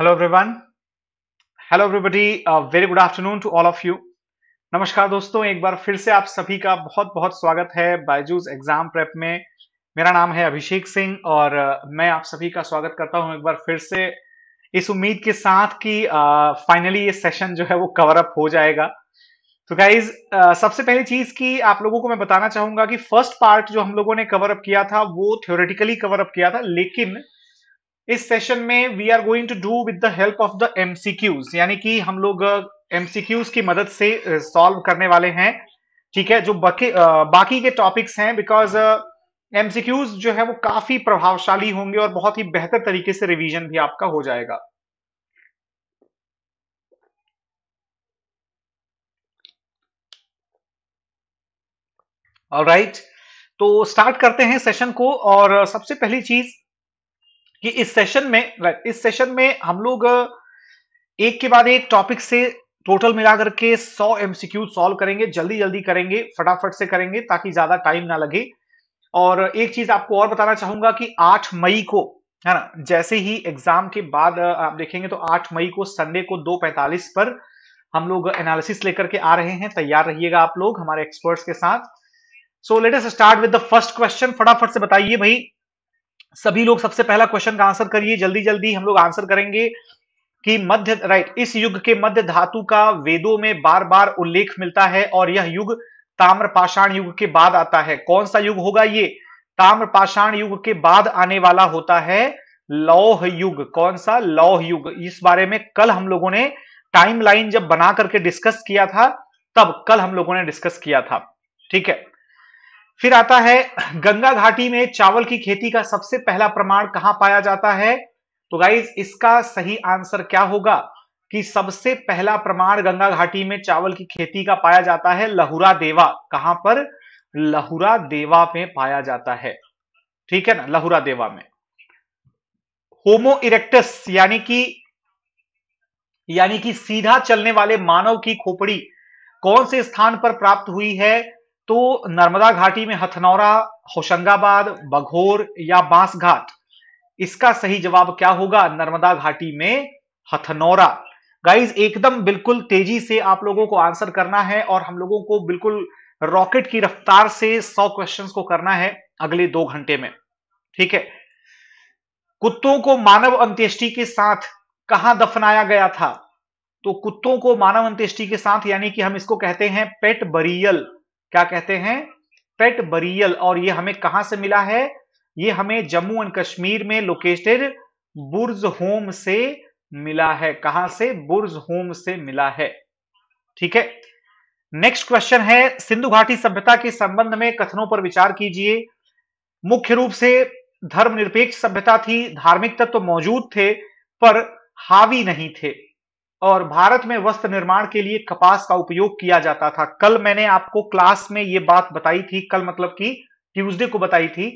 Hello everyone hello everybody very good afternoon to all of you नमस्कार दोस्तों एक बार फिर से आप सभी का बहुत बहुत स्वागत है बायजूस एग्जाम प्रेप में मेरा नाम है अभिषेक सिंह और मैं आप सभी का स्वागत करता हूं एक बार फिर से इस उम्मीद के साथ कि फाइनली ये सेशन जो है वो कवर अप हो जाएगा तो गाइज सबसे पहली चीज की आप लोगों को मैं बताना चाहूंगा कि फर्स्ट पार्ट जो हम लोगों ने कवर अप किया था वो थ्योरेटिकली कवर अप किया था लेकिन इस सेशन में we are going to do with the help of the MCQs यानी कि हम लोग एमसीक्यूज uh, की मदद से सॉल्व uh, करने वाले हैं ठीक है जो बाकी uh, बाकी के टॉपिक्स हैं बिकॉज एमसीक्यूज जो है वो काफी प्रभावशाली होंगे और बहुत ही बेहतर तरीके से रिवीजन भी आपका हो जाएगा राइट right. तो स्टार्ट करते हैं सेशन को और सबसे पहली चीज कि इस सेशन में इस सेशन में हम लोग एक के बाद एक टॉपिक से टोटल मिलाकर के 100 एमसीक्यू सॉल्व करेंगे जल्दी जल्दी करेंगे फटाफट से करेंगे ताकि ज्यादा टाइम ना लगे और एक चीज आपको और बताना चाहूंगा कि 8 मई को है ना जैसे ही एग्जाम के बाद आप देखेंगे तो 8 मई को संडे को 2:45 पर हम लोग एनालिसिस लेकर के आ रहे हैं तैयार रहिएगा आप लोग हमारे एक्सपर्ट्स के साथ so latest start with the first question फटाफट से बताइए भाई सभी लोग सबसे पहला क्वेश्चन का आंसर करिए जल्दी जल्दी हम लोग आंसर करेंगे कि मध्य राइट इस युग के मध्य धातु का वेदों में बार बार उल्लेख मिलता है और यह युग पाषाण युग के बाद आता है कौन सा युग होगा ये ताम्रपाषाण युग के बाद आने वाला होता है लौह युग कौन सा लौह युग इस बारे में कल हम लोगों ने टाइमलाइन जब बना करके डिस्कस किया था तब कल हम लोगों ने डिस्कस किया था ठीक है फिर आता है गंगा घाटी में चावल की खेती का सबसे पहला प्रमाण कहां पाया जाता है तो गाइज इसका सही आंसर क्या होगा कि सबसे पहला प्रमाण गंगा घाटी में चावल की खेती का पाया जाता है लहुरा देवा कहां पर लहुरा देवा में पाया जाता है ठीक है ना लहुरा देवा में होमो इरेक्टस यानी कि यानी कि सीधा चलने वाले मानव की खोपड़ी कौन से स्थान पर प्राप्त हुई है तो नर्मदा घाटी में हथनौरा होशंगाबाद बघोर या बांसघाट इसका सही जवाब क्या होगा नर्मदा घाटी में हथनौरा गाइज एकदम बिल्कुल तेजी से आप लोगों को आंसर करना है और हम लोगों को बिल्कुल रॉकेट की रफ्तार से सौ क्वेश्चंस को करना है अगले दो घंटे में ठीक है कुत्तों को मानव अंत्येष्टि के साथ कहां दफनाया गया था तो कुत्तों को मानव अंत्येष्टि के साथ यानी कि हम इसको कहते हैं पेट बरियल क्या कहते हैं पेट बरियल और ये हमें कहां से मिला है ये हमें जम्मू एंड कश्मीर में लोकेटेड बुर्ज होम से मिला है कहां से बुर्ज होम से मिला है ठीक है नेक्स्ट क्वेश्चन है सिंधु घाटी सभ्यता के संबंध में कथनों पर विचार कीजिए मुख्य रूप से धर्मनिरपेक्ष सभ्यता थी धार्मिक तत्व तो मौजूद थे पर हावी नहीं थे और भारत में वस्त्र निर्माण के लिए कपास का उपयोग किया जाता था कल मैंने आपको क्लास में ये बात बताई थी कल मतलब कि ट्यूजडे को बताई थी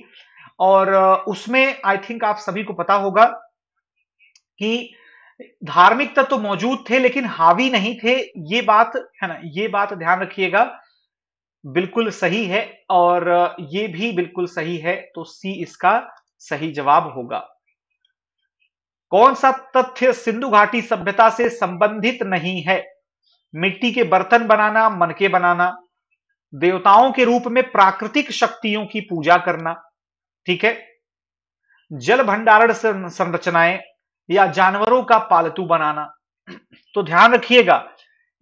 और उसमें आई थिंक आप सभी को पता होगा कि धार्मिक तत्व तो मौजूद थे लेकिन हावी नहीं थे ये बात है ना ये बात ध्यान रखिएगा बिल्कुल सही है और ये भी बिल्कुल सही है तो सी इसका सही जवाब होगा कौन सा तथ्य सिंधु घाटी सभ्यता से संबंधित नहीं है मिट्टी के बर्तन बनाना मनके बनाना देवताओं के रूप में प्राकृतिक शक्तियों की पूजा करना ठीक है जल भंडारण संरचनाएं या जानवरों का पालतू बनाना तो ध्यान रखिएगा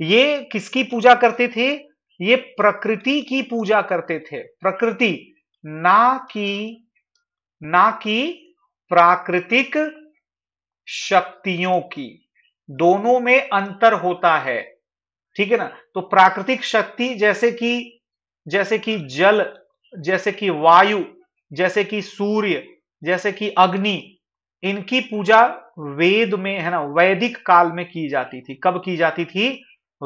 ये किसकी पूजा करते थे ये प्रकृति की पूजा करते थे प्रकृति ना कि ना कि प्राकृतिक शक्तियों की दोनों में अंतर होता है ठीक है ना तो प्राकृतिक शक्ति जैसे कि जैसे कि जल जैसे कि वायु जैसे कि सूर्य जैसे कि अग्नि इनकी पूजा वेद में है ना वैदिक काल में की जाती थी कब की जाती थी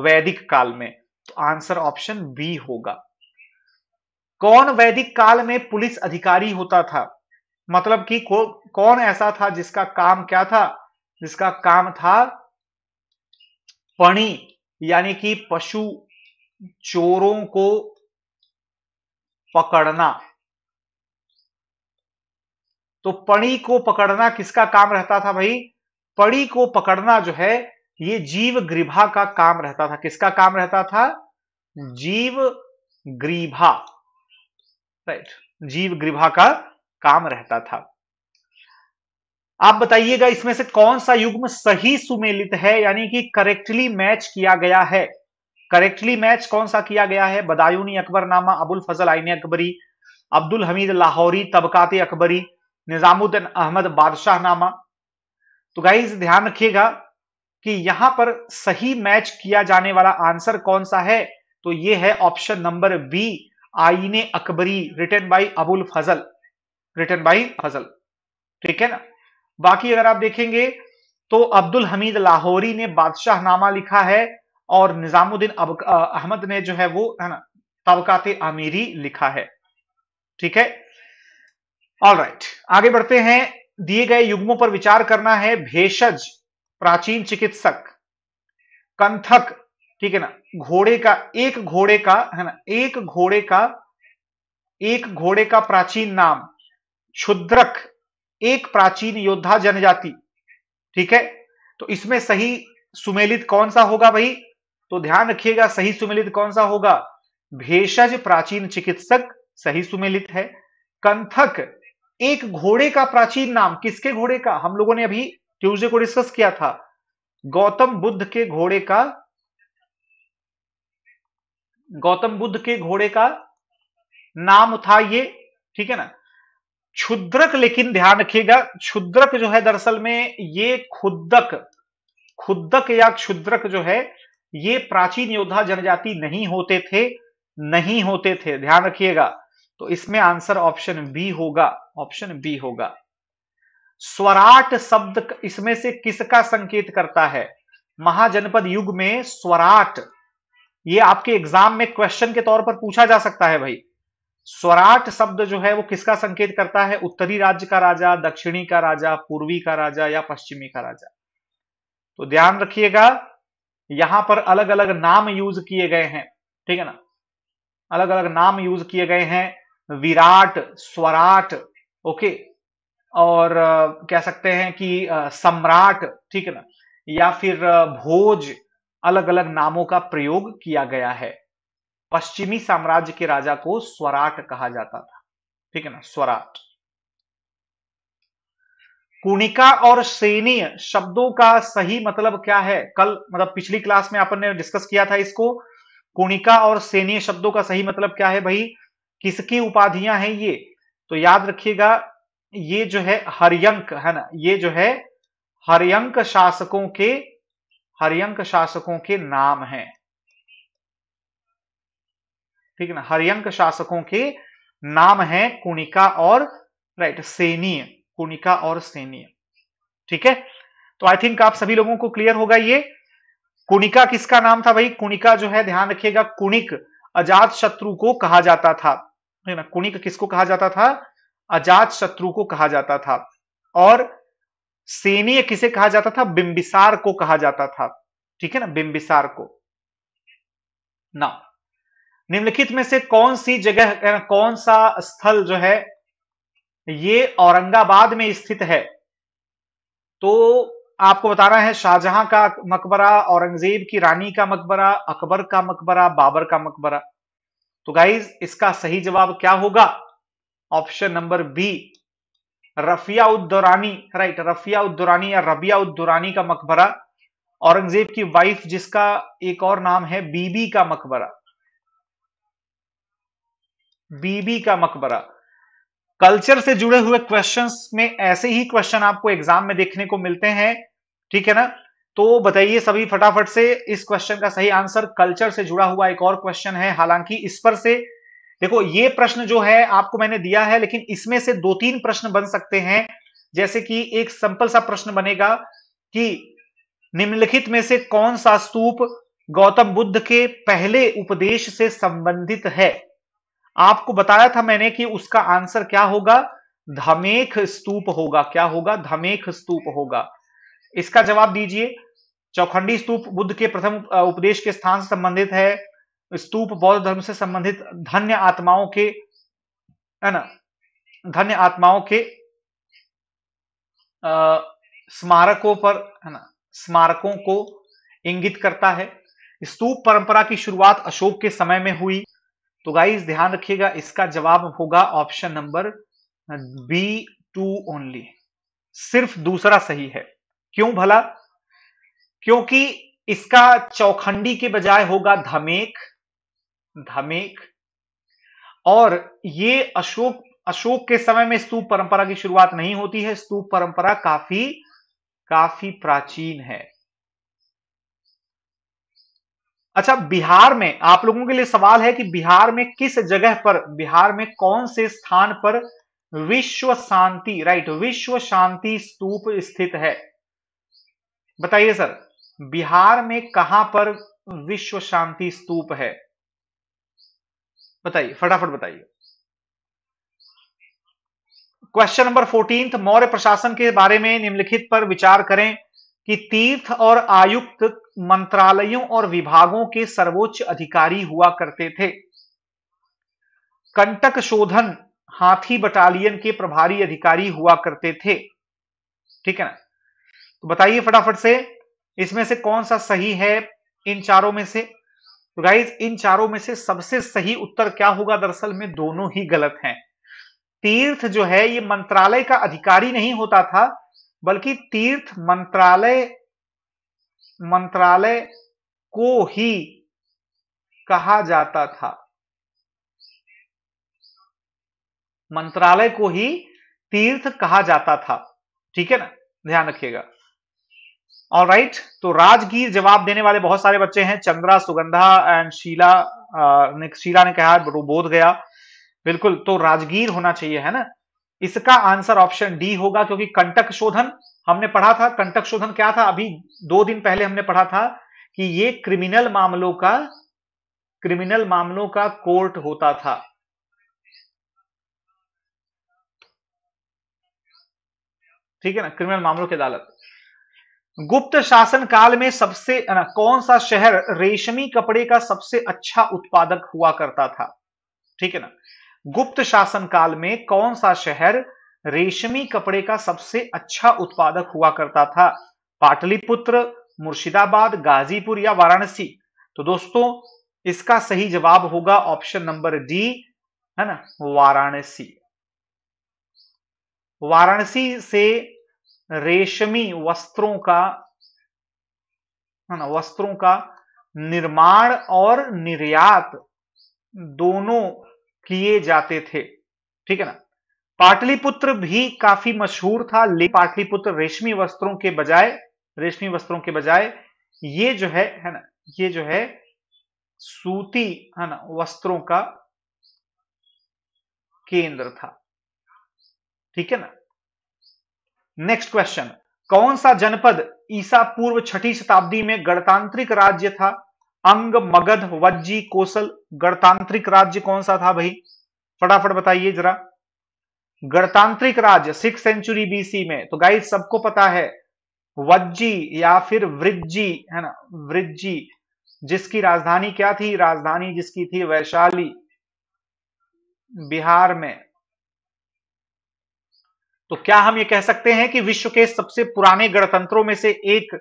वैदिक काल में तो आंसर ऑप्शन बी होगा कौन वैदिक काल में पुलिस अधिकारी होता था मतलब कि कौन ऐसा था जिसका काम क्या था जिसका काम था पणी यानी कि पशु चोरों को पकड़ना तो पणी को पकड़ना किसका काम रहता था भाई पणी को पकड़ना जो है ये जीव ग्रीभा का काम रहता था किसका काम रहता था जीव ग्रीभा राइट जीव ग्रीभा का काम रहता था आप बताइएगा इसमें से कौन सा युग्म सही सुमेलित है यानी कि करेक्टली मैच किया गया है करेक्टली मैच कौन सा किया गया है बदायूनी अकबरनामा अबुल फजल आईन अकबरी अब्दुल हमीद लाहौरी तबकाते अकबरी निजामुद्दीन अहमद बादशाह नामा तो गाइज ध्यान रखिएगा कि यहां पर सही मैच किया जाने वाला आंसर कौन सा है तो ये है option number B Ain-i-Akbari written by Abul Fazl written by Fazl ठीक है ना बाकी अगर आप देखेंगे तो अब्दुल हमीद लाहौरी ने बादशाहनामा लिखा है और निजामुद्दीन अहमद ने जो है वो है ना तबकात अमीरी लिखा है ठीक है ऑल राइट आगे बढ़ते हैं दिए गए युग्मों पर विचार करना है भेषज प्राचीन चिकित्सक कंथक ठीक है ना घोड़े का एक घोड़े का है ना एक घोड़े का एक घोड़े का प्राचीन नाम क्षुद्रक एक प्राचीन योद्धा जनजाति ठीक है तो इसमें सही सुमेलित कौन सा होगा भाई तो ध्यान रखिएगा सही सुमेलित कौन सा होगा भेषज प्राचीन चिकित्सक सही सुमेलित है कंथक एक घोड़े का प्राचीन नाम किसके घोड़े का हम लोगों ने अभी ट्यूजडे को डिस्कस किया था गौतम बुद्ध के घोड़े का गौतम बुद्ध के घोड़े का नाम था ये ठीक है ना क्षुद्रक लेकिन ध्यान रखिएगा क्षुद्रक जो है दरअसल में ये खुदक खुदक या क्षुद्रक जो है ये प्राचीन योद्धा जनजाति नहीं होते थे नहीं होते थे ध्यान रखिएगा तो इसमें आंसर ऑप्शन बी होगा ऑप्शन बी होगा स्वराट शब्द इसमें से किसका संकेत करता है महाजनपद युग में स्वराट ये आपके एग्जाम में क्वेश्चन के तौर पर पूछा जा सकता है भाई स्वराट शब्द जो है वो किसका संकेत करता है उत्तरी राज्य का राजा दक्षिणी का राजा पूर्वी का राजा या पश्चिमी का राजा तो ध्यान रखिएगा यहां पर अलग अलग नाम यूज किए गए हैं ठीक है ना अलग अलग नाम यूज किए गए हैं विराट स्वराट ओके और कह सकते हैं कि सम्राट ठीक है ना या फिर भोज अलग अलग नामों का प्रयोग किया गया है पश्चिमी साम्राज्य के राजा को स्वराट कहा जाता था ठीक है ना स्वराट कुणिका और सेनीय शब्दों का सही मतलब क्या है कल मतलब पिछली क्लास में अपन ने डिस्कस किया था इसको कुणिका और सेनीय शब्दों का सही मतलब क्या है भाई किसकी उपाधियां हैं ये तो याद रखिएगा ये जो है हरियंक है ना ये जो है हरियंक शासकों के हरियंक शासकों के नाम हैं ठीक है ना हरियंक शासकों के नाम है कुणिका और राइट सेनीय कुणिका और सेनीय ठीक है तो आई थिंक आप सभी लोगों को क्लियर होगा ये कुणिका किसका नाम था भाई कुणिका जो है ध्यान रखिएगा कुणिक अजात शत्रु को कहा जाता था है ना कुणिक किसको कहा जाता था अजात शत्रु को कहा जाता था और सेनीय किसे कहा जाता था बिंबिसार को कहा जाता था ठीक है ना बिंबिसार को ना निम्नलिखित में से कौन सी जगह कौन सा स्थल जो है ये औरंगाबाद में स्थित है तो आपको बताना है शाहजहां का मकबरा औरंगजेब की रानी का मकबरा अकबर का मकबरा बाबर का मकबरा तो गाइज इसका सही जवाब क्या होगा option number B Rafia Uddurani right Rafia Uddurani या रबिया उद्दुरानी का मकबरा औरंगजेब की वाइफ जिसका एक और नाम है बीबी का मकबरा बीबी का मकबरा कल्चर से जुड़े हुए क्वेश्चंस में ऐसे ही क्वेश्चन आपको एग्जाम में देखने को मिलते हैं ठीक है ना तो बताइए सभी फटाफट से इस क्वेश्चन का सही आंसर कल्चर से जुड़ा हुआ एक और क्वेश्चन है हालांकि इस पर से देखो ये प्रश्न जो है आपको मैंने दिया है लेकिन इसमें से दो तीन प्रश्न बन सकते हैं जैसे कि एक सिंपल सा प्रश्न बनेगा कि निम्नलिखित में से कौन सा स्तूप गौतम बुद्ध के पहले उपदेश से संबंधित है आपको बताया था मैंने कि उसका आंसर क्या होगा धमेख स्तूप होगा क्या होगा धमेख स्तूप होगा इसका जवाब दीजिए चौखंडी स्तूप बुद्ध के प्रथम उपदेश के स्थान से संबंधित है स्तूप बौद्ध धर्म से संबंधित धन्य आत्माओं के है ना धन्य आत्माओं के आ, स्मारकों पर है ना स्मारकों को इंगित करता है स्तूप परंपरा की शुरुआत अशोक के समय में हुई तो गाइस ध्यान रखिएगा इसका जवाब होगा option number B two only सिर्फ दूसरा सही है क्यों भला क्योंकि इसका चौखंडी के बजाय होगा धमेक धमेक और ये अशोक अशोक के समय में स्तूप परंपरा की शुरुआत नहीं होती है स्तूप परंपरा काफी काफी प्राचीन है अच्छा बिहार में आप लोगों के लिए सवाल है कि बिहार में किस जगह पर बिहार में कौन से स्थान पर विश्व शांति राइट विश्व शांति स्तूप स्थित है बताइए सर बिहार में कहां पर विश्व शांति स्तूप है बताइए फटाफट बताइए क्वेश्चन नंबर फोर्टीन मौर्य प्रशासन के बारे में निम्नलिखित पर विचार करें कि तीर्थ और आयुक्त मंत्रालयों और विभागों के सर्वोच्च अधिकारी हुआ करते थे कंटक शोधन हाथी बटालियन के प्रभारी अधिकारी हुआ करते थे ठीक है ना तो बताइए फटाफट से इसमें से कौन सा सही है इन चारों में से तो गाइज इन चारों में से सबसे सही उत्तर क्या होगा दरअसल में दोनों ही गलत हैं तीर्थ जो है ये मंत्रालय का अधिकारी नहीं होता था बल्कि तीर्थ मंत्रालय मंत्रालय को ही कहा जाता था मंत्रालय को ही तीर्थ कहा जाता था ठीक है ना ध्यान रखिएगा और राइट तो राजगीर जवाब देने वाले बहुत सारे बच्चे हैं चंद्रा सुगंधा एंड शीला ने शीला ने कहा बोध गया बिल्कुल तो राजगीर होना चाहिए है ना इसका आंसर ऑप्शन डी होगा क्योंकि कंटक शोधन हमने पढ़ा था कंटक शोधन क्या था अभी दो दिन पहले हमने पढ़ा था कि ये क्रिमिनल मामलों का क्रिमिनल मामलों का कोर्ट होता था ठीक है ना क्रिमिनल मामलों की अदालत गुप्त शासन काल में सबसे ना कौन सा शहर रेशमी कपड़े का सबसे अच्छा उत्पादक हुआ करता था ठीक है ना गुप्त शासन काल में कौन सा शहर रेशमी कपड़े का सबसे अच्छा उत्पादक हुआ करता था पाटलिपुत्र मुर्शिदाबाद गाजीपुर या वाराणसी तो दोस्तों इसका सही जवाब होगा ऑप्शन नंबर डी है ना वाराणसी वाराणसी से रेशमी वस्त्रों का है ना वस्त्रों का निर्माण और निर्यात दोनों किए जाते थे ठीक है ना पाटलिपुत्र भी काफी मशहूर था लेकिन पाटलिपुत्र रेशमी वस्त्रों के बजाय रेशमी वस्त्रों के बजाय ये जो है है ना ये जो है सूती है ना वस्त्रों का केंद्र था ठीक है ना नेक्स्ट क्वेश्चन कौन सा जनपद ईसा पूर्व छठी शताब्दी में गणतांत्रिक राज्य था अंग मगध वज्जी कोसल गणतांत्रिक राज्य कौन सा था भाई फटाफट बताइए जरा गणतांत्रिक राज्य सिक्स सेंचुरी बीसी में तो गाइस सबको पता है वज्जी या फिर वृज्जी है ना वृज्जी जिसकी राजधानी क्या थी राजधानी जिसकी थी वैशाली बिहार में तो क्या हम ये कह सकते हैं कि विश्व के सबसे पुराने गणतंत्रों में से एक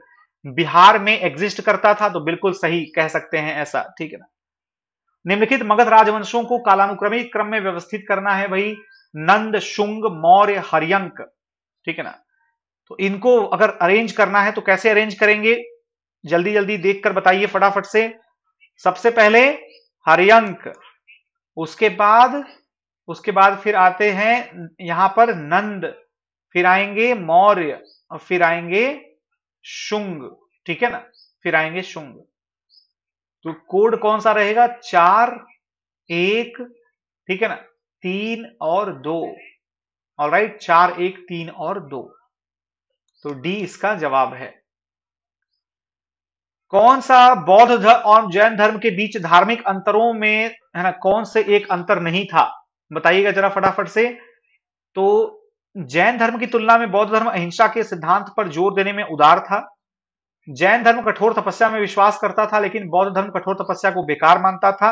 बिहार में एग्जिस्ट करता था तो बिल्कुल सही कह सकते हैं ऐसा ठीक है ना निम्नलिखित मगध राजवंशों को कालानुक्रमिक क्रम में व्यवस्थित करना है भाई नंद शुंग मौर्य हरियंक ठीक है ना तो इनको अगर अरेंज करना है तो कैसे अरेंज करेंगे जल्दी जल्दी देखकर बताइए फटाफट से सबसे पहले हरियंक उसके बाद उसके बाद फिर आते हैं यहां पर नंद फिर आएंगे मौर्य और फिर आएंगे शुंग ठीक है ना फिर आएंगे शुंग तो कोड कौन सा रहेगा चार एक ठीक है ना तीन और दो और राइट चार एक तीन और दो तो डी इसका जवाब है कौन सा बौद्ध धर्म और जैन धर्म के बीच धार्मिक अंतरों में है ना कौन से एक अंतर नहीं था बताइएगा जरा फटाफट से तो जैन धर्म की तुलना में बौद्ध धर्म अहिंसा के सिद्धांत पर जोर देने में उदार था जैन धर्म कठोर तपस्या में विश्वास करता था लेकिन बौद्ध धर्म कठोर तपस्या को बेकार मानता था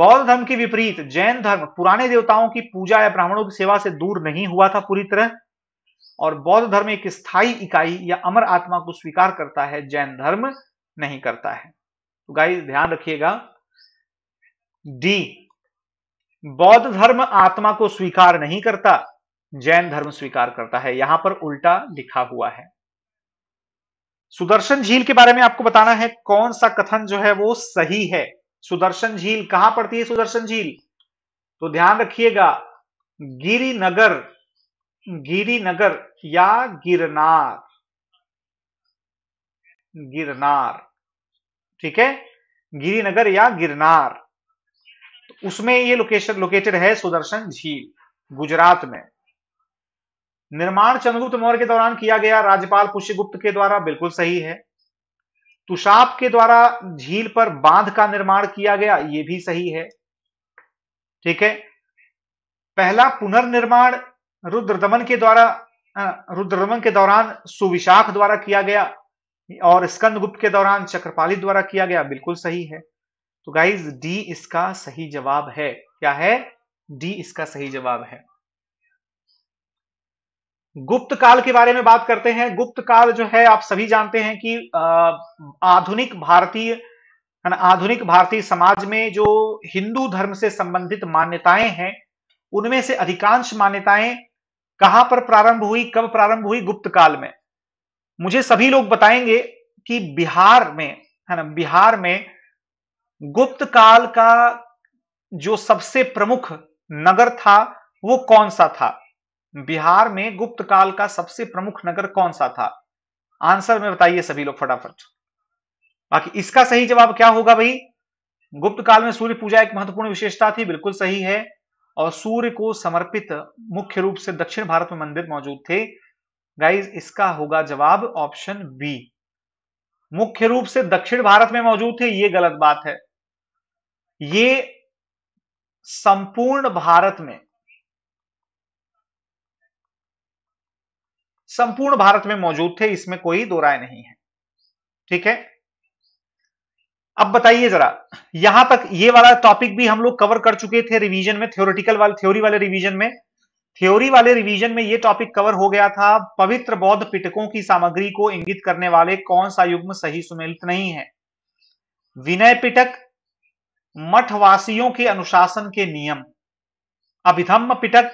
बौद्ध धर्म के विपरीत जैन धर्म पुराने देवताओं की पूजा या ब्राह्मणों की सेवा से दूर नहीं हुआ था पूरी तरह और बौद्ध धर्म एक स्थायी इकाई या अमर आत्मा को स्वीकार करता है जैन धर्म नहीं करता है तो गाइस ध्यान रखिएगा डी बौद्ध धर्म आत्मा को स्वीकार नहीं करता जैन धर्म स्वीकार करता है यहां पर उल्टा लिखा हुआ है सुदर्शन झील के बारे में आपको बताना है कौन सा कथन जो है वो सही है सुदर्शन झील कहां पड़ती है सुदर्शन झील तो ध्यान रखिएगा गिरिनगर गिरिनगर या गिरनार गिरनार ठीक है गिरिनगर या गिरनार तो उसमें ये लोकेशन लोकेटेड है सुदर्शन झील गुजरात में निर्माण चंद्रगुप्त मौर्य के दौरान किया गया राज्यपाल पुष्यगुप्त के द्वारा बिल्कुल सही है तुषाप के द्वारा झील पर बांध का निर्माण किया गया ये भी सही है ठीक है पहला पुनर्निर्माण रुद्रदमन के द्वारा रुद्रदमन के दौरान सुविशाख द्वारा किया गया और स्कंदगुप्त के दौरान चक्रपाली द्वारा किया गया बिल्कुल सही है तो गाइज डी इसका सही जवाब है क्या है डी इसका सही जवाब है गुप्त काल के बारे में बात करते हैं गुप्त काल जो है आप सभी जानते हैं कि आधुनिक भारतीय आधुनिक भारतीय समाज में जो हिंदू धर्म से संबंधित मान्यताएं हैं उनमें से अधिकांश मान्यताएं कहां पर प्रारंभ हुई कब प्रारंभ हुई गुप्त काल में मुझे सभी लोग बताएंगे कि बिहार में है ना बिहार में गुप्त काल का जो सबसे प्रमुख नगर था वो कौन सा था बिहार में गुप्त काल का सबसे प्रमुख नगर कौन सा था आंसर में बताइए सभी लोग फटाफट बाकी इसका सही जवाब क्या होगा भाई गुप्त काल में सूर्य पूजा एक महत्वपूर्ण विशेषता थी बिल्कुल सही है और सूर्य को समर्पित मुख्य रूप से दक्षिण भारत में मंदिर मौजूद थे गाइज इसका होगा जवाब ऑप्शन बी मुख्य रूप से दक्षिण भारत में मौजूद थे ये गलत बात है ये संपूर्ण भारत में संपूर्ण भारत में मौजूद थे इसमें कोई दो राय नहीं है ठीक है अब बताइए जरा यहां तक ये वाला टॉपिक भी हम लोग कवर कर चुके थे रिवीजन में थ्योरिटिकल वाले थ्योरी वाले रिवीजन में थ्योरी वाले रिवीजन में यह टॉपिक कवर हो गया था पवित्र बौद्ध पिटकों की सामग्री को इंगित करने वाले कौन सा युग्म सही सुमेलित नहीं है विनय पिटक मठवासियों के अनुशासन के नियम अभिधम्म पिटक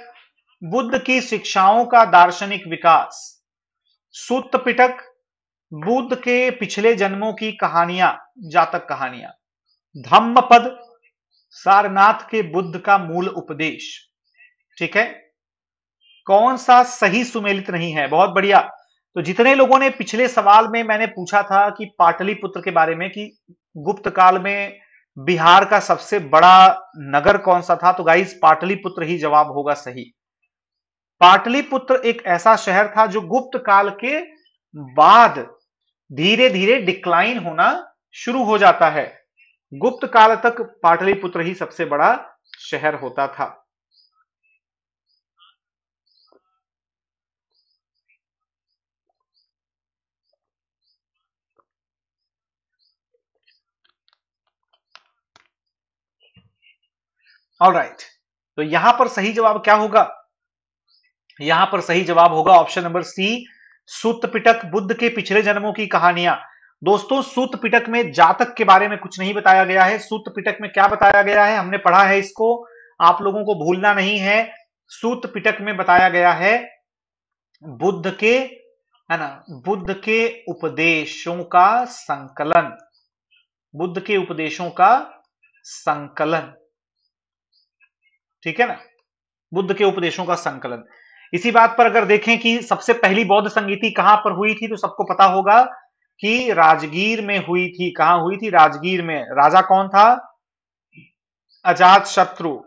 बुद्ध की शिक्षाओं का दार्शनिक विकास सूत्र पिटक बुद्ध के पिछले जन्मों की कहानियां जातक कहानियां धम्म पद सारनाथ के बुद्ध का मूल उपदेश ठीक है कौन सा सही सुमेलित नहीं है बहुत बढ़िया तो जितने लोगों ने पिछले सवाल में मैंने पूछा था कि पाटलिपुत्र के बारे में कि गुप्त काल में बिहार का सबसे बड़ा नगर कौन सा था तो गाइस पाटलिपुत्र ही जवाब होगा सही पाटलिपुत्र एक ऐसा शहर था जो गुप्त काल के बाद धीरे धीरे डिक्लाइन होना शुरू हो जाता है गुप्त काल तक पाटलिपुत्र ही सबसे बड़ा शहर होता था ऑल राइट right. तो यहां पर सही जवाब क्या होगा यहां पर सही जवाब होगा option number C Sutta Pitaka Buddha के पिछले जन्मों की कहानियां दोस्तों सूत पिटक में जातक के बारे में कुछ नहीं बताया गया है सूत पिटक में क्या बताया गया है हमने पढ़ा है इसको आप लोगों को भूलना नहीं है सूत पिटक में बताया गया है बुद्ध के है ना बुद्ध के उपदेशों का संकलन बुद्ध के उपदेशों का संकलन ठीक है ना बुद्ध के उपदेशों का संकलन इसी बात पर अगर देखें कि सबसे पहली बौद्ध संगीति कहां पर हुई थी तो सबको पता होगा कि राजगीर में हुई थी कहां हुई थी राजगीर में राजा कौन था अजात शत्रु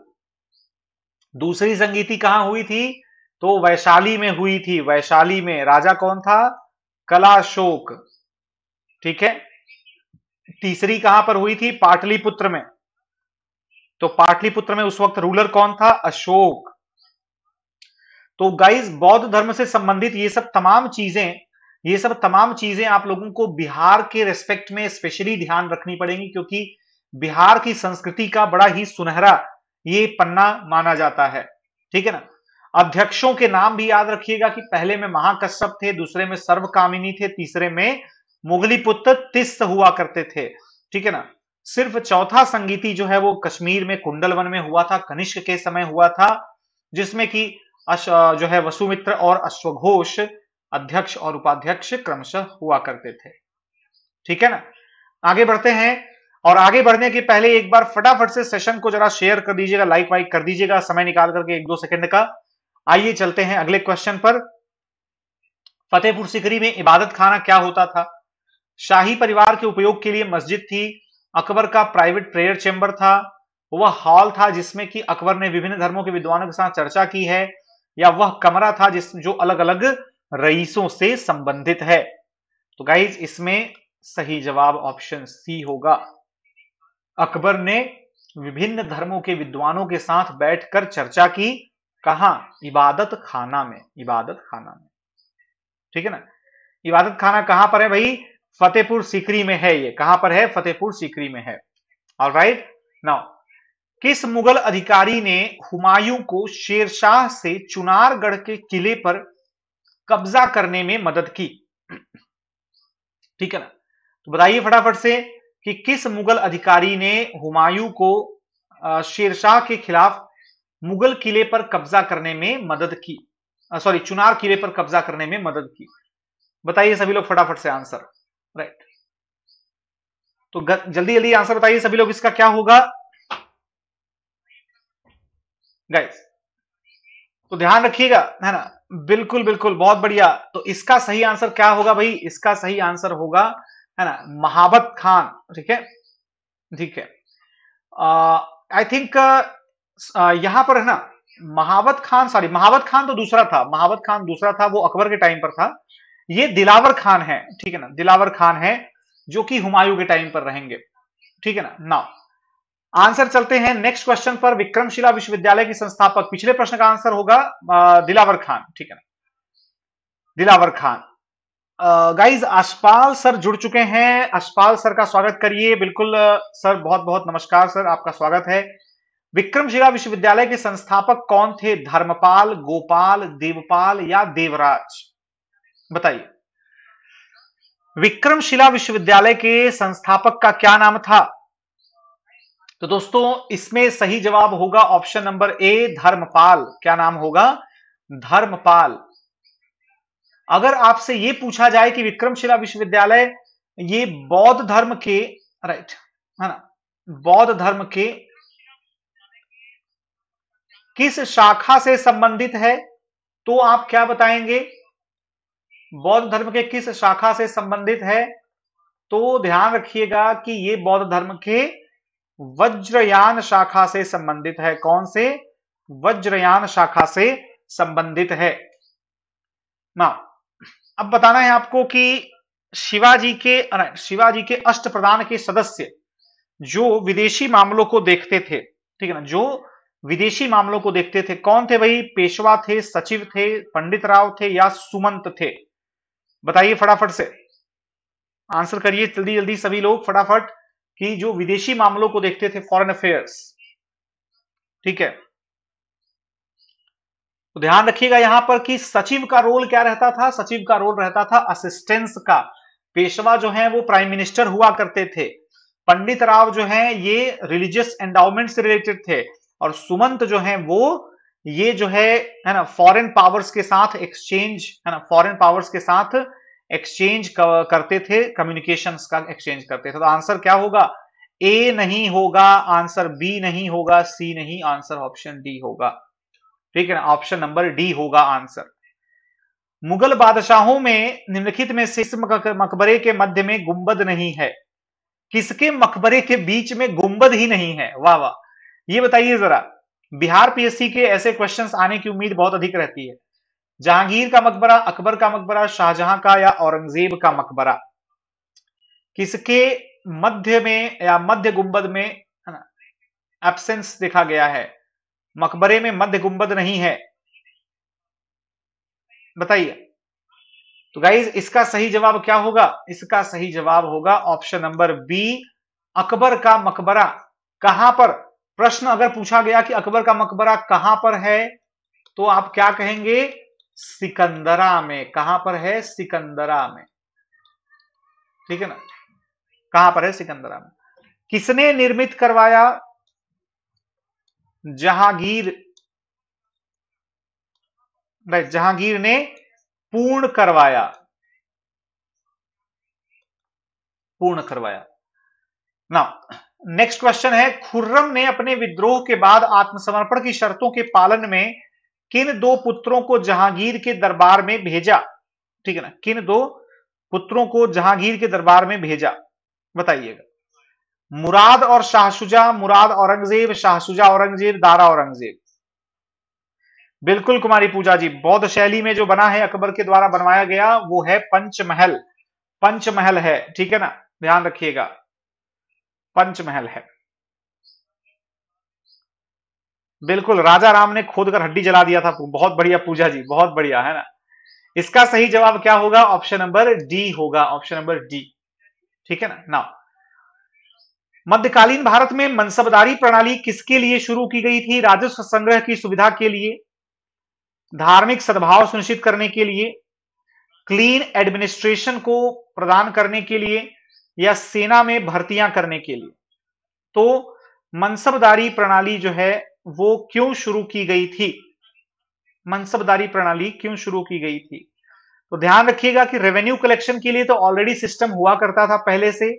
दूसरी संगीति कहां हुई थी तो वैशाली में हुई थी वैशाली में राजा कौन था कलाशोक ठीक है तीसरी कहां पर हुई थी पाटलिपुत्र में तो पाटलिपुत्र में उस वक्त रूलर कौन था अशोक तो गाइज बौद्ध धर्म से संबंधित ये सब तमाम चीजें ये सब तमाम चीजें आप लोगों को बिहार के रेस्पेक्ट में स्पेशली ध्यान रखनी पड़ेगी क्योंकि बिहार की संस्कृति का बड़ा ही सुनहरा ये पन्ना माना जाता है ठीक है ना अध्यक्षों के नाम भी याद रखिएगा कि पहले में महाकश्यप थे दूसरे में सर्वकामिनी थे तीसरे में मुगली पुत्र तिस्त हुआ करते थे ठीक है ना सिर्फ चौथा संगीति जो है वो कश्मीर में कुंडलवन में हुआ था कनिष्क के समय हुआ था जिसमें कि जो है वसुमित्र और अश्वघोष अध्यक्ष और उपाध्यक्ष क्रमशः हुआ करते थे ठीक है ना आगे बढ़ते हैं और आगे बढ़ने के पहले एक बार फटाफट से सेशन को जरा शेयर कर दीजिएगा लाइक वाइक कर दीजिएगा समय निकाल करके एक दो सेकंड का आइए चलते हैं अगले क्वेश्चन पर फतेहपुर सिकरी में इबादत खाना क्या होता था शाही परिवार के उपयोग के लिए मस्जिद थी अकबर का प्राइवेट प्रेयर चेंबर था वह हॉल था जिसमें कि अकबर ने विभिन्न धर्मों के विद्वानों के साथ चर्चा की है या वह कमरा था जिस जो अलग अलग रईसों से संबंधित है तो गाइज इसमें सही जवाब ऑप्शन सी होगा अकबर ने विभिन्न धर्मों के विद्वानों के साथ बैठकर चर्चा की कहा इबादत खाना में इबादत खाना में ठीक है ना इबादत खाना कहां पर है भाई फतेहपुर सीकरी में है ये कहां पर है फतेहपुर सीकरी में है और राइट नाउ किस मुगल अधिकारी ने हुमायूं को शेरशाह से चुनारगढ़ के किले पर कब्जा करने में मदद की ठीक है ना तो बताइए फटाफट से कि किस मुगल अधिकारी ने हुमायूं को शेरशाह के खिलाफ मुगल किले पर कब्जा करने में मदद की सॉरी चुनार किले पर कब्जा करने में मदद की बताइए सभी लोग फटाफट से आंसर राइट तो जल्दी जल्दी आंसर बताइए सभी लोग इसका क्या होगा गाइस तो ध्यान रखिएगा है ना बिल्कुल बिल्कुल बहुत बढ़िया तो इसका सही आंसर क्या होगा भाई इसका सही आंसर होगा है ना महाबत खान ठीक है ठीक है आई थिंक यहां पर है ना महावत खान सॉरी महावत खान तो दूसरा था महावत खान दूसरा था वो अकबर के टाइम पर था ये दिलावर खान है ठीक है ना दिलावर खान है जो कि हुमायूं के टाइम पर रहेंगे ठीक है ना नाउ आंसर चलते हैं नेक्स्ट क्वेश्चन पर विक्रमशिला विश्वविद्यालय के संस्थापक पिछले प्रश्न का आंसर होगा दिलावर खान ठीक है ना दिलावर खान गाइज अशपाल सर जुड़ चुके हैं अशपाल सर का स्वागत करिए बिल्कुल सर बहुत बहुत नमस्कार सर आपका स्वागत है विक्रमशिला विश्वविद्यालय के संस्थापक कौन थे धर्मपाल गोपाल देवपाल या देवराज बताइए विक्रमशिला विश्वविद्यालय के संस्थापक का क्या नाम था तो दोस्तों इसमें सही जवाब होगा ऑप्शन नंबर ए धर्मपाल क्या नाम होगा धर्मपाल अगर आपसे यह पूछा जाए कि विक्रमशिला विश्वविद्यालय ये बौद्ध धर्म के राइट है ना बौद्ध धर्म के किस शाखा से संबंधित है तो आप क्या बताएंगे बौद्ध धर्म के किस शाखा से संबंधित है तो ध्यान रखिएगा कि ये बौद्ध धर्म के वज्रयान शाखा से संबंधित है कौन से वज्रयान शाखा से संबंधित है ना अब बताना है आपको कि शिवाजी के शिवाजी के अष्ट प्रधान के सदस्य जो विदेशी मामलों को देखते थे ठीक है ना जो विदेशी मामलों को देखते थे कौन थे भाई पेशवा थे सचिव थे पंडित राव थे या सुमंत थे बताइए फटाफट से आंसर करिए जल्दी जल्दी सभी लोग फटाफट कि जो विदेशी मामलों को देखते थे फॉरेन अफेयर्स ठीक है तो ध्यान रखिएगा यहां पर कि सचिव का रोल क्या रहता था सचिव का रोल रहता था असिस्टेंस का पेशवा जो है वो प्राइम मिनिस्टर हुआ करते थे पंडित राव जो है ये रिलीजियस एंडाउमेंट से रिलेटेड थे और सुमंत जो है वो ये जो है है ना फॉरेन पावर्स के साथ एक्सचेंज है ना फॉरेन पावर्स के साथ एक्सचेंज करते थे कम्युनिकेशन का एक्सचेंज करते थे तो आंसर क्या होगा ए नहीं होगा आंसर बी नहीं होगा सी नहीं आंसर ऑप्शन डी होगा ठीक है ना ऑप्शन नंबर डी होगा आंसर मुगल बादशाहों में निम्नलिखित में से मकबरे के मध्य में गुंबद नहीं है किसके मकबरे के बीच में गुंबद ही नहीं है वाह वाह ये बताइए जरा बिहार पीएससी के ऐसे क्वेश्चंस आने की उम्मीद बहुत अधिक रहती है जहांगीर का मकबरा अकबर का मकबरा शाहजहां का या औरंगजेब का मकबरा किसके मध्य में या मध्य गुंबद में एबसेंस देखा गया है मकबरे में मध्य गुंबद नहीं है बताइए तो गाइज इसका सही जवाब क्या होगा इसका सही जवाब होगा ऑप्शन नंबर बी अकबर का मकबरा कहां पर प्रश्न अगर पूछा गया कि अकबर का मकबरा कहां पर है तो आप क्या कहेंगे सिकंदरा में कहां पर है सिकंदरा में ठीक है ना कहां पर है सिकंदरा में किसने निर्मित करवाया जहांगीर नहीं जहांगीर ने पूर्ण करवाया पूर्ण करवाया ना नेक्स्ट क्वेश्चन है खुर्रम ने अपने विद्रोह के बाद आत्मसमर्पण की शर्तों के पालन में किन दो पुत्रों को जहांगीर के दरबार में भेजा ठीक है ना किन दो पुत्रों को जहांगीर के दरबार में भेजा बताइएगा मुराद और शाहशुजा मुराद औरंगजेब शाहशुजा औरंगजेब दारा औरंगजेब बिल्कुल कुमारी पूजा जी बौद्ध शैली में जो बना है अकबर के द्वारा बनवाया गया वो है पंचमहल पंचमहल है ठीक है ना ध्यान रखिएगा पंचमहल है बिल्कुल राजा राम ने खोद कर हड्डी जला दिया था बहुत बढ़िया पूजा जी बहुत बढ़िया है ना इसका सही जवाब क्या होगा ऑप्शन नंबर डी होगा ऑप्शन नंबर डी ठीक है ना नाउ मध्यकालीन भारत में मनसबदारी प्रणाली किसके लिए शुरू की गई थी राजस्व संग्रह की सुविधा के लिए धार्मिक सद्भाव सुनिश्चित करने के लिए क्लीन एडमिनिस्ट्रेशन को प्रदान करने के लिए या सेना में भर्तियां करने के लिए तो मनसबदारी प्रणाली जो है वो क्यों शुरू की गई थी मनसबदारी प्रणाली क्यों शुरू की गई थी तो ध्यान रखिएगा कि रेवेन्यू कलेक्शन के लिए तो ऑलरेडी सिस्टम हुआ करता था पहले से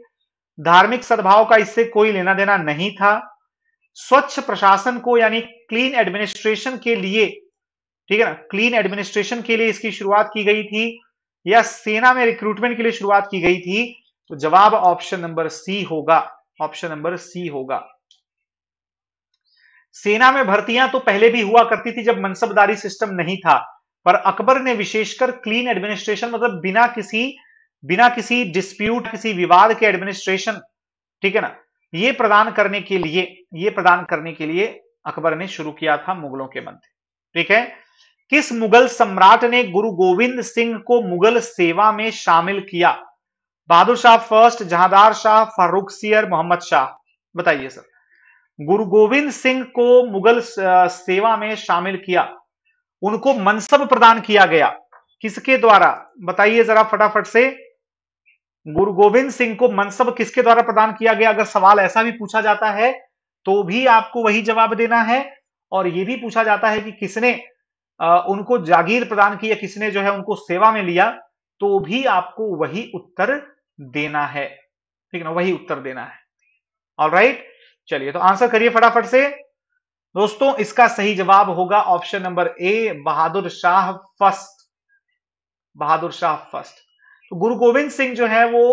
धार्मिक सद्भाव का इससे कोई लेना देना नहीं था स्वच्छ प्रशासन को यानी क्लीन एडमिनिस्ट्रेशन के लिए ठीक है ना क्लीन एडमिनिस्ट्रेशन के लिए इसकी शुरुआत की गई थी या सेना में रिक्रूटमेंट के लिए शुरुआत की गई थी तो जवाब ऑप्शन नंबर सी होगा ऑप्शन नंबर सी होगा सेना में भर्तियां तो पहले भी हुआ करती थी जब मनसबदारी सिस्टम नहीं था पर अकबर ने विशेषकर क्लीन एडमिनिस्ट्रेशन मतलब बिना किसी बिना किसी डिस्प्यूट किसी विवाद के एडमिनिस्ट्रेशन ठीक है ना ये प्रदान करने के लिए ये प्रदान करने के लिए अकबर ने शुरू किया था मुगलों के मध्य ठीक है किस मुगल सम्राट ने गुरु गोविंद सिंह को मुगल सेवा में शामिल किया बहादुर शाह फर्स्ट जहादार शाह फारूक सियर मोहम्मद शाह बताइए सर गुरु गोविंद सिंह को मुगल सेवा में शामिल किया उनको मनसब प्रदान किया गया किसके द्वारा बताइए जरा फटाफट से गुरु गोविंद सिंह को मनसब किसके द्वारा प्रदान किया गया अगर सवाल ऐसा भी पूछा जाता है तो भी आपको वही जवाब देना है और यह भी पूछा जाता है कि किसने उनको जागीर प्रदान की या किसने जो है उनको सेवा में लिया तो भी आपको वही उत्तर देना है ठीक ना वही उत्तर देना है ऑल राइट right? चलिए तो आंसर करिए फटाफट से दोस्तों इसका सही जवाब होगा option number A Bahadur Shah first Bahadur Shah first तो गुरु गोविंद सिंह जो है वो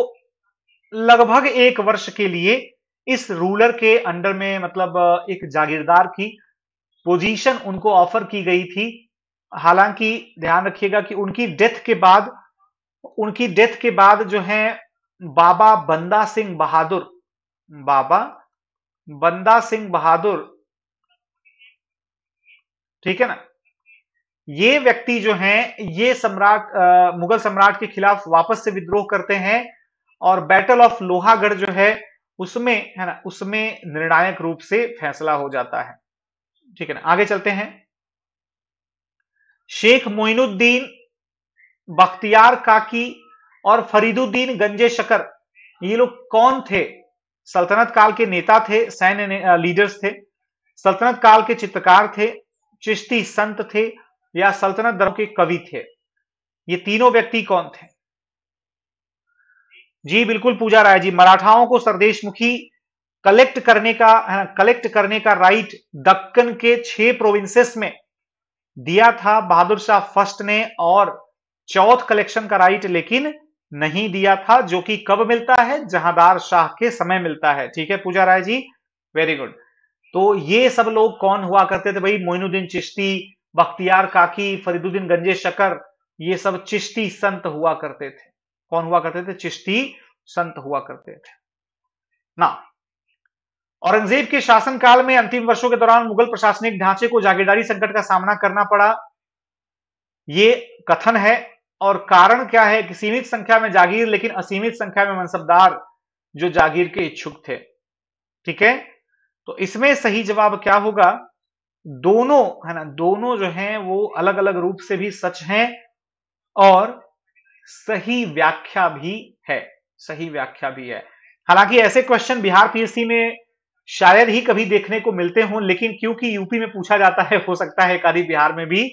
लगभग एक वर्ष के लिए इस रूलर के अंडर में मतलब एक जागीरदार की पोजीशन उनको ऑफर की गई थी हालांकि ध्यान रखिएगा कि उनकी डेथ के बाद उनकी डेथ के बाद जो है बाबा बंदा सिंह बहादुर बाबा बंदा सिंह बहादुर ठीक है ना ये व्यक्ति जो हैं ये सम्राट मुगल सम्राट के खिलाफ वापस से विद्रोह करते हैं और बैटल ऑफ लोहागढ़ जो है उसमें है ना उसमें निर्णायक रूप से फैसला हो जाता है ठीक है ना आगे चलते हैं शेख मोइनुद्दीन बख्तियार काकी और फरीदुद्दीन गंजे शकर ये लोग कौन थे सल्तनत काल के नेता थे सैन्य लीडर्स थे सल्तनत काल के चित्रकार थे चिश्ती संत थे या सल्तनत दरों के कवि थे ये तीनों व्यक्ति कौन थे जी बिल्कुल पूजा राय जी मराठाओं को सरदेश मुखी कलेक्ट करने का है ना कलेक्ट करने का राइट दक्कन के छह प्रोविंसेस में दिया था बहादुर शाह फर्स्ट ने और चौथ कलेक्शन का राइट लेकिन नहीं दिया था जो कि कब मिलता है जहादार शाह के समय मिलता है ठीक है पूजा राय जी वेरी गुड तो ये सब लोग कौन हुआ करते थे भाई मोइनुद्दीन चिश्ती बख्तियार काकी फरीदुद्दीन गंजे शकर ये सब चिश्ती संत हुआ करते थे कौन हुआ करते थे चिश्ती संत हुआ करते थे ना औरंगजेब के शासनकाल में अंतिम वर्षों के दौरान मुगल प्रशासनिक ढांचे को जागीरदारी संकट का सामना करना पड़ा ये कथन है और कारण क्या है कि सीमित संख्या में जागीर लेकिन असीमित संख्या में मनसबदार जो जागीर के इच्छुक थे ठीक है तो इसमें सही जवाब क्या होगा दोनों है ना दोनों जो हैं वो अलग अलग रूप से भी सच हैं और सही व्याख्या भी है सही व्याख्या भी है हालांकि ऐसे क्वेश्चन बिहार पीएससी में शायद ही कभी देखने को मिलते हों लेकिन क्योंकि यूपी में पूछा जाता है हो सकता है कभी बिहार में भी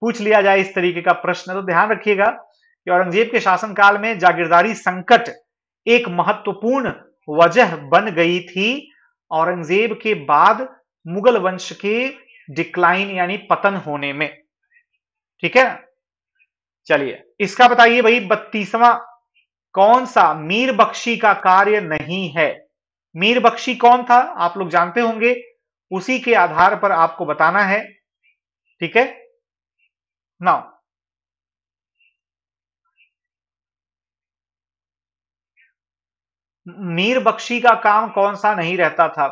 पूछ लिया जाए इस तरीके का प्रश्न तो ध्यान रखिएगा कि औरंगजेब के शासनकाल में जागीरदारी संकट एक महत्वपूर्ण वजह बन गई थी औरंगजेब के बाद मुगल वंश के डिक्लाइन यानी पतन होने में ठीक है चलिए इसका बताइए भाई बत्तीसवा कौन सा मीर बख्शी का कार्य नहीं है मीर बख्शी कौन था आप लोग जानते होंगे उसी के आधार पर आपको बताना है ठीक है Now, मीर बख्शी का काम कौन सा नहीं रहता था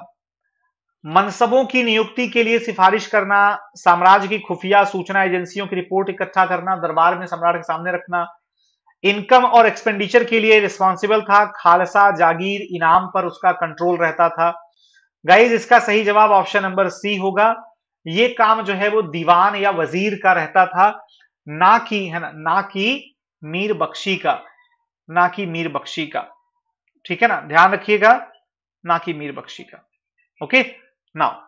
मनसबों की नियुक्ति के लिए सिफारिश करना साम्राज्य की खुफिया सूचना एजेंसियों की रिपोर्ट इकट्ठा करना दरबार में सम्राट के सामने रखना इनकम और एक्सपेंडिचर के लिए रिस्पॉन्सिबल था खालसा जागीर इनाम पर उसका कंट्रोल रहता था गाइज इसका सही जवाब ऑप्शन नंबर सी होगा ये काम जो है वो दीवान या वजीर का रहता था ना कि है ना ना कि मीर बख्शी का ना कि मीर बख्शी का ठीक है ना ध्यान रखिएगा ना कि मीर बख्शी का ओके नाउ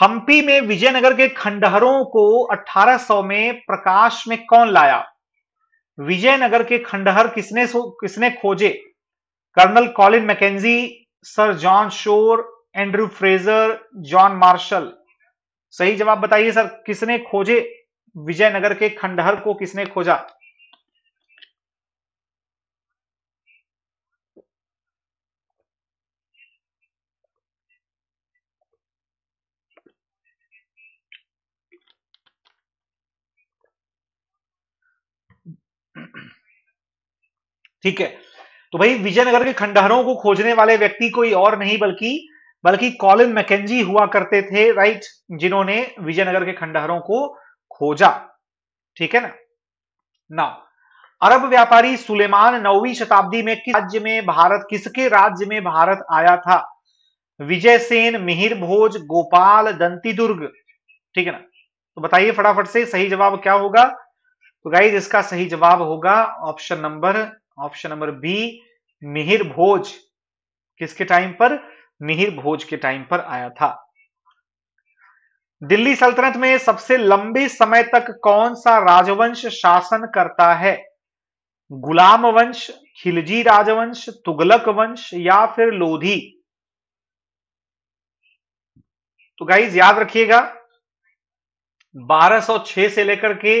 हम्पी में विजयनगर के खंडहरों को 1800 में प्रकाश में कौन लाया विजयनगर के खंडहर किसने किसने खोजे colonel Colin Mackenzie sir John Shore Andrew Fraser John Marshall सही जवाब बताइए सर किसने खोजे विजयनगर के खंडहर को किसने खोजा ठीक है तो भाई विजयनगर के खंडहरों को खोजने वाले व्यक्ति कोई और नहीं बल्कि बल्कि कॉलिन मैकेजी हुआ करते थे राइट जिन्होंने विजयनगर के खंडहरों को खोजा ठीक है ना नाउ अरब व्यापारी सुलेमान नौवीं शताब्दी में किस राज्य में भारत किसके राज्य में भारत आया था विजय सेन मिहिर भोज गोपाल दंती दुर्ग ठीक है ना तो बताइए फटाफट से सही जवाब क्या होगा तो गाइज इसका सही जवाब होगा option number option number B Mihir Bhoj किसके टाइम पर मिहिर भोज के टाइम पर आया था दिल्ली सल्तनत में सबसे लंबे समय तक कौन सा राजवंश शासन करता है गुलाम वंश खिलजी राजवंश तुगलक वंश या फिर लोधी तो गाइज याद रखिएगा 1206 से लेकर के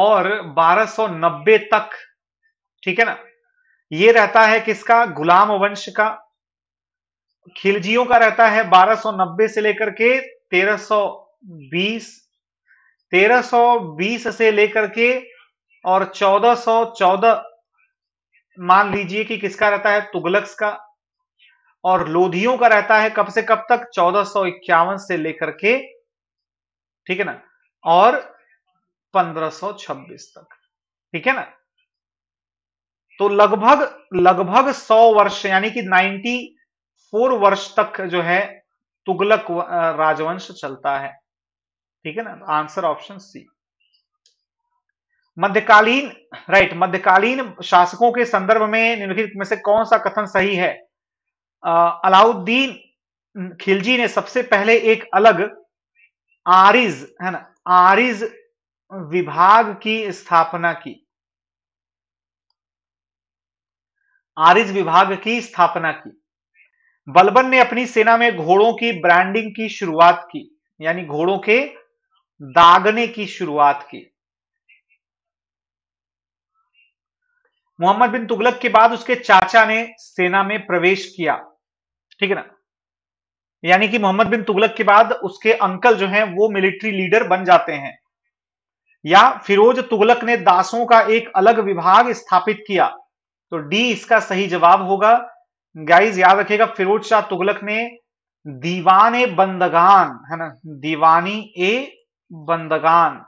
और 1290 तक ठीक है ना ये रहता है किसका गुलाम वंश का खिलजियों का रहता है 1290 से लेकर के 1320 1320 से लेकर के और 1414 मान लीजिए कि किसका रहता है तुगलक्स का और लोधियों का रहता है कब से कब तक चौदह से लेकर के ठीक है ना और 1526 तक ठीक है ना तो लगभग लगभग 100 वर्ष यानी कि फोर वर्ष तक जो है तुगलक राजवंश चलता है ठीक है ना आंसर ऑप्शन सी मध्यकालीन राइट मध्यकालीन शासकों के संदर्भ में निम्नलिखित में से कौन सा कथन सही है अलाउद्दीन खिलजी ने सबसे पहले एक अलग आरिज है ना आरिज विभाग की स्थापना की आरिज विभाग की स्थापना की बलबन ने अपनी सेना में घोड़ों की ब्रांडिंग की शुरुआत की यानी घोड़ों के दागने की शुरुआत की मोहम्मद बिन तुगलक के बाद उसके चाचा ने सेना में प्रवेश किया ठीक है ना यानी कि मोहम्मद बिन तुगलक के बाद उसके अंकल जो हैं वो मिलिट्री लीडर बन जाते हैं या फिरोज तुगलक ने दासों का एक अलग विभाग स्थापित किया तो डी इसका सही जवाब होगा गाइज याद रखिएगा फिरोज शाह तुगलक ने दीवान ए बंदगान है ना दीवानी ए बंदगान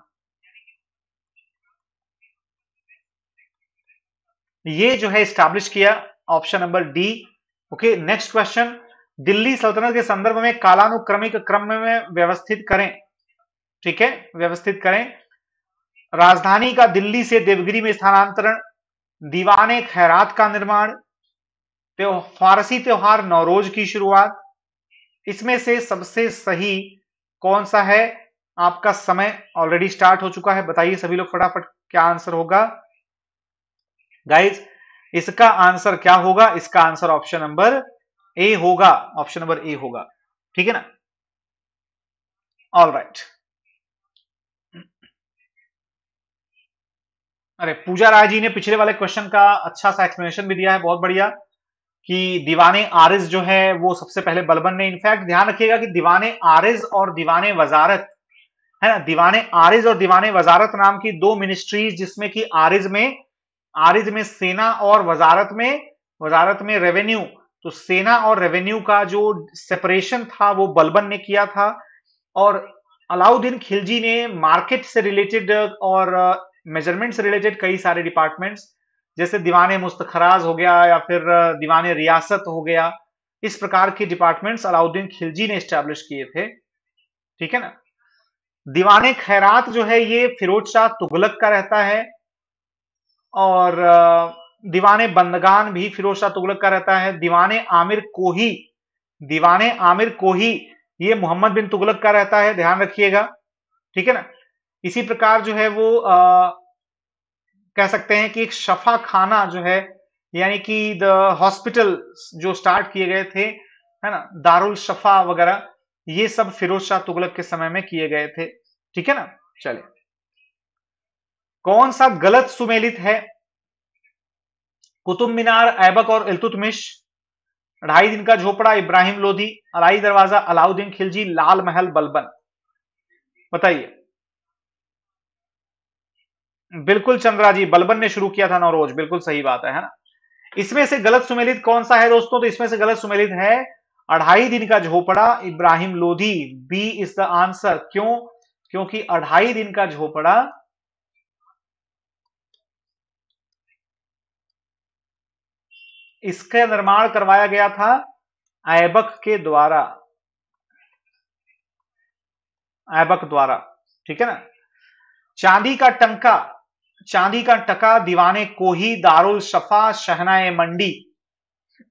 ये जो है स्टैब्लिश किया option number D okay next question Delhi सल्तनत के संदर्भ में कालानुक्रमिक क्रम में व्यवस्थित करें ठीक है व्यवस्थित करें राजधानी का दिल्ली से देवगिरी में स्थानांतरण दीवाने खैरात का निर्माण फारसी त्योहार नवरोज की शुरुआत इसमें से सबसे सही कौन सा है आपका समय ऑलरेडी स्टार्ट हो चुका है बताइए सभी लोग फटाफट क्या आंसर होगा गाइज इसका आंसर क्या होगा इसका आंसर ऑप्शन नंबर ए होगा ऑप्शन नंबर ए होगा ठीक है ना ऑल राइट अरे पूजा राय जी ने पिछले वाले क्वेश्चन का अच्छा सा एक्सप्लेनेशन भी दिया है बहुत बढ़िया कि दीवाने आरिज जो है वो सबसे पहले बलबन ने इनफैक्ट ध्यान रखिएगा कि दीवाने आरिज और दीवाने वजारत है ना दीवाने आरिज और दीवाने वजारत नाम की दो मिनिस्ट्रीज जिसमें कि आरिज में आरिज में सेना और वजारत में वजारत में रेवेन्यू तो सेना और रेवेन्यू का जो सेपरेशन था वो बलबन ने किया था और अलाउद्दीन खिलजी ने मार्केट से रिलेटेड और मेजरमेंट uh, से रिलेटेड कई सारे डिपार्टमेंट्स जैसे दीवान मुस्तखराज हो गया या फिर दीवान रियासत हो गया इस प्रकार के डिपार्टमेंट्स अलाउद्दीन खिलजी ने स्टैब्लिश किए थे ठीक है ना दीवान खैरात जो है ये फिरोज शाह तुगलक का रहता है और दीवान बंदगान भी फिरोज शाह तुगलक का रहता है दीवान आमिर कोही दीवान आमिर कोही ये मोहम्मद बिन तुगलक का रहता है ध्यान रखिएगा ठीक है ना इसी प्रकार जो है वो आ, कह सकते हैं कि एक शफा खाना जो है यानी कि द हॉस्पिटल जो स्टार्ट किए गए थे है ना दारुल शफा वगैरह ये सब फिरोज शाह तुगलक के समय में किए गए थे ठीक है ना चले कौन सा गलत सुमेलित है कुतुब मीनार ऐबक और इलतुतमिश ढाई दिन का झोपड़ा इब्राहिम लोधी अलाई दरवाजा अलाउद्दीन खिलजी लाल महल बलबन बताइए बिल्कुल चंद्रा जी बलबन ने शुरू किया था नौरोज बिल्कुल सही बात है, है ना इसमें से गलत सुमेलित कौन सा है दोस्तों तो इसमें से गलत सुमेलित है अढ़ाई दिन का झोपड़ा Ibrahim Lodhi B is the answer क्यों क्योंकि अढ़ाई दिन का झोपड़ा इसका निर्माण करवाया गया था ऐबक के द्वारा ऐबक द्वारा ठीक है ना चांदी का टंका चांदी का टका दीवाने कोही दारुल शफा शहनाए मंडी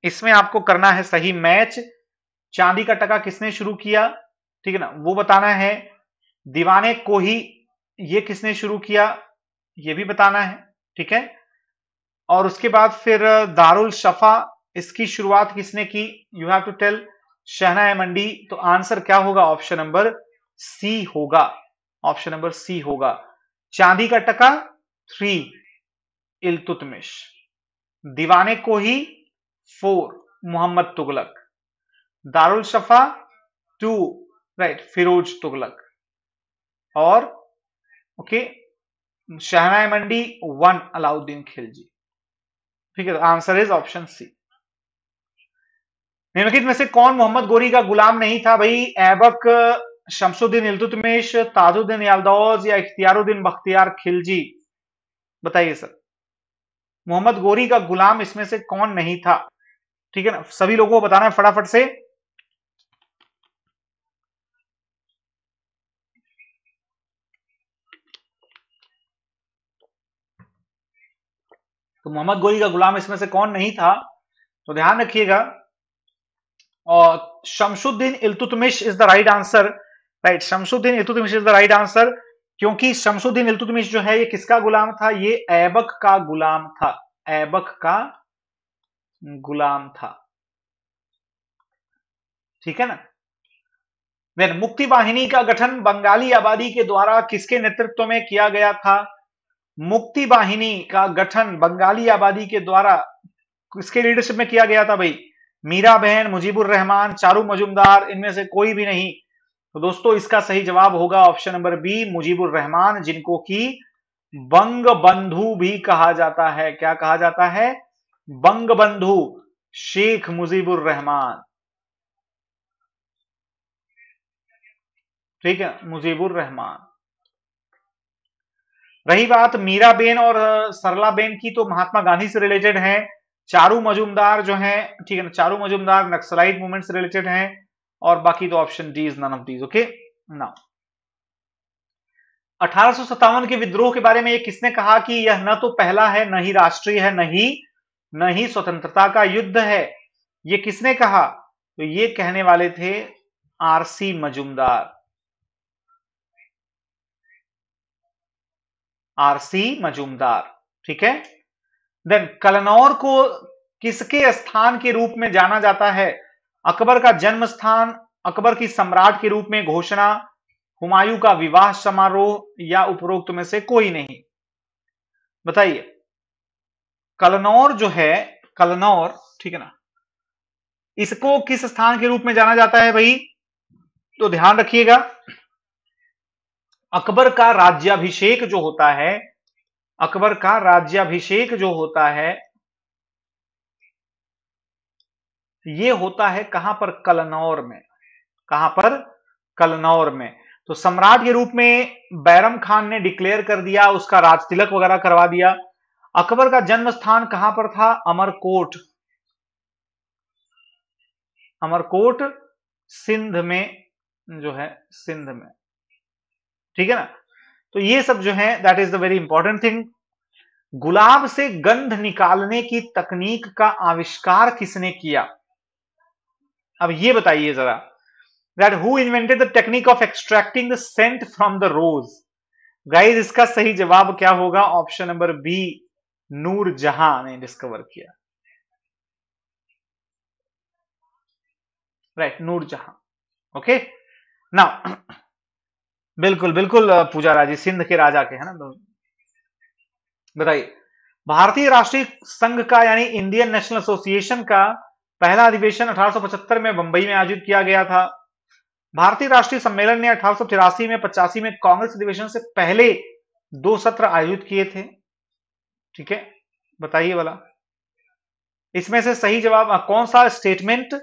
इसमें आपको करना है सही मैच चांदी का टका किसने शुरू किया ठीक है ना वो बताना है दीवाने कोही ये किसने शुरू किया ये भी बताना है ठीक है और उसके बाद फिर दारुल शफा इसकी शुरुआत किसने की यू हैव टू टेल शहना मंडी तो आंसर क्या होगा ऑप्शन नंबर सी होगा ऑप्शन नंबर सी होगा चांदी का टका थ्री इलतुतमिश दीवाने को ही फोर मोहम्मद तुगलक दारुल शफा टू राइट फिरोज तुगलक और ओके शहनाय मंडी वन अलाउद्दीन खिलजी ठीक है तो आंसर इज ऑप्शन सी निम्नलिखित में से कौन मोहम्मद गोरी का गुलाम नहीं था भाई ऐबक शमसुद्दीन इल्तुतमेश ताजुद्दीन यालदौज या इख्तियारुद्दीन बख्तियार खिलजी बताइए सर मोहम्मद गोरी का गुलाम इसमें से कौन नहीं था ठीक है ना सभी लोगों को बताना है फटाफट से तो मोहम्मद गोरी का गुलाम इसमें से कौन नहीं था तो ध्यान रखिएगा और Shamsuddin Iltutmish is the right answer right Shamsuddin Iltutmish is the right answer क्योंकि शमसुद्दीन इल्तुतमिश जो है ये किसका गुलाम था ये ऐबक का गुलाम था ऐबक का गुलाम था ठीक है ना देन मुक्ति वाहिनी का गठन बंगाली आबादी के द्वारा किसके नेतृत्व में किया गया था मुक्ति वाहिनी का गठन बंगाली आबादी के द्वारा किसके लीडरशिप में किया गया था भाई मीरा बहन मुजीबुर रहमान चारू मजुमदार इनमें से कोई भी नहीं तो दोस्तों इसका सही जवाब होगा option number B Mujibur Rahman जिनको कि बंग बंधु भी कहा जाता है क्या कहा जाता है बंग बंधु शेख मुजीबुर रहमान ठीक है मुजीबुर रहमान रही बात मीरा बेन और सरला बेन की तो महात्मा गांधी से रिलेटेड है चारू मजूमदार जो है ठीक है ना चारू मजूमदार नक्सलाइट मूवमेंट से रिलेटेड है और बाकी तो option D is none of these okay now अठारह के विद्रोह के बारे में ये किसने कहा कि यह न तो पहला है न ही राष्ट्रीय है न ही न ही स्वतंत्रता का युद्ध है ये किसने कहा तो ये कहने वाले थे आरसी मजुमदार आरसी मजुमदार ठीक है देन कलनौर को किसके स्थान के रूप में जाना जाता है अकबर का जन्म स्थान अकबर की सम्राट के रूप में घोषणा हुमायूं का विवाह समारोह या उपरोक्त में से कोई नहीं बताइए कलनौर जो है कलनौर ठीक है ना इसको किस स्थान के रूप में जाना जाता है भाई तो ध्यान रखिएगा अकबर का राज्याभिषेक जो होता है अकबर का राज्याभिषेक जो होता है ये होता है कहां पर कलनौर में कहां पर कलनौर में तो सम्राट के रूप में बैरम खान ने डिक्लेयर कर दिया उसका राज तिलक वगैरह करवा दिया अकबर का जन्म स्थान कहां पर था अमरकोट अमरकोट सिंध में जो है सिंध में ठीक है ना तो ये सब जो है that is the very important thing गुलाब से गंध निकालने की तकनीक का आविष्कार किसने किया अब ये बताइए जरा that who invented the technique of extracting the scent from the rose guys इसका सही जवाब क्या होगा ऑप्शन नंबर बी नूर जहां ने डिस्कवर किया राइट right, नूर जहां ओके okay? नाउ बिल्कुल बिल्कुल पूजा राजी सिंध के राजा के है ना तो बताइए भारतीय राष्ट्रीय संघ का यानी इंडियन नेशनल एसोसिएशन का पहला अधिवेशन 1875 में बंबई में आयोजित किया गया था भारतीय राष्ट्रीय सम्मेलन ने अठारह में पचासी में कांग्रेस अधिवेशन से पहले दो सत्र आयोजित किए थे ठीक है बताइए वाला इसमें से सही जवाब कौन सा स्टेटमेंट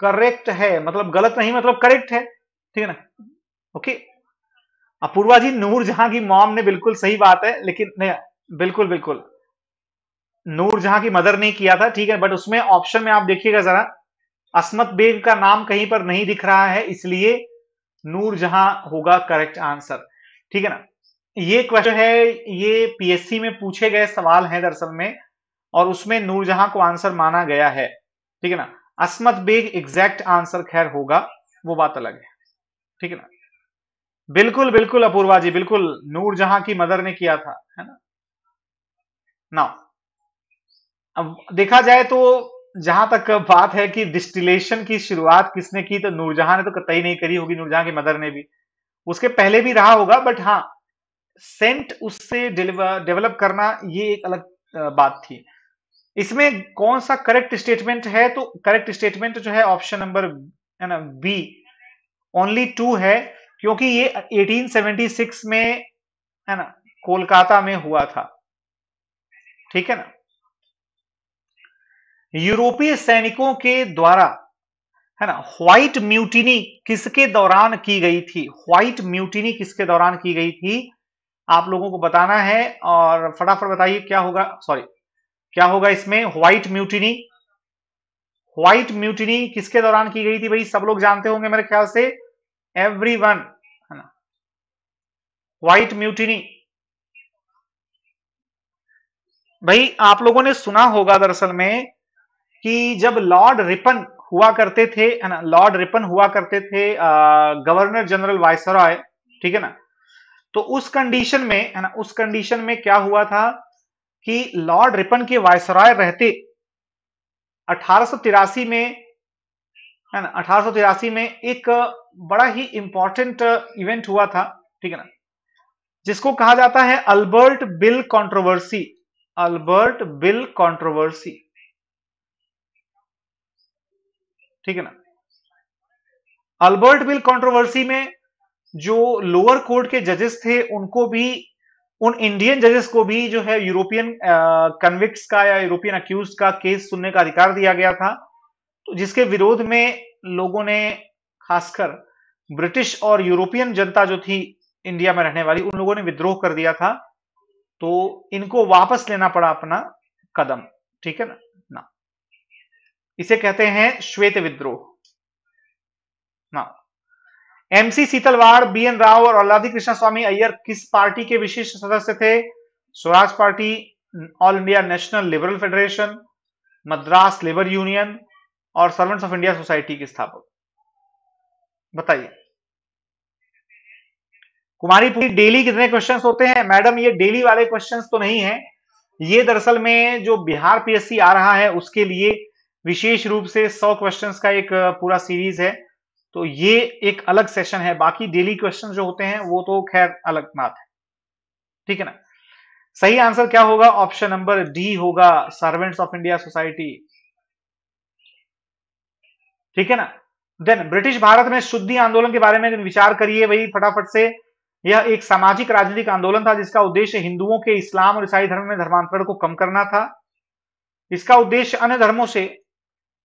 करेक्ट है मतलब गलत नहीं मतलब करेक्ट है ठीक है ना ओके अपूर्वा जी नूर जहां की मॉम ने बिल्कुल सही बात है लेकिन नहीं बिल्कुल बिल्कुल नूरजहां की मदर ने किया था ठीक है बट उसमें ऑप्शन में आप देखिएगा जरा असमत बेग का नाम कहीं पर नहीं दिख रहा है इसलिए नूर जहां होगा करेक्ट आंसर ठीक है ना ये क्वेश्चन है ये पीएससी में पूछे गए सवाल हैं दरअसल में और उसमें नूरजहां को आंसर माना गया है ठीक है ना असमत बेग एग्जैक्ट आंसर खैर होगा वो बात अलग है ठीक है ना बिल्कुल बिल्कुल अपूर्वा जी बिल्कुल नूर जहां की मदर ने किया था है ना नाउ अब देखा जाए तो जहां तक बात है कि डिस्टिलेशन की शुरुआत किसने की तो नूरजहां ने तो कतई नहीं करी होगी नूरजहां की मदर ने भी उसके पहले भी रहा होगा बट हाँ सेंट उससे डेवलप करना ये एक अलग बात थी इसमें कौन सा करेक्ट स्टेटमेंट है तो करेक्ट स्टेटमेंट जो है ऑप्शन नंबर है ना बी ओनली टू है क्योंकि ये 1876 में है ना कोलकाता में हुआ था ठीक है ना यूरोपीय सैनिकों के द्वारा है ना व्हाइट म्यूटिनी किसके दौरान की गई थी व्हाइट म्यूटिनी किसके दौरान की गई थी आप लोगों को बताना है और फटाफट बताइए क्या होगा सॉरी क्या होगा इसमें व्हाइट म्यूटिनी व्हाइट म्यूटिनी किसके दौरान की गई थी भाई सब लोग जानते होंगे मेरे ख्याल से एवरी वन है ना व्हाइट म्यूटिनी भाई आप लोगों ने सुना होगा दरअसल में कि जब लॉर्ड रिपन हुआ करते थे लॉर्ड रिपन हुआ करते थे गवर्नर जनरल वायसराय ठीक है ना तो उस कंडीशन में है ना उस कंडीशन में क्या हुआ था कि लॉर्ड रिपन के वायसरॉय रहते अठारह में है ना अठारह में एक बड़ा ही इंपॉर्टेंट इवेंट हुआ था ठीक है ना जिसको कहा जाता है Albert bill controversy Albert bill controversy ठीक है ना अल्बर्ट बिल कंट्रोवर्सी में जो लोअर कोर्ट के जजेस थे उनको भी उन इंडियन जजेस को भी जो है यूरोपियन कन्विक्स का या यूरोपियन अक्यूज का केस सुनने का अधिकार दिया गया था तो जिसके विरोध में लोगों ने खासकर ब्रिटिश और यूरोपियन जनता जो थी इंडिया में रहने वाली उन लोगों ने विद्रोह कर दिया था तो इनको वापस लेना पड़ा अपना कदम ठीक है ना इसे कहते हैं श्वेत विद्रोह ना MC Setalvad B N Rau और अल्लादी कृष्णा स्वामी अय्यर किस पार्टी के विशिष्ट सदस्य थे Swaraj party all India national liberal federation Madras labour union और सर्वेंट्स ऑफ इंडिया सोसाइटी के स्थापक बताइए कुमारी पूरी डेली कितने क्वेश्चंस होते हैं मैडम ये डेली वाले क्वेश्चंस तो नहीं है ये दरअसल में जो बिहार पीएससी आ रहा है उसके लिए विशेष रूप से सौ क्वेश्चंस का एक पूरा सीरीज है तो ये एक अलग सेशन है बाकी डेली क्वेश्चन जो होते हैं वो तो खैर अलग बात है ठीक है ना सही आंसर क्या होगा ऑप्शन नंबर डी होगा सर्वेंट्स ऑफ इंडिया सोसाइटी ठीक है ना देन ब्रिटिश भारत में शुद्धि आंदोलन के बारे में विचार करिए वही फटाफट से यह एक सामाजिक राजनीतिक आंदोलन था जिसका उद्देश्य हिंदुओं के इस्लाम और ईसाई धर्म में धर्मांतरण को कम करना था इसका उद्देश्य अन्य धर्मों से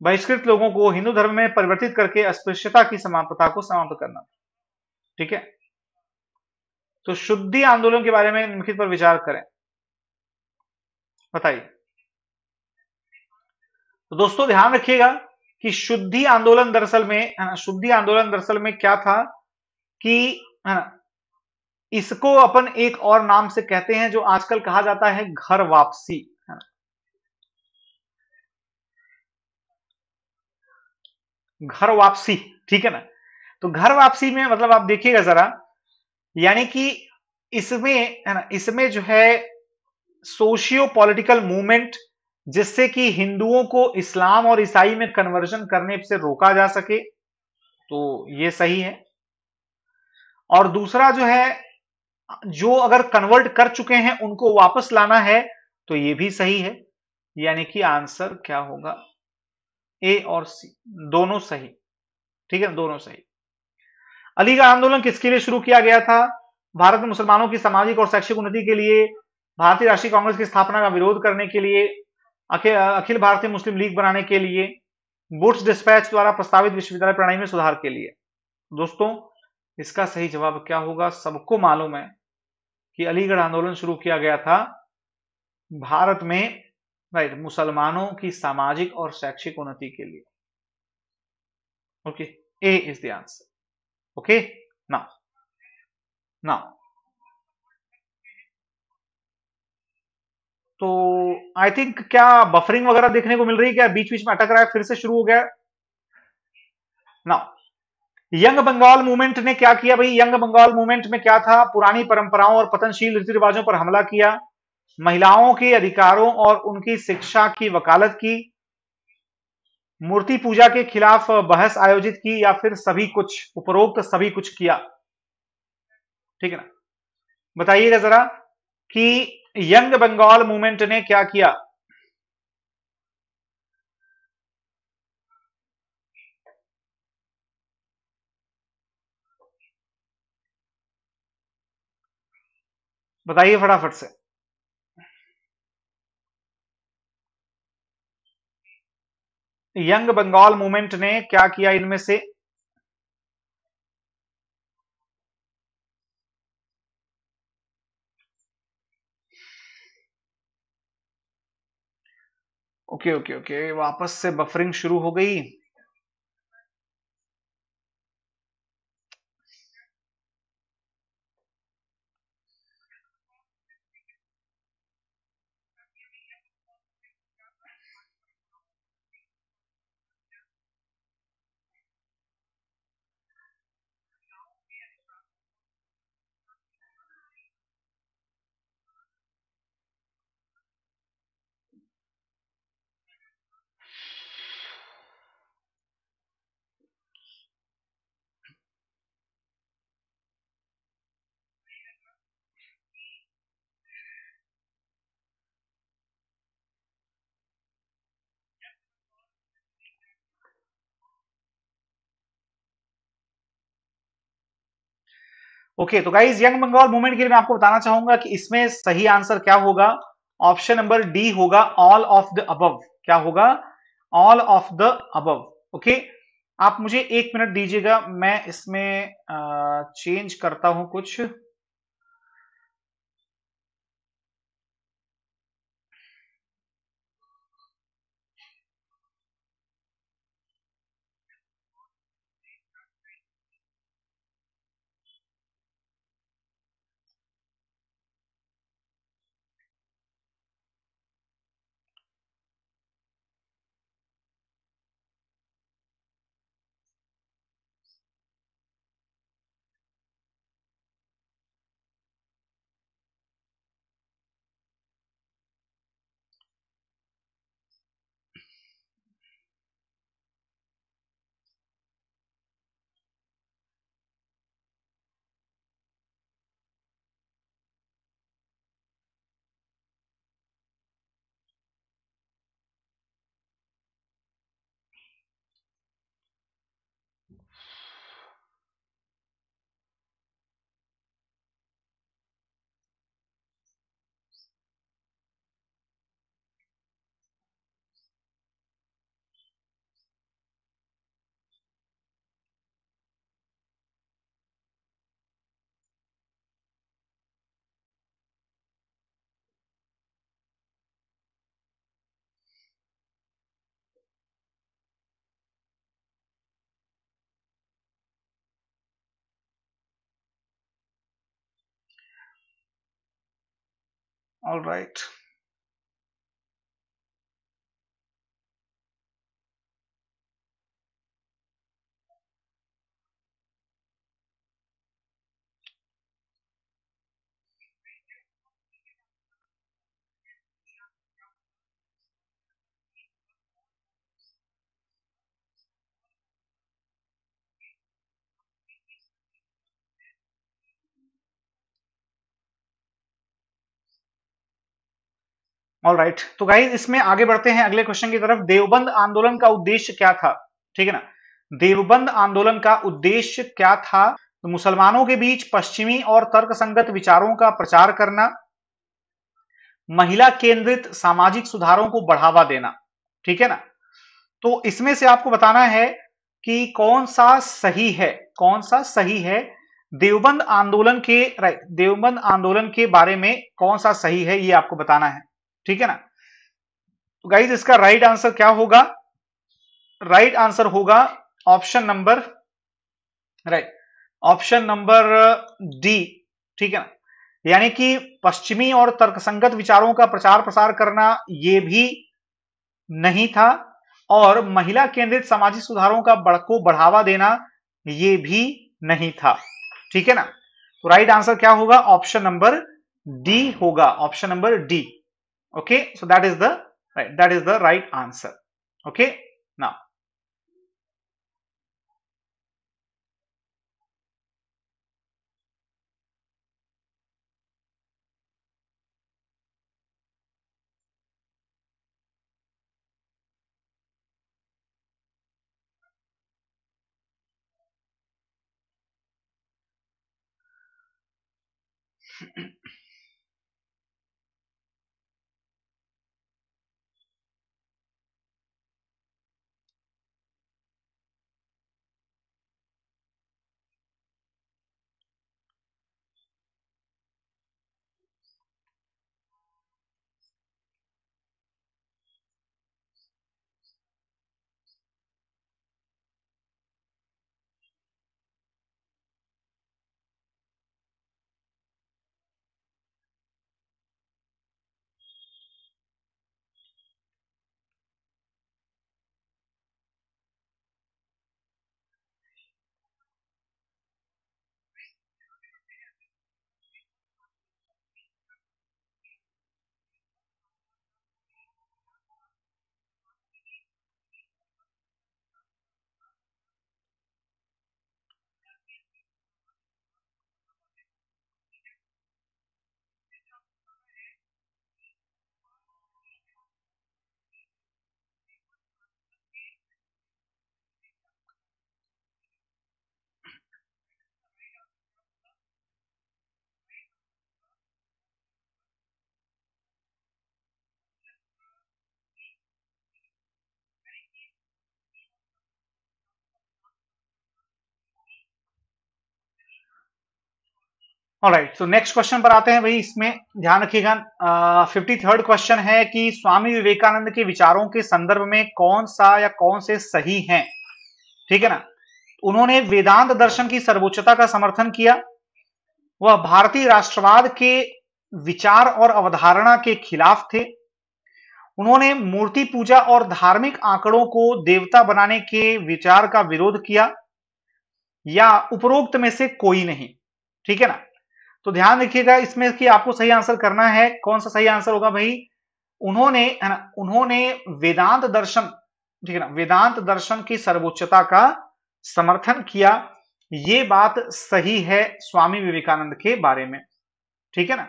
बहिष्कृत लोगों को हिंदू धर्म में परिवर्तित करके अस्पृश्यता की समाप्तता को समाप्त करना ठीक है तो शुद्धि आंदोलन के बारे में निम्नलिखित पर विचार करें बताइए तो दोस्तों ध्यान रखिएगा कि शुद्धि आंदोलन दरअसल में शुद्धि आंदोलन दरअसल में क्या था कि इसको अपन एक और नाम से कहते हैं जो आजकल कहा जाता है घर वापसी घर वापसी ठीक है ना तो घर वापसी में मतलब आप देखिएगा जरा यानी कि इसमें है ना इसमें जो है सोशियो पॉलिटिकल मूवमेंट जिससे कि हिंदुओं को इस्लाम और ईसाई में कन्वर्जन करने से रोका जा सके तो ये सही है और दूसरा जो है जो अगर कन्वर्ट कर चुके हैं उनको वापस लाना है तो ये भी सही है यानी कि आंसर क्या होगा ए और सी दोनों सही ठीक है दोनों सही अलीगढ़ आंदोलन किसके लिए शुरू किया गया था भारत में मुसलमानों की सामाजिक और शैक्षिक उन्नति के लिए भारतीय राष्ट्रीय कांग्रेस की स्थापना का विरोध करने के लिए अखिल भारतीय मुस्लिम लीग बनाने के लिए बुट्स डिस्पैच द्वारा प्रस्तावित विश्वविद्यालय प्रणाली में सुधार के लिए दोस्तों इसका सही जवाब क्या होगा सबको मालूम है कि अलीगढ़ आंदोलन शुरू किया गया था भारत में राइट right, मुसलमानों की सामाजिक और शैक्षिक उन्नति के लिए okay A is the answer okay ना ना तो आई थिंक क्या बफरिंग वगैरह देखने को मिल रही है क्या बीच बीच में अटक रहा है फिर से शुरू हो गया ना यंग बंगाल मूवमेंट ने क्या किया भाई यंग बंगाल मूवमेंट में क्या था पुरानी परंपराओं और पतनशील रीति रिवाजों पर हमला किया महिलाओं के अधिकारों और उनकी शिक्षा की वकालत की मूर्ति पूजा के खिलाफ बहस आयोजित की या फिर सभी कुछ उपरोक्त सभी कुछ किया ठीक है ना बताइएगा जरा कि यंग बंगाल मूवमेंट ने क्या किया बताइए फटाफट से यंग बंगाल मूवमेंट ने क्या किया इनमें से ओके ओके ओके वापस से बफरिंग शुरू हो गई ओके तो गाइज यंग बंगाल मूवमेंट के लिए मैं आपको बताना चाहूंगा कि इसमें सही आंसर क्या होगा ऑप्शन नंबर डी होगा ऑल ऑफ द अबव क्या होगा all of the above okay आप मुझे एक मिनट दीजिएगा मैं इसमें चेंज करता हूं कुछ all right ऑल राइट तो गाइज इसमें आगे बढ़ते हैं अगले क्वेश्चन की तरफ देवबंद आंदोलन का उद्देश्य क्या था ठीक है ना देवबंद आंदोलन का उद्देश्य क्या था तो मुसलमानों के बीच पश्चिमी और तर्क संगत विचारों का प्रचार करना महिला केंद्रित सामाजिक सुधारों को बढ़ावा देना ठीक है ना तो इसमें से आपको बताना है कि कौन सा सही है कौन सा सही है देवबंद आंदोलन के राइट देवबंद आंदोलन के बारे में कौन सा सही है ये आपको बताना है ठीक है ना तो गाइज इसका राइट right आंसर क्या होगा राइट right आंसर होगा option number right option number D ठीक है ना यानी कि पश्चिमी और तर्कसंगत विचारों का प्रचार प्रसार करना यह भी नहीं था और महिला केंद्रित सामाजिक सुधारों का बढ़ को बढ़ावा देना ये भी नहीं था ठीक है ना तो राइट आंसर क्या होगा ऑप्शन नंबर डी होगा option number D okay so that is the right that is the right answer okay now right so next question पर आते हैं भाई इसमें ध्यान रखिएगा फिफ्टी थर्ड क्वेश्चन है कि स्वामी विवेकानंद के विचारों के संदर्भ में कौन सा या कौन से सही हैं ठीक है ना उन्होंने वेदांत दर्शन की सर्वोच्चता का समर्थन किया वह भारतीय राष्ट्रवाद के विचार और अवधारणा के खिलाफ थे उन्होंने मूर्ति पूजा और धार्मिक आंकड़ों को देवता बनाने के विचार का विरोध किया या उपरोक्त में से कोई नहीं ठीक है ना तो ध्यान रखिएगा इसमें कि आपको सही आंसर करना है कौन सा सही आंसर होगा भाई उन्होंने है ना उन्होंने वेदांत दर्शन ठीक है ना वेदांत दर्शन की सर्वोच्चता का समर्थन किया ये बात सही है स्वामी विवेकानंद के बारे में ठीक है ना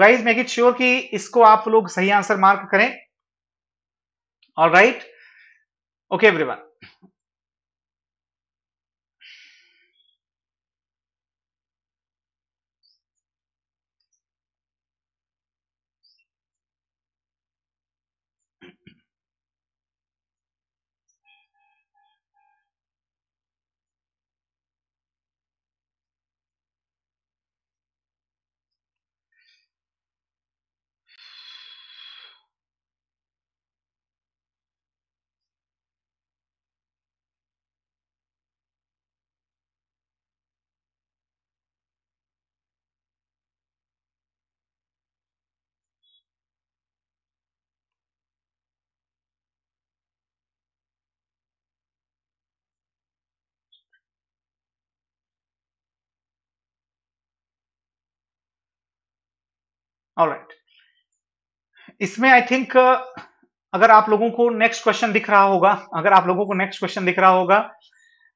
गाइज मेक इट श्योर कि इसको आप लोग सही आंसर मार्क करें और राइट ओके एवरीवन ऑलराइट इसमें आई थिंक uh, अगर आप लोगों को नेक्स्ट क्वेश्चन दिख रहा होगा अगर आप लोगों को नेक्स्ट क्वेश्चन दिख रहा होगा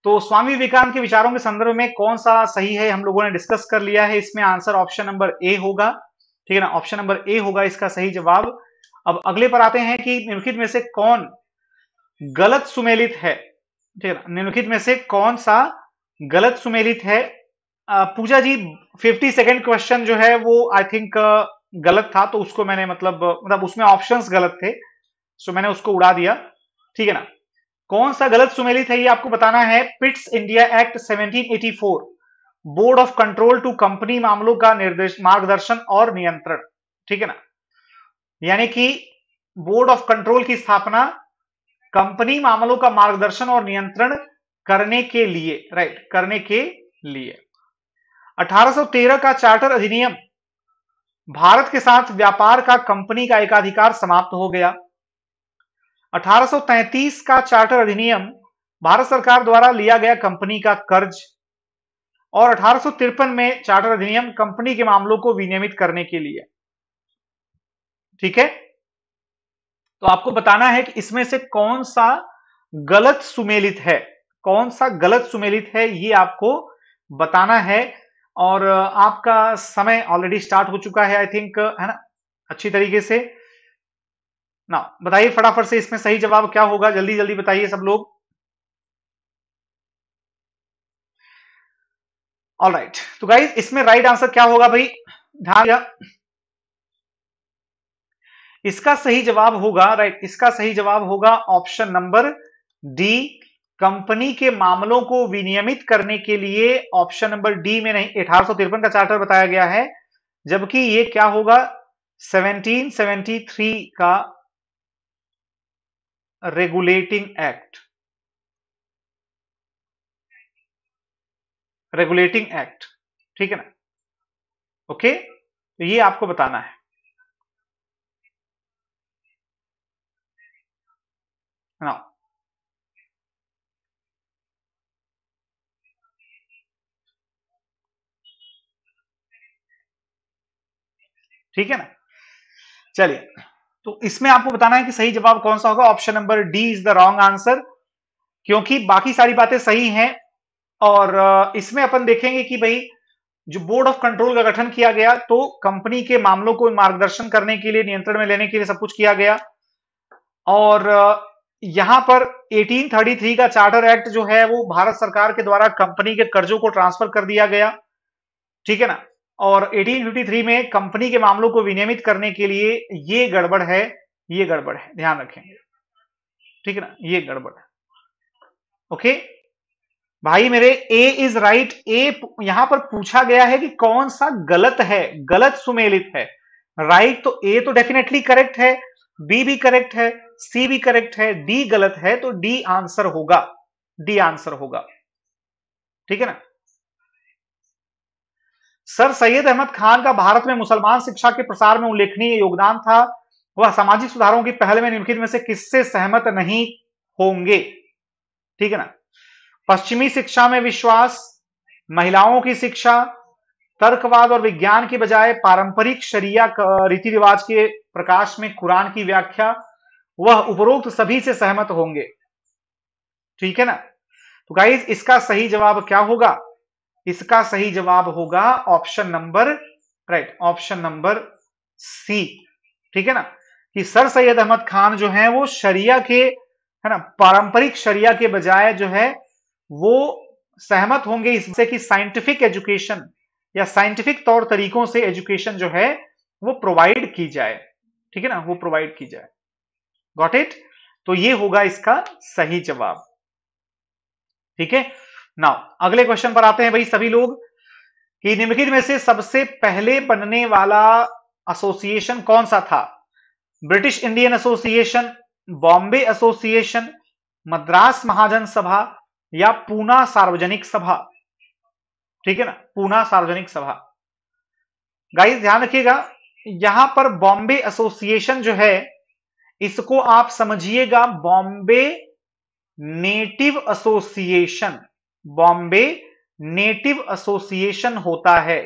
तो स्वामी विवेकानंद के विचारों के संदर्भ में कौन सा सही है हम लोगों ने डिस्कस कर लिया है इसमें आंसर ऑप्शन नंबर ए होगा ठीक है ना ऑप्शन नंबर ए होगा इसका सही जवाब अब अगले पर आते हैं कि निम्नलिखित में से कौन गलत सुमेलित है ठीक है ना निम्नलिखित में से कौन सा गलत सुमेलित है Pooja ji fifty second question जो है वो आई थिंक गलत था तो उसको मैंने मतलब मतलब उसमें ऑप्शंस गलत थे सो मैंने उसको उड़ा दिया ठीक है ना कौन सा गलत सुमेली था ये आपको बताना है Pitt's India act 1784 board of control to company मामलों का निर्देश मार्गदर्शन और नियंत्रण ठीक है ना यानी कि बोर्ड ऑफ कंट्रोल की स्थापना कंपनी मामलों का मार्गदर्शन और नियंत्रण करने के लिए राइट करने के लिए 1813 का चार्टर अधिनियम भारत के साथ व्यापार का कंपनी का एकाधिकार समाप्त हो गया 1833 का चार्टर अधिनियम भारत सरकार द्वारा लिया गया कंपनी का कर्ज और अठारह में चार्टर अधिनियम कंपनी के मामलों को विनियमित करने के लिए ठीक है तो आपको बताना है कि इसमें से कौन सा गलत सुमेलित है कौन सा गलत सुमेलित है ये आपको बताना है और आपका समय ऑलरेडी स्टार्ट हो चुका है आई थिंक है ना अच्छी तरीके से ना बताइए फटाफट से इसमें सही जवाब क्या होगा जल्दी जल्दी बताइए सब लोग ऑल राइट तो गाइज इसमें राइट right आंसर क्या होगा भाई ध्यान इसका सही जवाब होगा राइट right, इसका सही जवाब होगा ऑप्शन नंबर डी कंपनी के मामलों को विनियमित करने के लिए ऑप्शन नंबर डी में नहीं अठारह का चार्टर बताया गया है जबकि ये क्या होगा 1773 का रेगुलेटिंग एक्ट रेगुलेटिंग एक्ट ठीक है ना ओके तो ये आपको बताना है ना ठीक है ना चलिए तो इसमें आपको बताना है कि सही जवाब कौन सा होगा option number D is the wrong answer क्योंकि बाकी सारी बातें सही हैं और इसमें अपन देखेंगे कि भाई जो बोर्ड ऑफ कंट्रोल का गठन किया गया तो कंपनी के मामलों को मार्गदर्शन करने के लिए नियंत्रण में लेने के लिए सब कुछ किया गया और यहां पर 1833 का चार्टर एक्ट जो है वो भारत सरकार के द्वारा कंपनी के कर्जों को ट्रांसफर कर दिया गया ठीक है ना और 1853 में कंपनी के मामलों को विनियमित करने के लिए ये गड़बड़ है ये गड़बड़ है ध्यान रखें ठीक है ना ये गड़बड़ है ओके भाई मेरे ए इज राइट ए यहां पर पूछा गया है कि कौन सा गलत है गलत सुमेलित है राइट right, तो ए तो डेफिनेटली करेक्ट है बी भी करेक्ट है सी भी करेक्ट है डी गलत है तो डी आंसर होगा डी आंसर होगा ठीक है ना सर सैयद अहमद खान का भारत में मुसलमान शिक्षा के प्रसार में उल्लेखनीय योगदान था वह सामाजिक सुधारों की पहल में निम्नलिखित में से किससे सहमत नहीं होंगे ठीक है ना पश्चिमी शिक्षा में विश्वास महिलाओं की शिक्षा तर्कवाद और विज्ञान के बजाय पारंपरिक शरिया रीति रिवाज के प्रकाश में कुरान की व्याख्या वह उपरोक्त सभी से सहमत होंगे ठीक है ना तो गाइज इसका सही जवाब क्या होगा इसका सही जवाब होगा option number right option number C ठीक है ना कि सर सैयद अहमद खान जो है वो शरिया के है ना पारंपरिक शरिया के बजाय जो है वो सहमत होंगे इससे कि साइंटिफिक एजुकेशन या साइंटिफिक तौर तरीकों से एजुकेशन जो है वो प्रोवाइड की जाए ठीक है ना वो प्रोवाइड की जाए गॉट इट तो ये होगा इसका सही जवाब ठीक है नाउ अगले क्वेश्चन पर आते हैं भाई सभी लोग कि निम्नलिखित में से सबसे पहले बनने वाला एसोसिएशन कौन सा था British Indian association Bombay association Madras Mahajan Sabha या पूना सार्वजनिक सभा ठीक है ना पूना सार्वजनिक सभा गाइस ध्यान रखिएगा यहां पर बॉम्बे एसोसिएशन जो है इसको आप समझिएगा Bombay native association Bombay native association होता है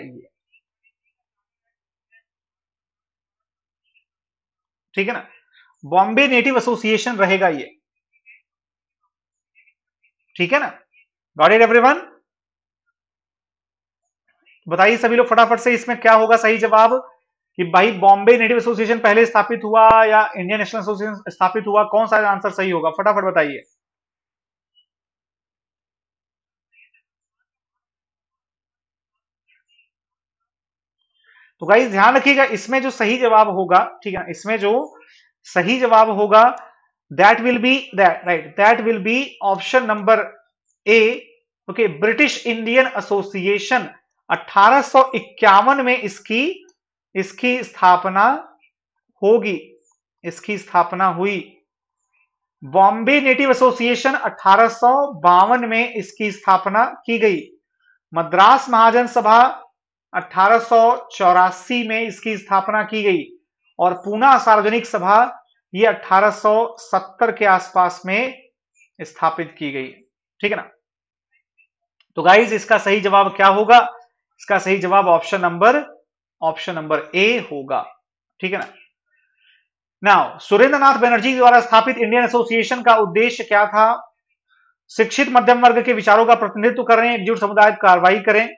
ठीक है ना बॉम्बे नेटिव एसोसिएशन रहेगा ये ठीक है ना गॉड इट एवरीवन बताइए सभी लोग फटाफट से इसमें क्या होगा सही जवाब कि भाई बॉम्बे नेटिव एसोसिएशन पहले स्थापित हुआ या इंडियन नेशनल एसोसिएशन स्थापित हुआ कौन सा आंसर सही होगा फटाफट बताइए तो गाइज ध्यान रखिएगा इसमें जो सही जवाब होगा ठीक है इसमें जो सही जवाब होगा that will be that right that will be option number A okay British Indian association 1851 में इसकी इसकी स्थापना होगी इसकी स्थापना हुई बॉम्बे नेटिव एसोसिएशन अठारह में इसकी स्थापना की गई मद्रास महाजन सभा अठारह में इसकी स्थापना की गई और पूना सार्वजनिक सभा ये 1870 के आसपास में स्थापित की गई ठीक है ना तो गाइज इसका सही जवाब क्या होगा इसका सही जवाब option number option number A होगा ठीक है ना नाउ सुरेंद्रनाथ बनर्जी द्वारा स्थापित इंडियन एसोसिएशन का उद्देश्य क्या था शिक्षित मध्यम वर्ग के विचारों का प्रतिनिधित्व करें एकजुट समुदाय कार्रवाई करें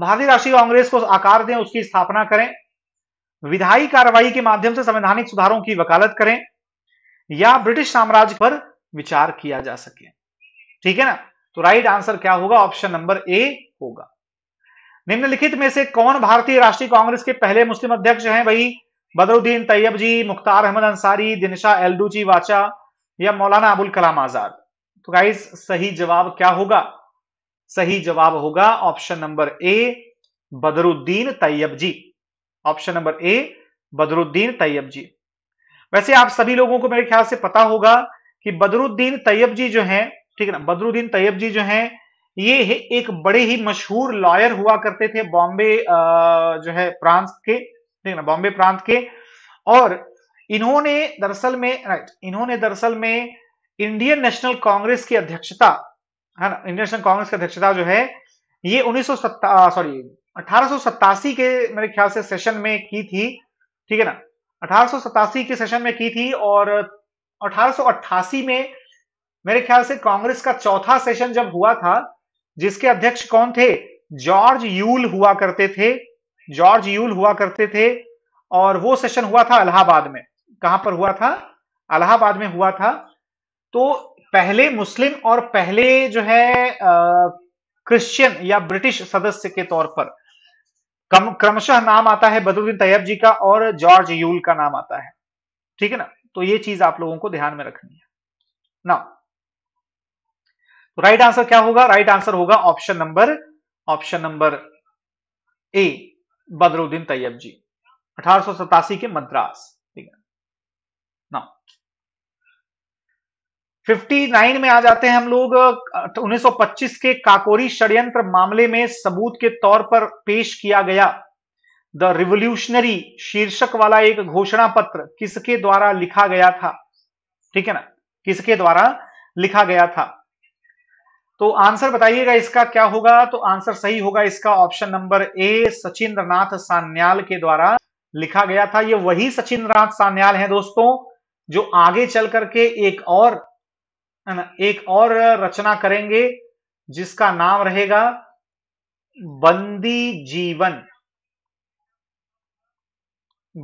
भारतीय राष्ट्रीय कांग्रेस को आकार दें उसकी स्थापना करें विधायी कार्रवाई के माध्यम से संवैधानिक सुधारों की वकालत करें या ब्रिटिश साम्राज्य पर विचार किया जा सके ठीक है ना तो राइट आंसर क्या होगा ऑप्शन नंबर ए होगा निम्नलिखित में से कौन भारतीय राष्ट्रीय कांग्रेस के पहले मुस्लिम अध्यक्ष हैं भाई बदरुद्दीन तैयब जी मुख्तार अहमद अंसारी दिनशा एलडूची वाचा या मौलाना अबुल कलाम आजाद तो गाइस सही जवाब क्या होगा सही जवाब होगा option number A Badruddin Tyabji option number A Badruddin Tyabji वैसे आप सभी लोगों को मेरे ख्याल से पता होगा कि बदरुद्दीन तैयब जी जो हैं ठीक है ना बदरुद्दीन तैयब जी जो हैं ये एक बड़े ही मशहूर लॉयर हुआ करते थे बॉम्बे जो है प्रांत के ठीक है ना बॉम्बे प्रांत के और इन्होंने दरअसल में राइट इन्होंने दरअसल में इंडियन नेशनल कांग्रेस की अध्यक्षता है ना इंडियन कांग्रेस की अध्यक्षता जो है ये उन्नीस सॉरी अठारह के मेरे ख्याल से सेशन में की थी ठीक है ना अठारह के सेशन में की थी और अठारह में मेरे ख्याल से कांग्रेस का चौथा सेशन जब हुआ था जिसके अध्यक्ष कौन थे जॉर्ज यूल हुआ करते थे जॉर्ज यूल हुआ करते थे और वो सेशन हुआ था अलाहाबाद में कहां पर हुआ था अलाहाबाद में हुआ था तो पहले मुस्लिम और पहले जो है क्रिश्चियन या ब्रिटिश सदस्य के तौर पर क्रमशः नाम आता है बदरुद्दीन तैयब जी का और जॉर्ज यूल का नाम आता है ठीक है ना तो ये चीज आप लोगों को ध्यान में रखनी है ना राइट आंसर क्या होगा राइट आंसर होगा option number option number A Badruddin Tyabji अठारह के मद्रास ठीक है ना 59 में आ जाते हैं हम लोग 1925 के काकोरी षड्यंत्र मामले में सबूत के तौर पर पेश किया गया द रिवोल्यूशनरी शीर्षक वाला एक घोषणा पत्र किसके द्वारा लिखा गया था ठीक है ना किसके द्वारा लिखा गया था तो आंसर बताइएगा इसका क्या होगा तो आंसर सही होगा इसका option number A Sachindra Nath Sanyal के द्वारा लिखा गया था ये वही सचिंद्र नाथ सान्याल है दोस्तों जो आगे चल करके एक और ना एक और रचना करेंगे जिसका नाम रहेगा बंदी जीवन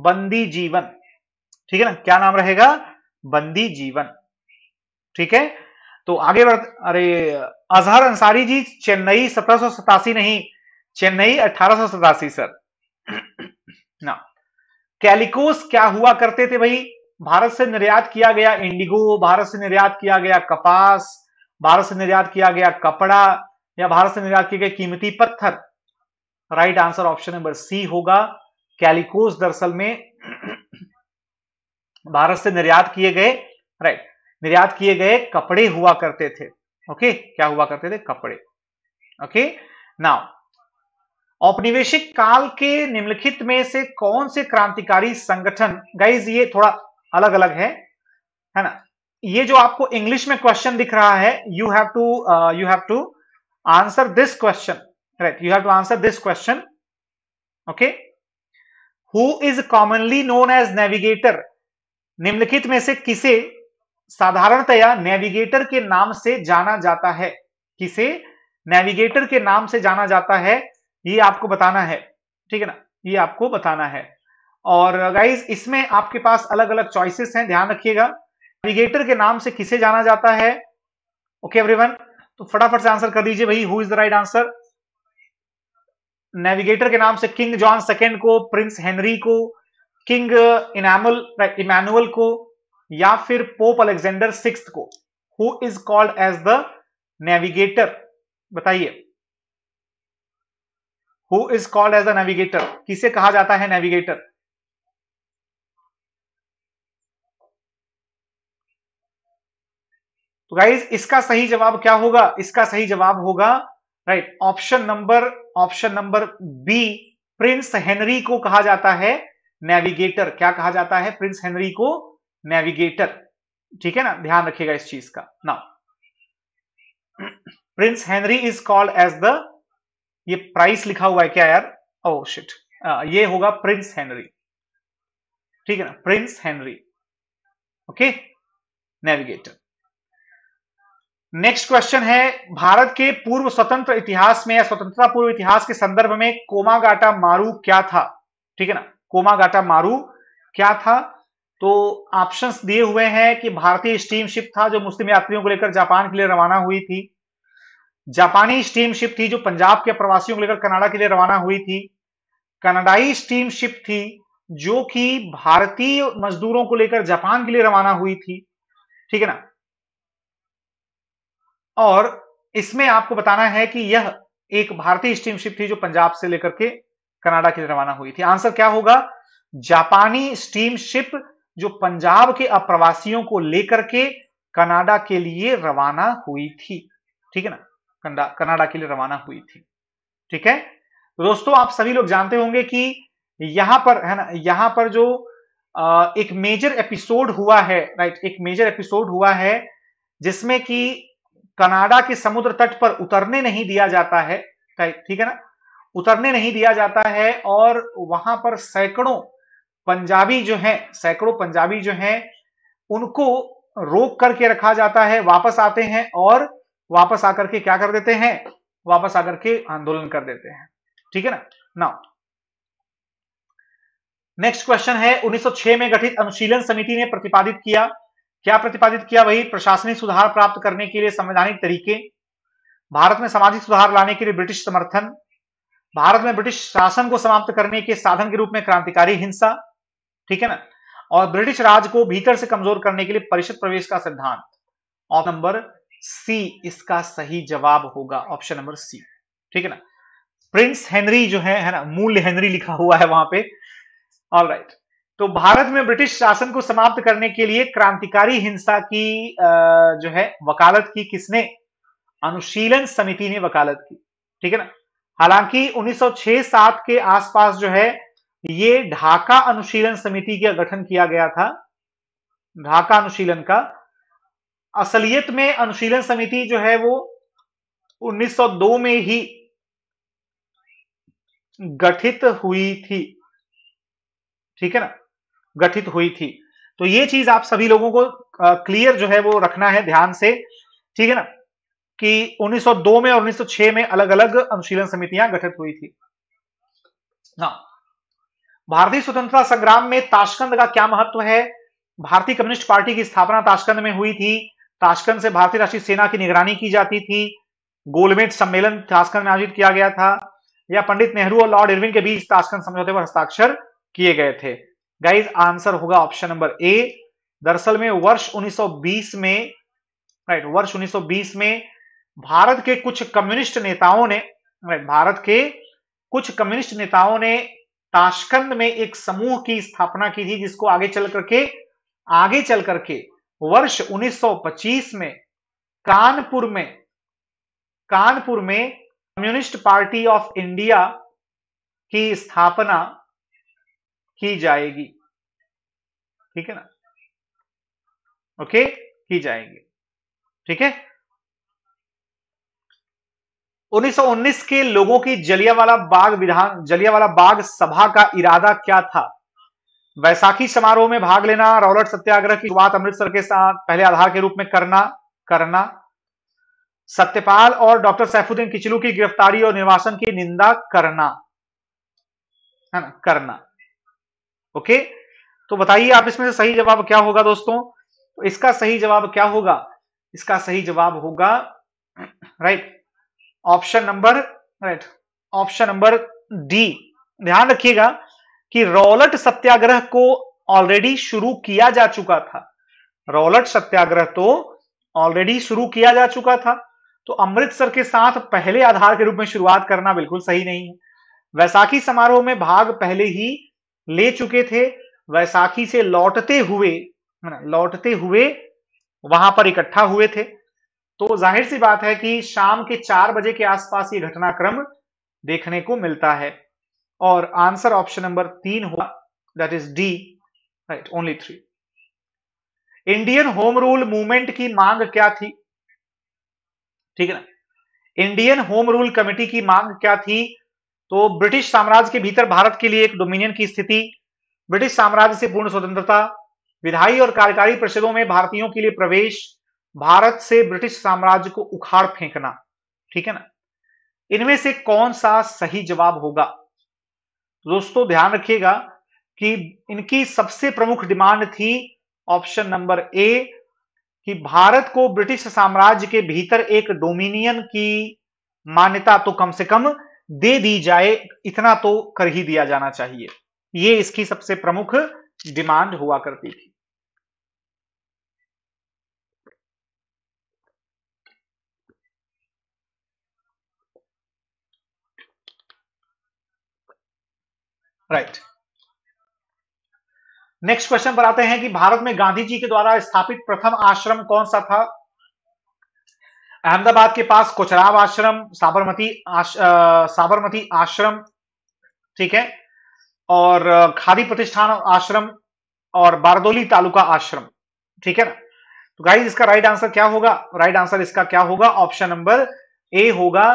बंदी जीवन ठीक है ना क्या नाम रहेगा बंदी जीवन ठीक है तो आगे बढ़ अरे अजहर अंसारी जी चेन्नई सत्रह नहीं चेन्नई अठारह सर ना कैलिकोस क्या हुआ करते थे भाई भारत से निर्यात किया गया इंडिगो भारत से निर्यात किया गया कपास भारत से निर्यात किया गया कपड़ा या भारत से निर्यात किए गए कीमती पत्थर right answer option number C होगा कैलिकोस दरअसल में भारत से निर्यात किए गए राइट निर्यात किए गए कपड़े हुआ करते थे ओके क्या हुआ करते थे कपड़े ओके नाउ औपनिवेशिक काल के निम्नलिखित में से कौन से क्रांतिकारी संगठन गाइज ये थोड़ा अलग अलग है है ना ये जो आपको इंग्लिश में क्वेश्चन दिख रहा है you have to you have to answer this question right you have to answer this question okay who is commonly known as navigator निम्नलिखित में से किसे साधारणतया नेविगेटर के नाम से जाना जाता है किसे नेविगेटर के नाम से जाना जाता है ये आपको बताना है ठीक है ना ये आपको बताना है और गाइज इसमें आपके पास अलग अलग चॉइसेस हैं ध्यान रखिएगा नेविगेटर के नाम से किसे जाना जाता है ओके एवरीवन तो फटाफट से आंसर कर दीजिए भाई who is the right answer navigator के नाम से किंग जॉन सेकेंड को प्रिंस हेनरी को किंग इनामल इमानुअल को या फिर पोप अलेक्जेंडर सिक्स को who is called as the navigator बताइए who is called as the navigator किसे कहा जाता है नेविगेटर तो गाइज इसका सही जवाब क्या होगा इसका सही जवाब होगा right option number option number B prince Henry को कहा जाता है नेविगेटर क्या कहा जाता है प्रिंस हेनरी को नेविगेटर ठीक है ना ध्यान रखिएगा इस चीज का ना prince Henry is called as the ये प्राइस लिखा हुआ है क्या यार ओ oh, शिट uh, ये होगा प्रिंस हेनरी ठीक है ना prince Henry okay navigator next question है भारत के पूर्व स्वतंत्र इतिहास में या स्वतंत्रता पूर्व इतिहास के संदर्भ में कोमागाटा मारू क्या था ठीक है ना कोमागाटा मारू क्या था तो ऑप्शंस दिए हुए हैं कि भारतीय स्टीमशिप था जो मुस्लिम यात्रियों को लेकर जापान के लिए रवाना हुई थी जापानी स्टीमशिप थी जो पंजाब के प्रवासियों को लेकर कनाडा के लिए रवाना हुई थी कनाडाई स्टीमशिप थी जो कि भारतीय मजदूरों को लेकर जापान के लिए रवाना हुई थी ठीक है ना और इसमें आपको बताना है कि यह एक भारतीय स्टीमशिप थी जो पंजाब से लेकर के कनाडा के लिए रवाना हुई थी आंसर क्या होगा जापानी स्टीमशिप जो पंजाब के अप्रवासियों को लेकर के कनाडा के लिए रवाना हुई थी ठीक है ना कनाडा कनाडा के लिए रवाना हुई थी ठीक है तो दोस्तों आप सभी लोग जानते होंगे कि यहां पर है ना यहां पर जो आ, एक मेजर एपिसोड हुआ है राइट एक मेजर एपिसोड हुआ है जिसमें कि कनाडा के समुद्र तट पर उतरने नहीं दिया जाता है ठीक है ना उतरने नहीं दिया जाता है और वहां पर सैकड़ों पंजाबी जो हैं सैकड़ों पंजाबी जो हैं उनको रोक करके रखा जाता है वापस आते हैं और वापस आकर के क्या कर देते हैं वापस आकर के आंदोलन कर देते हैं ठीक है ना नाउ नेक्स्ट क्वेश्चन है 1906 में गठित अनुशीलन समिति ने प्रतिपादित किया क्या प्रतिपादित किया वही प्रशासनिक सुधार प्राप्त करने के लिए संवैधानिक तरीके भारत में सामाजिक सुधार लाने के लिए ब्रिटिश समर्थन भारत में ब्रिटिश शासन को समाप्त करने के साधन के रूप में क्रांतिकारी हिंसा ठीक है ना और ब्रिटिश राज को भीतर से कमजोर करने के लिए परिषद प्रवेश का सिद्धांत और नंबर सी इसका सही जवाब होगा ऑप्शन नंबर सी ठीक है ना प्रिंस हेनरी जो है है ना मूल हेनरी लिखा हुआ है वहां पे ऑल राइट तो भारत में ब्रिटिश शासन को समाप्त करने के लिए क्रांतिकारी हिंसा की जो है वकालत की किसने अनुशीलन समिति ने वकालत की ठीक है ना हालांकि 1906 सौ के आसपास जो है ये ढाका अनुशीलन समिति का गठन किया गया था ढाका अनुशीलन का असलियत में अनुशीलन समिति जो है वो 1902 में ही गठित हुई थी ठीक है ना गठित हुई थी तो ये चीज आप सभी लोगों को क्लियर जो है वो रखना है ध्यान से ठीक है ना कि 1902 में और 1906 में अलग अलग अनुशीलन समितियां गठित हुई थी ना भारतीय स्वतंत्रता संग्राम में ताशकंद का क्या महत्व है भारतीय कम्युनिस्ट पार्टी की स्थापना ताशकंद में हुई थी ताशकंद से भारतीय राष्ट्रीय सेना की निगरानी की जाती थी गोलमेट सम्मेलन ताशकंद में आयोजित किया गया था या पंडित नेहरू और लॉर्ड इरविन के बीच ताशकंद समझौते पर हस्ताक्षर किए गए थे गाइज आंसर होगा ऑप्शन नंबर ए दरअसल में वर्ष 1920 में राइट वर्ष 1920 में भारत के कुछ कम्युनिस्ट नेताओं ने राइट भारत के कुछ कम्युनिस्ट नेताओं ने ताशकंद में एक समूह की स्थापना की थी जिसको आगे चल करके आगे चल करके वर्ष 1925 में कानपुर में कानपुर में कम्युनिस्ट पार्टी ऑफ इंडिया की स्थापना की जाएगी ठीक है ना ओके की जाएगी ठीक है 1919 के लोगों की जलियावाला बाग विधान जलियावाला बाग सभा का इरादा क्या था वैसाखी समारोह में भाग लेना रौलट सत्याग्रह की बात अमृतसर के साथ पहले आधार के रूप में करना करना सत्यपाल और डॉक्टर सैफुद्दीन किचलू की गिरफ्तारी और निर्वासन की निंदा करना है ना करना ओके तो बताइए आप इसमें से सही जवाब क्या होगा दोस्तों तो इसका सही जवाब क्या होगा इसका सही जवाब होगा right option number right option number D ध्यान रखिएगा कि रोलट सत्याग्रह को ऑलरेडी शुरू किया जा चुका था रोलट सत्याग्रह तो ऑलरेडी शुरू किया जा चुका था तो अमृतसर के साथ पहले आधार के रूप में शुरुआत करना बिल्कुल सही नहीं है वैसाखी समारोह में भाग पहले ही ले चुके थे वैसाखी से लौटते हुए लौटते हुए वहां पर इकट्ठा हुए थे तो जाहिर सी बात है कि शाम के चार बजे के आसपास ये घटनाक्रम देखने को मिलता है और आंसर ऑप्शन नंबर तीन होगा that is D right only three Indian home rule movement की मांग क्या थी ठीक है ना इंडियन होम रूल कमेटी की मांग क्या थी तो ब्रिटिश साम्राज्य के भीतर भारत के लिए एक डोमिनियन की स्थिति ब्रिटिश साम्राज्य से पूर्ण स्वतंत्रता विधायी और कार्यकारी परिषदों में भारतीयों के लिए प्रवेश भारत से ब्रिटिश साम्राज्य को उखाड़ फेंकना ठीक है ना इनमें से कौन सा सही जवाब होगा दोस्तों ध्यान रखिएगा कि इनकी सबसे प्रमुख डिमांड थी ऑप्शन नंबर ए कि भारत को ब्रिटिश साम्राज्य के भीतर एक डोमिनियन की मान्यता तो कम से कम दे दी जाए इतना तो कर ही दिया जाना चाहिए ये इसकी सबसे प्रमुख डिमांड हुआ करती थी राइट नेक्स्ट क्वेश्चन पर आते हैं कि भारत में गांधी जी के द्वारा स्थापित प्रथम आश्रम कौन सा था अहमदाबाद के पास कोचराब आश्रम साबरमती आश, आ, साबरमती आश्रम ठीक है और खादी प्रतिष्ठान आश्रम और बारदोली तालुका आश्रम ठीक है ना तो गाइज इसका राइट आंसर क्या होगा राइट आंसर इसका क्या होगा ऑप्शन नंबर ए होगा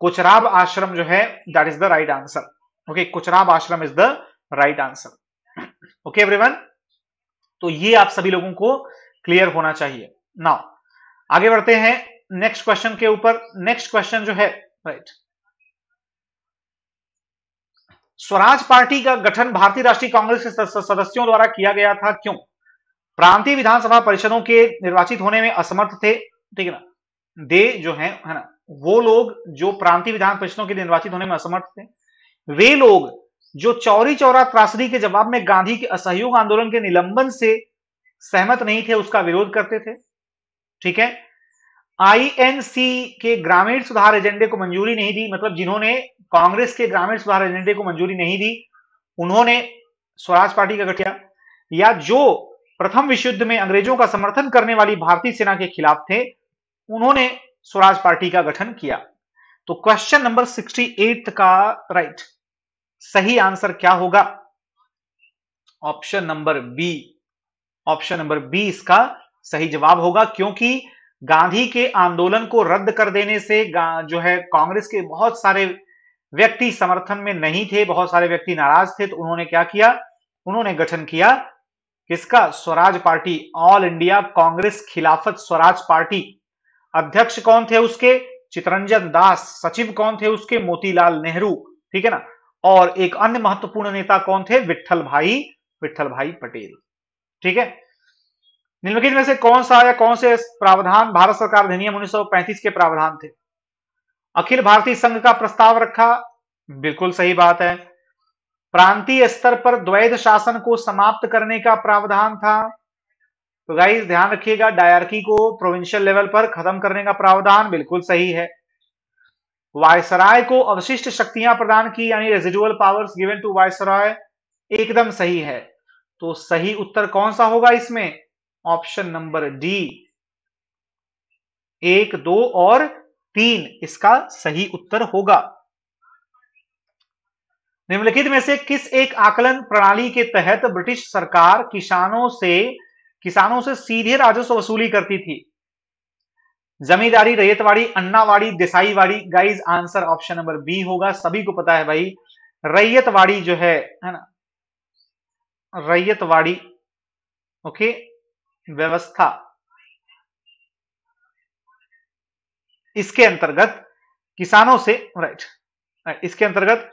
कोचराब आश्रम जो है that is the right answer okay Kochrab Ashram is the right answer okay everyone तो ये आप सभी लोगों को क्लियर होना चाहिए नाउ आगे बढ़ते हैं नेक्स्ट क्वेश्चन के ऊपर नेक्स्ट क्वेश्चन जो है राइट स्वराज पार्टी का गठन भारतीय राष्ट्रीय कांग्रेस के सदस्यों द्वारा किया गया था क्यों प्रांतीय विधानसभा परिषदों के निर्वाचित होने में असमर्थ थे ठीक है ना दे जो है है ना वो लोग जो प्रांतीय विधान परिषदों के निर्वाचित होने में असमर्थ थे वे लोग जो चौरी चौरा त्रासदी के जवाब में गांधी के असहयोग आंदोलन के निलंबन से सहमत नहीं थे उसका विरोध करते थे ठीक है आईएनसी के ग्रामीण सुधार एजेंडे को मंजूरी नहीं दी मतलब जिन्होंने कांग्रेस के ग्रामीण सुधार एजेंडे को मंजूरी नहीं दी उन्होंने स्वराज पार्टी का गठिया या जो प्रथम विश्व युद्ध में अंग्रेजों का समर्थन करने वाली भारतीय सेना के खिलाफ थे उन्होंने स्वराज पार्टी का गठन किया तो क्वेश्चन नंबर 68 का राइट सही आंसर क्या होगा option number B option number B इसका सही जवाब होगा क्योंकि गांधी के आंदोलन को रद्द कर देने से जो है कांग्रेस के बहुत सारे व्यक्ति समर्थन में नहीं थे बहुत सारे व्यक्ति नाराज थे तो उन्होंने क्या किया उन्होंने गठन किया किसका Swaraj party all India Congress खिलाफत स्वराज पार्टी अध्यक्ष कौन थे उसके चितरंजन दास सचिव कौन थे उसके मोतीलाल नेहरू ठीक है ना और एक अन्य महत्वपूर्ण नेता कौन थे विठल भाई विठल भाई पटेल ठीक है निम्नलिखित में से कौन सा या कौन से प्रावधान भारत सरकार अधिनियम 1935 के प्रावधान थे अखिल भारतीय संघ का प्रस्ताव रखा बिल्कुल सही बात है प्रांतीय स्तर पर द्वैध शासन को समाप्त करने का प्रावधान था तो गाइस ध्यान रखिएगा डायरकी को प्रोविंशियल लेवल पर खत्म करने का प्रावधान बिल्कुल सही है वायसराय को अवशिष्ट शक्तियां प्रदान की यानी residual powers given to viceroy एकदम सही है तो सही उत्तर कौन सा होगा इसमें ऑप्शन नंबर डी एक दो और तीन इसका सही उत्तर होगा निम्नलिखित में से किस एक आकलन प्रणाली के तहत ब्रिटिश सरकार किसानों से किसानों से सीधे राजस्व वसूली करती थी जमींदारी रैयतवाड़ी अन्नावाड़ी देसाईवाड़ी guys answer option number B होगा सभी को पता है भाई रैयतवाड़ी जो है है ना रैयतवाड़ी ओके व्यवस्था इसके अंतर्गत किसानों से राइट इसके अंतर्गत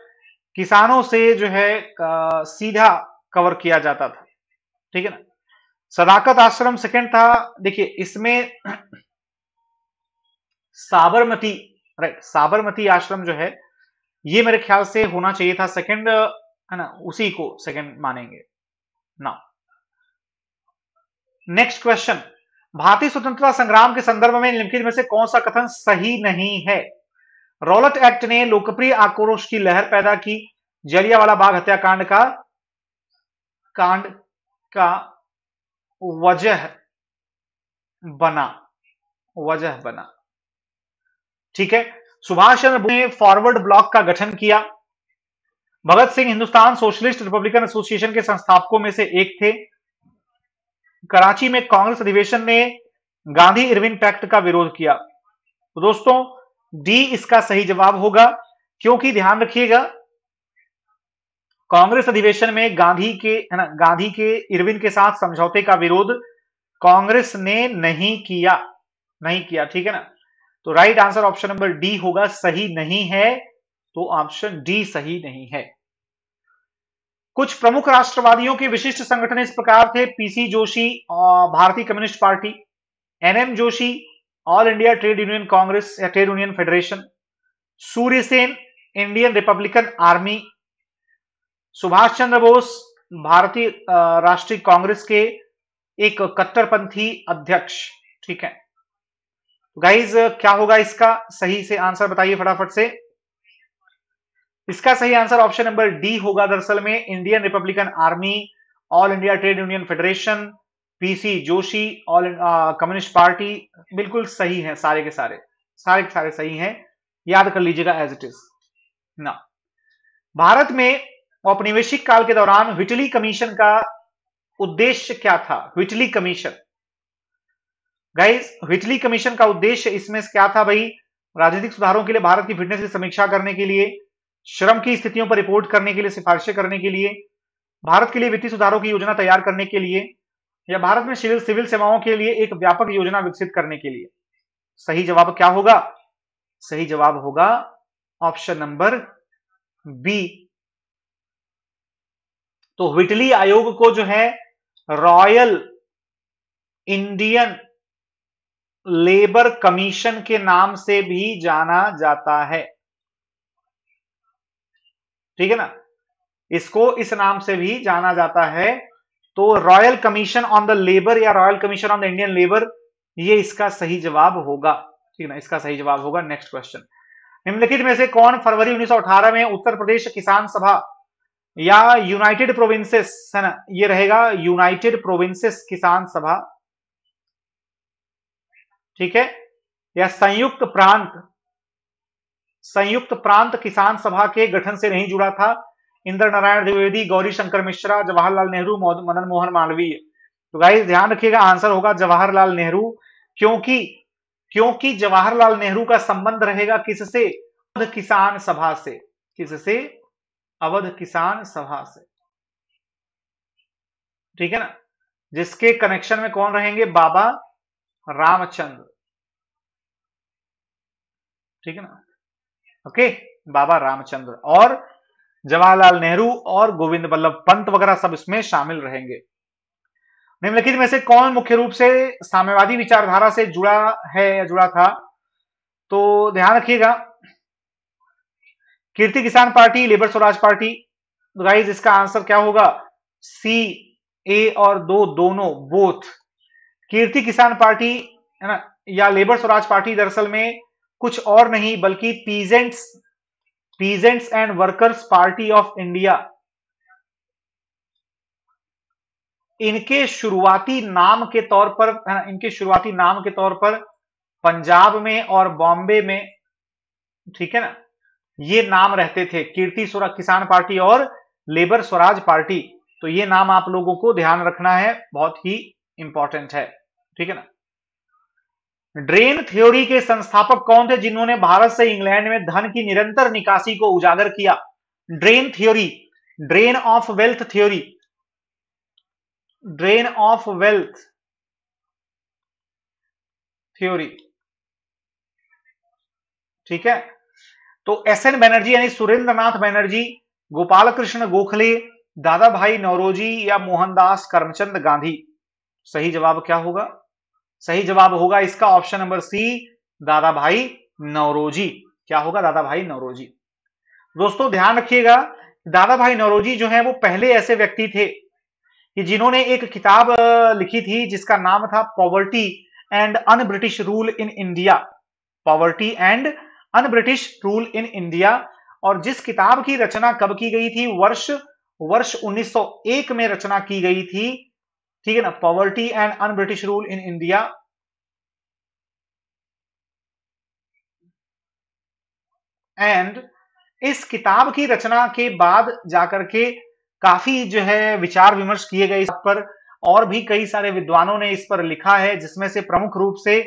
किसानों से जो है सीधा कवर किया जाता था ठीक है ना सदाकत आश्रम सेकंड था देखिए इसमें साबरमती राइट साबरमती आश्रम जो है ये मेरे ख्याल से होना चाहिए था सेकंड है ना उसी को सेकंड मानेंगे ना नेक्स्ट क्वेश्चन भारतीय स्वतंत्रता संग्राम के संदर्भ में निम्नलिखित में से कौन सा कथन सही नहीं है रौलट एक्ट ने लोकप्रिय आक्रोश की लहर पैदा की जलियावाला बाग हत्याकांड का कांड का वजह बना वजह बना ठीक है सुभाष चंद्र बोस ने फॉरवर्ड ब्लॉक का गठन किया Bhagat Singh Hindustan socialist republican association के संस्थापकों में से एक थे कराची में कांग्रेस अधिवेशन ने गांधी इरविन पैक्ट का विरोध किया तो दोस्तों डी इसका सही जवाब होगा क्योंकि ध्यान रखिएगा कांग्रेस अधिवेशन में गांधी के है ना गांधी के इरविन के साथ समझौते का विरोध कांग्रेस ने नहीं किया नहीं किया ठीक है ना तो right answer option number D होगा सही नहीं है तो ऑप्शन डी सही नहीं है कुछ प्रमुख राष्ट्रवादियों के विशिष्ट संगठन इस प्रकार थे पीसी जोशी भारतीय communist party NM Joshi all India trade union Congress या trade union federation Surya Sen Indian republican army Subhash Chandra Bose भारतीय राष्ट्रीय कांग्रेस के एक कट्टरपंथी अध्यक्ष ठीक है गाइज तो क्या होगा इसका सही से आंसर बताइए फटाफट से इसका सही आंसर ऑप्शन नंबर डी होगा दरअसल में Indian republican army all India trade union federation PC Joshi all communist party बिल्कुल सही है सारे के सारे सारे के सारे सही हैं याद कर लीजिएगा एज इट इज ना भारत में औपनिवेशिक काल के दौरान विटली कमीशन का उद्देश्य क्या था Whitley commission guys Whitley commission का उद्देश्य इसमें क्या था भाई राजनीतिक सुधारों के लिए भारत की फिटनेस की समीक्षा करने के लिए श्रम की स्थितियों पर रिपोर्ट करने के लिए सिफारिशें करने के लिए भारत के लिए वित्तीय सुधारों की योजना तैयार करने के लिए या भारत में सिविल सिविल सेवाओं के लिए एक व्यापक योजना विकसित करने के लिए सही जवाब क्या होगा सही जवाब होगा ऑप्शन नंबर बी तो विटली आयोग को जो है रॉयल इंडियन लेबर कमीशन के नाम से भी जाना जाता है ठीक है ना इसको इस नाम से भी जाना जाता है तो royal commission on the labour या royal commission on the Indian labour ये इसका सही जवाब होगा ठीक है ना इसका सही जवाब होगा नेक्स्ट क्वेश्चन निम्नलिखित में से कौन फरवरी 1918 में उत्तर प्रदेश किसान सभा या यूनाइटेड प्रोविंसेस है ना ये रहेगा यूनाइटेड प्रोविंसेस किसान सभा ठीक है या संयुक्त प्रांत संयुक्त प्रांत किसान सभा के गठन से नहीं जुड़ा था इंद्र नारायण द्विवेदी गौरी शंकर मिश्रा जवाहरलाल नेहरू मदन मोहन मालवीय तो गाइस ध्यान रखिएगा आंसर होगा जवाहरलाल नेहरू क्योंकि क्योंकि जवाहरलाल नेहरू का संबंध रहेगा किससे अवध किसान सभा से किससे अवध किसान सभा से ठीक है ना जिसके कनेक्शन में कौन रहेंगे बाबा रामचंद्र ठीक है ना ओके बाबा रामचंद्र और जवाहरलाल नेहरू और गोविंद बल्लभ पंत वगैरह सब इसमें शामिल रहेंगे निम्नलिखित में से कौन मुख्य रूप से साम्यवादी विचारधारा से जुड़ा है या जुड़ा था तो ध्यान रखिएगा Kirti Kisan party labour Swaraj party guys तो इसका आंसर क्या होगा सी ए और दो दोनों बोथ कीर्ति किसान पार्टी है ना या लेबर स्वराज पार्टी दरअसल में कुछ और नहीं बल्कि peasants peasants and workers party of India इनके शुरुआती नाम के तौर पर हाँ, इनके शुरुआती नाम के तौर पर पंजाब में और बॉम्बे में ठीक है ना ये नाम रहते थे कीर्ति स्वराज किसान पार्टी और लेबर स्वराज पार्टी तो ये नाम आप लोगों को ध्यान रखना है बहुत ही इंपॉर्टेंट है ठीक है ना ड्रेन थ्योरी के संस्थापक कौन थे जिन्होंने भारत से इंग्लैंड में धन की निरंतर निकासी को उजागर किया drain theory drain of wealth theory drain of wealth theory ठीक है तो एस एन बैनर्जी यानी सुरेंद्र नाथ बैनर्जी गोपाल कृष्ण गोखले दादा भाई नौरोजी या मोहनदास करमचंद गांधी सही जवाब क्या होगा सही जवाब होगा इसका ऑप्शन नंबर सी दादा भाई नवरोजी क्या होगा दादा भाई नवरोजी दोस्तों ध्यान रखिएगा दादा भाई नवरोजी जो है वो पहले ऐसे व्यक्ति थे कि जिन्होंने एक किताब लिखी थी जिसका नाम था poverty and un British rule in India poverty and un British rule in India और जिस किताब की रचना कब की गई थी वर्ष वर्ष 1901 में रचना की गई थी ठीक है ना poverty and un British rule in India and इस किताब की रचना के बाद जाकर के काफी जो है विचार विमर्श किए गए इस पर और भी कई सारे विद्वानों ने इस पर लिखा है जिसमें से प्रमुख रूप से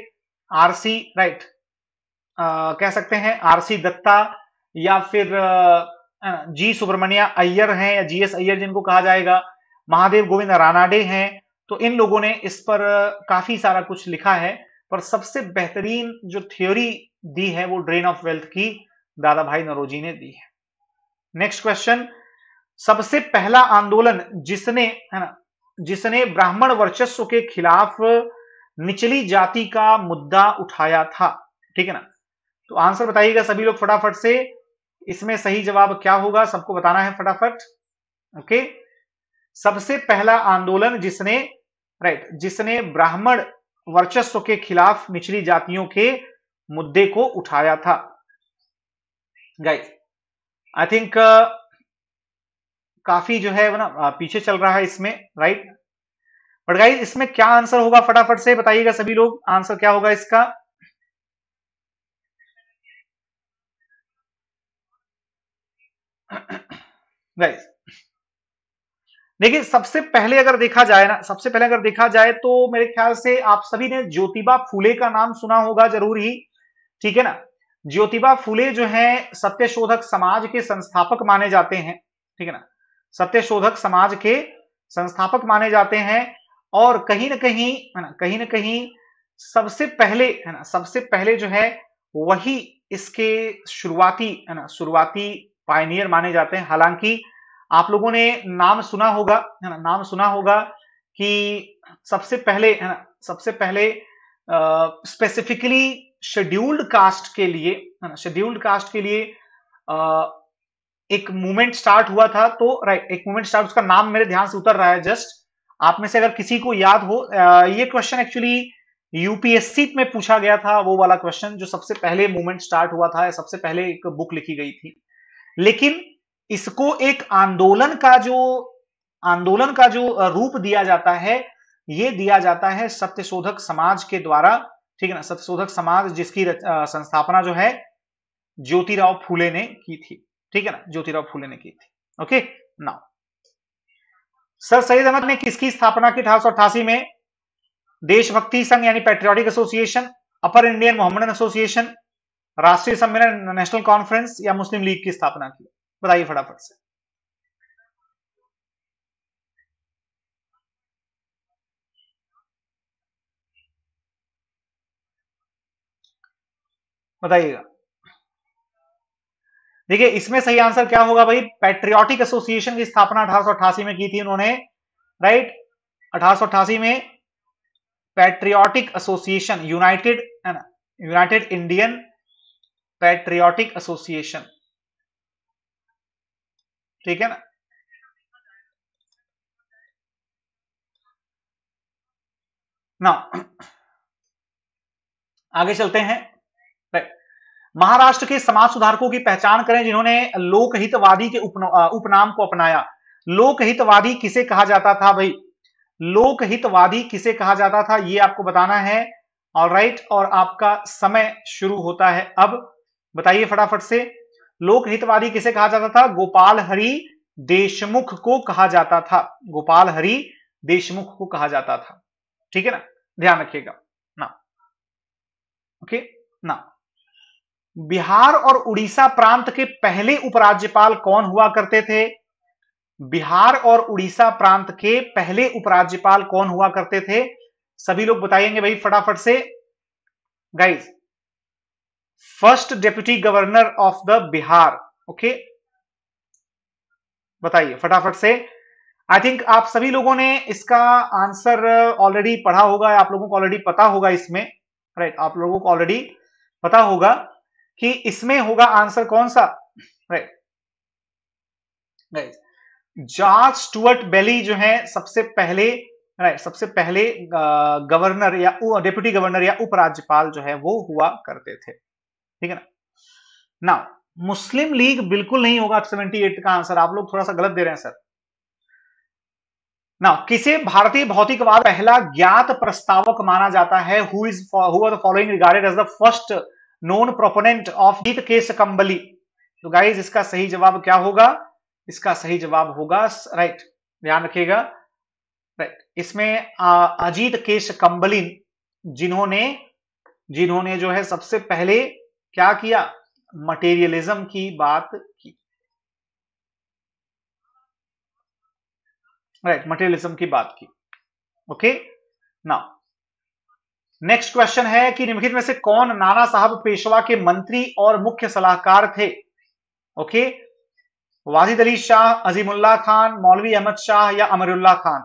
आरसी राइट कह सकते हैं आरसी दत्ता या फिर आ, जी सुब्रमण्य अय्यर हैं या जी एस अय्यर जिनको कहा जाएगा महादेव गोविंद रानाडे हैं तो इन लोगों ने इस पर काफी सारा कुछ लिखा है पर सबसे बेहतरीन जो थ्योरी दी है वो ड्रेन ऑफ वेल्थ की दादा भाई नरोजी ने दी है नेक्स्ट क्वेश्चन सबसे पहला आंदोलन जिसने है ना जिसने ब्राह्मण वर्चस्व के खिलाफ निचली जाति का मुद्दा उठाया था ठीक है ना तो आंसर बताइएगा सभी लोग फटाफट से इसमें सही जवाब क्या होगा सबको बताना है फटाफट ओके सबसे पहला आंदोलन जिसने राइट जिसने ब्राह्मण वर्चस्व के खिलाफ निचली जातियों के मुद्दे को उठाया था गाइस आई थिंक काफी जो है ना uh, पीछे चल रहा है इसमें राइट बट गाइस इसमें क्या आंसर होगा फटाफट से बताइएगा सभी लोग आंसर क्या होगा इसका गाइस देखिए सबसे पहले अगर देखा जाए ना सबसे पहले अगर देखा जाए तो मेरे ख्याल से आप सभी ने ज्योतिबा फूले का नाम सुना होगा जरूर ही ठीक है ना ज्योतिबा फूले जो है सत्यशोधक समाज के संस्थापक माने जाते हैं ठीक है ना सत्यशोधक समाज के संस्थापक माने जाते हैं और कहीं ना कहीं है ना कहीं ना कहीं सबसे पहले है ना सबसे पहले जो है वही इसके शुरुआती है ना शुरुआती पायनियर माने जाते हैं हालांकि आप लोगों ने नाम सुना होगा है ना नाम सुना होगा कि सबसे पहले है ना सबसे पहले स्पेसिफिकली शेड्यूल्ड कास्ट के लिए है ना शेड्यूल्ड कास्ट के लिए आ, एक मूवमेंट स्टार्ट हुआ था तो राइट एक मूवमेंट स्टार्ट उसका नाम मेरे ध्यान से उतर रहा है जस्ट आप में से अगर किसी को याद हो आ, ये क्वेश्चन एक्चुअली यूपीएससी में पूछा गया था वो वाला क्वेश्चन जो सबसे पहले मूवमेंट स्टार्ट हुआ था सबसे पहले एक बुक लिखी गई थी लेकिन इसको एक आंदोलन का जो आंदोलन का जो रूप दिया जाता है ये दिया जाता है सत्यशोधक समाज के द्वारा ठीक है ना सत्यशोधक समाज जिसकी संस्थापना जो है ज्योतिराव फूले ने की थी ठीक है ना ज्योतिराव फूले ने की थी okay now sir Syed Ahmad ने किसकी स्थापना की अठारह में देशभक्ति संघ यानी patriotic association upper Indian Mohammedan association राष्ट्रीय सम्मेलन नेशनल कॉन्फ्रेंस या मुस्लिम लीग की स्थापना की बताइए फटाफट से बताइएगा देखिए इसमें सही आंसर क्या होगा भाई पैट्रियोटिक एसोसिएशन की स्थापना अठारह में की थी उन्होंने राइट अठारह में patriotic association united united Indian patriotic association ठीक है ना ना आगे चलते हैं महाराष्ट्र के समाज सुधारकों की पहचान करें जिन्होंने लोकहितवादी के उपनाम को अपनाया लोकहितवादी किसे कहा जाता था भाई लोकहितवादी किसे कहा जाता था ये आपको बताना है और राइट और आपका समय शुरू होता है अब बताइए फटाफट से लोकहितवादी किसे कहा जाता था गोपाल हरि देशमुख को कहा जाता था गोपाल हरि देशमुख को कहा जाता था ठीक है ना ध्यान रखिएगा ना ओके ना बिहार और उड़ीसा प्रांत के पहले उपराज्यपाल कौन हुआ करते थे बिहार और उड़ीसा प्रांत के पहले उपराज्यपाल कौन हुआ करते थे सभी लोग बताएंगे भाई फटाफट से guys first deputy governor of the Bihar okay बताइए फटाफट से आई थिंक आप सभी लोगों ने इसका आंसर ऑलरेडी पढ़ा होगा आप लोगों को ऑलरेडी पता होगा इसमें राइट right, आप लोगों को ऑलरेडी पता होगा कि इसमें होगा आंसर कौन सा right right George Stuart Bailey जो है सबसे पहले राइट सबसे पहले गवर्नर या डेप्यूटी गवर्नर या उपराज्यपाल जो है वो हुआ करते थे ठीक है ना नाउ मुस्लिम लीग बिल्कुल नहीं होगा 78 का आंसर आप लोग थोड़ा सा गलत दे रहे हैं सर ना किसे भारतीय भौतिकवाद पहला ज्ञात प्रस्तावक माना जाता है who is who the following regarded as the first known proponent of जीत केस कंबली तो गाइज इसका सही जवाब क्या होगा इसका सही जवाब होगा राइट ध्यान रखिएगा राइट इसमें अजीत केश कंबलिन जिन्होंने जिन्होंने जो है सबसे पहले क्या किया मटेरियलिज्म की बात की राइट right, मटेरियलिज्म की बात की ओके नाउ नेक्स्ट क्वेश्चन है कि निम्नलिखित में से कौन नाना साहब पेशवा के मंत्री और मुख्य सलाहकार थे ओके okay? वाजिद अली शाह अजीमुल्ला खान मौलवी अहमद शाह या अमरुल्ला खान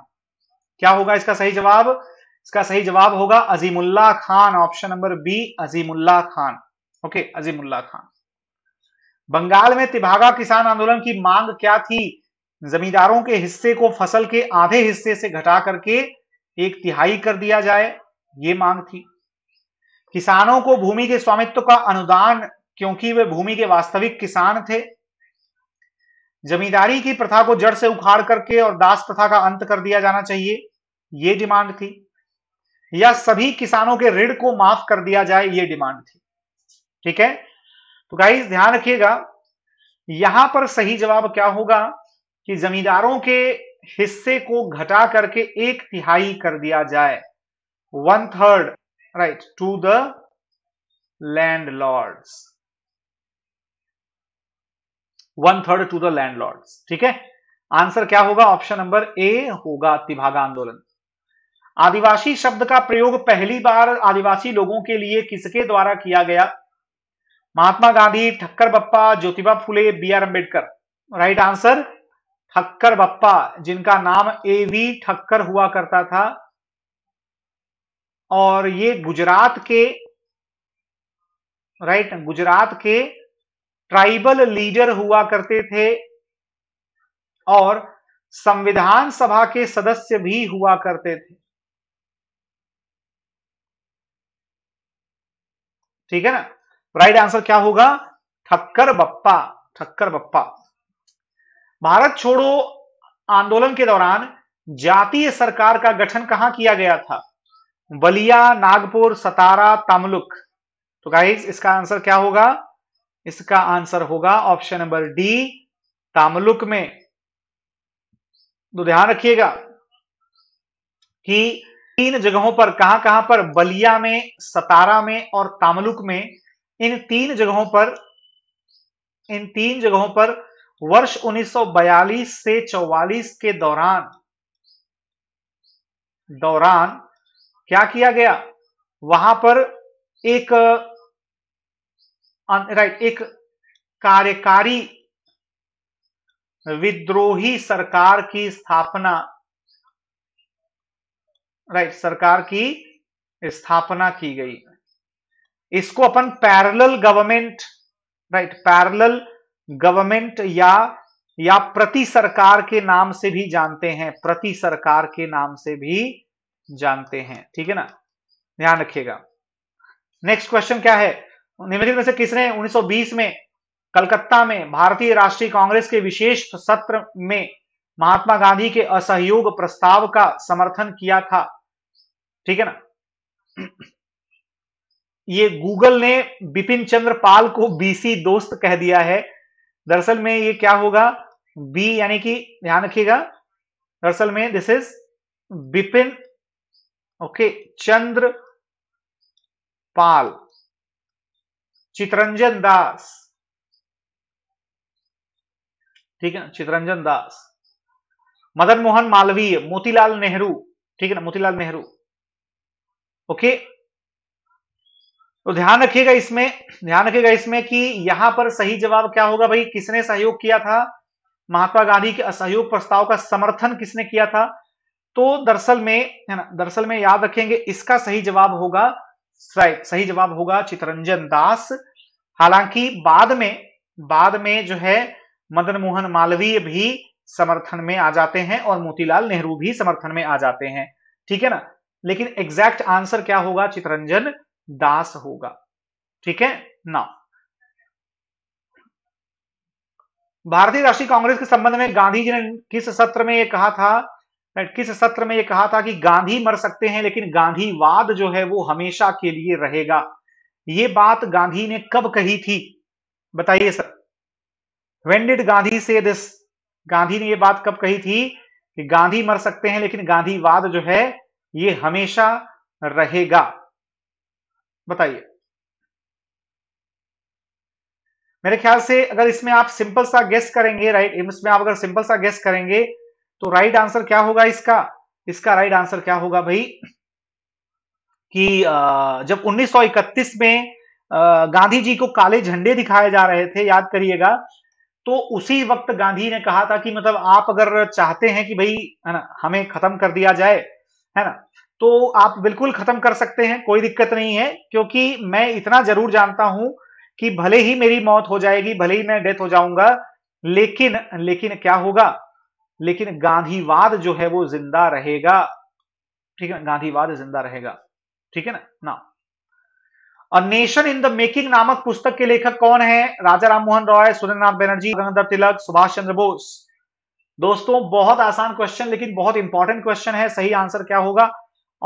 क्या होगा इसका सही जवाब इसका सही जवाब होगा Azimullah Khan option number B Azimullah Khan okay Azimullah Khan Bengal में तिभागा किसान आंदोलन की मांग क्या थी जमींदारों के हिस्से को फसल के आधे हिस्से से घटा करके एक तिहाई कर दिया जाए ये मांग थी किसानों को भूमि के स्वामित्व का अनुदान क्योंकि वे भूमि के वास्तविक किसान थे जमींदारी की प्रथा को जड़ से उखाड़ करके और दास प्रथा का अंत कर दिया जाना चाहिए ये डिमांड थी या सभी किसानों के ऋण को माफ कर दिया जाए ये डिमांड थी ठीक है तो गाइज ध्यान रखिएगा यहां पर सही जवाब क्या होगा कि जमींदारों के हिस्से को घटा करके एक तिहाई कर दिया जाए one third right to the landlords one third to the landlords ठीक है आंसर क्या होगा ऑप्शन नंबर ए होगा तिभागा आंदोलन आदिवासी शब्द का प्रयोग पहली बार आदिवासी लोगों के लिए किसके द्वारा किया गया Mahatma Gandhi Thakkar Bappa Jyotiba Phule B R Ambedkar right answer Thakkar Bappa जिनका नाम ए वी ठक्कर हुआ करता था और ये गुजरात के राइट गुजरात के ट्राइबल लीडर हुआ करते थे और संविधान सभा के सदस्य भी हुआ करते थे ठीक है ना राइट आंसर क्या होगा ठक्कर बप्पा ठक्कर बप्पा भारत छोड़ो आंदोलन के दौरान जातीय सरकार का गठन कहां किया गया था बलिया नागपुर सतारा तामलुक तो गाइज इसका आंसर क्या होगा इसका आंसर होगा ऑप्शन नंबर डी तामलुक में तो ध्यान रखिएगा कि तीन जगहों पर कहां कहां पर बलिया में सतारा में और तामलुक में इन तीन जगहों पर इन तीन जगहों पर वर्ष 1942 से 44 के दौरान दौरान क्या किया गया वहां पर एक राइट अं, एक कार्यकारी विद्रोही सरकार की स्थापना राइट सरकार की स्थापना की गई इसको अपन parallel government right parallel government या या प्रति सरकार के नाम से भी जानते हैं प्रति सरकार के नाम से भी जानते हैं ठीक है ना ध्यान रखिएगा नेक्स्ट क्वेश्चन क्या है निम्नलिखित में से किसने 1920 में कलकत्ता में भारतीय राष्ट्रीय कांग्रेस के विशेष सत्र में महात्मा गांधी के असहयोग प्रस्ताव का समर्थन किया था ठीक है ना ये गूगल ने बिपिन चंद्र पाल को बीसी दोस्त कह दिया है दरअसल में ये क्या होगा बी यानी कि ध्यान रखिएगा दरअसल में this is Bipin okay Chandra Pal Chittaranjan Das ठीक है ना चितरंजन दास मदन मोहन मालवीय मोतीलाल नेहरू ठीक है ना मोतीलाल नेहरू ओके तो ध्यान रखिएगा इसमें ध्यान रखिएगा इसमें कि यहां पर सही जवाब क्या होगा भाई किसने सहयोग किया था महात्मा गांधी के असहयोग प्रस्ताव का समर्थन किसने किया था तो दरअसल में है ना दरअसल में याद रखेंगे इसका सही जवाब होगा सही जवाब होगा चितरंजन दास हालांकि बाद में बाद में जो है मदन मोहन मालवीय भी समर्थन में आ जाते हैं और मोतीलाल नेहरू भी समर्थन में आ जाते हैं ठीक है ना लेकिन एग्जैक्ट आंसर क्या होगा चितरंजन दास होगा ठीक है ना भारतीय राष्ट्रीय कांग्रेस के संबंध में गांधी जी ने किस सत्र में यह कहा था किस सत्र में यह कहा था कि गांधी मर सकते हैं लेकिन गांधीवाद जो है वो हमेशा के लिए रहेगा ये बात गांधी ने कब कही थी बताइए सर वेन डिड गांधी से दिस गांधी ने यह बात कब कही थी कि गांधी मर सकते हैं लेकिन गांधीवाद जो है ये हमेशा रहेगा बताइए मेरे ख्याल से अगर इसमें आप सिंपल सा गेस करेंगे राइट इसमें आप अगर सिंपल सा गेस करेंगे तो राइट आंसर क्या होगा इसका इसका राइट आंसर क्या होगा भाई कि जब 1931 में गांधी जी को काले झंडे दिखाए जा रहे थे याद करिएगा तो उसी वक्त गांधी ने कहा था कि मतलब आप अगर चाहते हैं कि भाई है ना हमें खत्म कर दिया जाए है ना तो आप बिल्कुल खत्म कर सकते हैं कोई दिक्कत नहीं है क्योंकि मैं इतना जरूर जानता हूं कि भले ही मेरी मौत हो जाएगी भले ही मैं डेथ हो जाऊंगा लेकिन लेकिन क्या होगा लेकिन गांधीवाद जो है वो जिंदा रहेगा ठीक है गांधीवाद जिंदा रहेगा ठीक है ना ना और नेशन इन द मेकिंग नामक पुस्तक के लेखक कौन है राजा राममोहन रॉय सुरेंद्रनाथ बनर्जी गंगधर तिलक सुभाष चंद्र बोस दोस्तों बहुत आसान क्वेश्चन लेकिन बहुत इंपॉर्टेंट क्वेश्चन है सही आंसर क्या होगा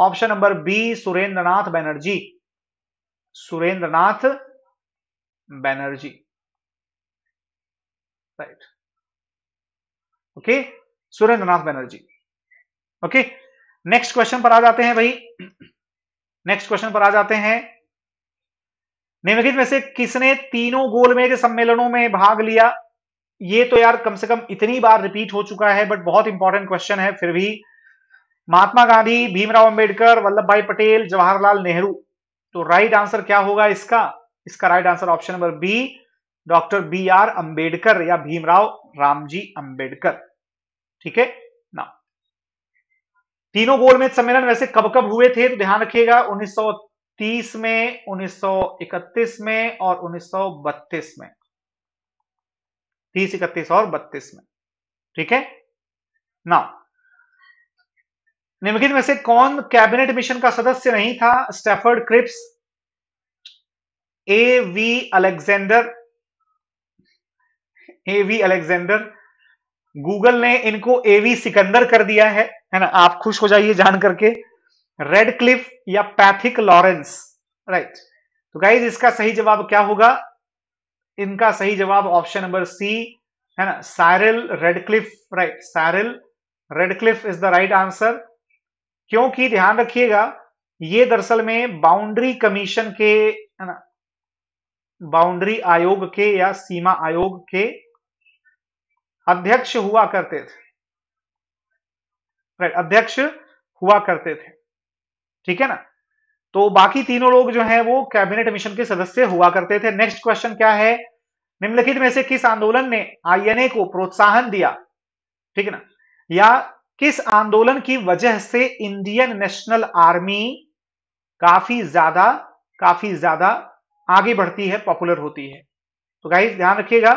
option number B Surendranath Banerjee Surendranath Banerjee right okay Surendranath Banerjee okay next question पर आ जाते हैं भाई नेक्स्ट क्वेश्चन पर आ जाते हैं निम्नलिखित में से किसने तीनों गोलमेज सम्मेलनों में भाग लिया ये तो यार कम से कम इतनी बार रिपीट हो चुका है बट बहुत इंपॉर्टेंट क्वेश्चन है फिर भी महात्मा गांधी भीमराव अंबेडकर वल्लभ भाई पटेल जवाहरलाल नेहरू तो राइट आंसर क्या होगा इसका इसका right answer option number B doctor B R Ambedkar या भीमराव रामजी अंबेडकर ठीक है ना तीनों गोलमेज सम्मेलन वैसे कब कब हुए थे तो ध्यान रखिएगा 1930 में 1931 में और 1932 में तीस इकतीस और बत्तीस में ठीक है ना निम्नलिखित में से कौन कैबिनेट मिशन का सदस्य नहीं था Stafford Cripps A V Alexander A V Alexander Google ने इनको एवी सिकंदर कर दिया है है ना आप खुश हो जाइए जान करके रेड क्लिफ या पैथिक लॉरेंस राइट तो गाइज इसका सही जवाब क्या होगा इनका सही जवाब ऑप्शन नंबर सी है ना Cyril Radcliffe right Cyril Radcliffe is the right answer क्योंकि ध्यान रखिएगा ये दरअसल में बाउंड्री कमीशन के है ना बाउंड्री आयोग के या सीमा आयोग के अध्यक्ष हुआ करते थे राइट अध्यक्ष हुआ करते थे ठीक है ना तो बाकी तीनों लोग जो है वो कैबिनेट मिशन के सदस्य हुआ करते थे नेक्स्ट क्वेश्चन क्या है निम्नलिखित में से किस आंदोलन ने आईएनए को प्रोत्साहन दिया ठीक है ना या किस आंदोलन की वजह से इंडियन नेशनल आर्मी काफी ज्यादा काफी ज्यादा आगे बढ़ती है पॉपुलर होती है तो गाइस ध्यान रखिएगा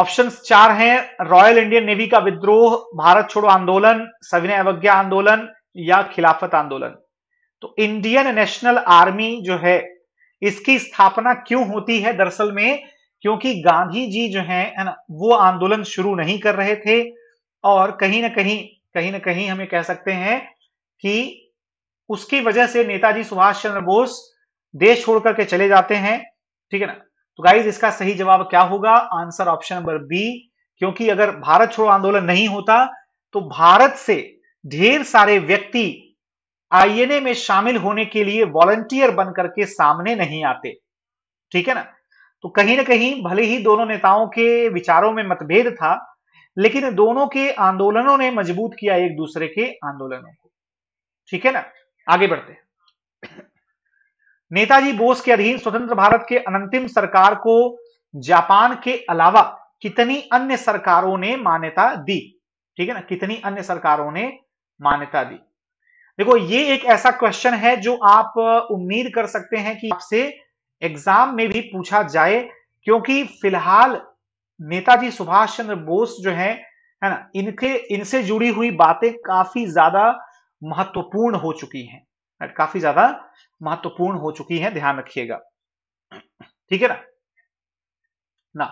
ऑप्शंस चार हैं रॉयल इंडियन नेवी का विद्रोह भारत छोड़ो आंदोलन सविनय अवज्ञा आंदोलन या खिलाफत आंदोलन तो इंडियन नेशनल आर्मी जो है इसकी स्थापना क्यों होती है दरअसल में क्योंकि गांधी जी जो है ना वो आंदोलन शुरू नहीं कर रहे थे और कहीं ना कहीं कहीं ना कहीं हमें कह सकते हैं कि उसकी वजह से नेताजी सुभाष चंद्र बोस देश छोड़कर के चले जाते हैं ठीक है ना तो गाइज इसका सही जवाब क्या होगा आंसर ऑप्शन नंबर बी क्योंकि अगर भारत छोड़ो आंदोलन नहीं होता तो भारत से ढेर सारे व्यक्ति आईएनए में शामिल होने के लिए वॉलंटियर बनकर के सामने नहीं आते ठीक है ना तो कहीं ना कहीं भले ही दोनों नेताओं के विचारों में मतभेद था लेकिन दोनों के आंदोलनों ने मजबूत किया एक दूसरे के आंदोलनों को ठीक है ना आगे बढ़ते हैं नेताजी बोस के अधीन स्वतंत्र भारत के अनंतिम सरकार को जापान के अलावा कितनी अन्य सरकारों ने मान्यता दी ठीक है ना कितनी अन्य सरकारों ने मान्यता दी देखो ये एक ऐसा क्वेश्चन है जो आप उम्मीद कर सकते हैं कि आपसे एग्जाम में भी पूछा जाए क्योंकि फिलहाल नेताजी सुभाष चंद्र बोस जो है है ना इनके इनसे जुड़ी हुई बातें काफी ज्यादा महत्वपूर्ण हो चुकी हैं काफी ज्यादा महत्वपूर्ण हो चुकी हैं ध्यान रखिएगा ठीक है ना ना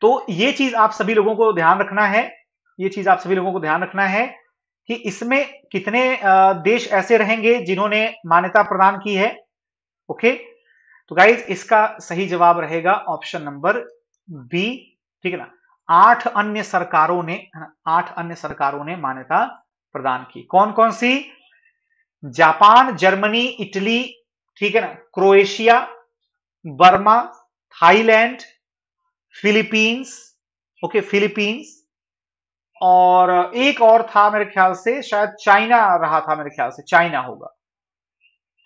तो ये चीज आप सभी लोगों को ध्यान रखना है ये चीज आप सभी लोगों को ध्यान रखना है कि इसमें कितने देश ऐसे रहेंगे जिन्होंने मान्यता प्रदान की है ओके तो गाइज इसका सही जवाब रहेगा ऑप्शन नंबर बी ठीक है ना आठ अन्य सरकारों ने आठ अन्य सरकारों ने मान्यता प्रदान की कौन कौन सी जापान जर्मनी इटली ठीक है ना Croatia Burma Thailand Philippines okay Philippines और एक और था मेरे ख्याल से शायद चाइना रहा था मेरे ख्याल से चाइना होगा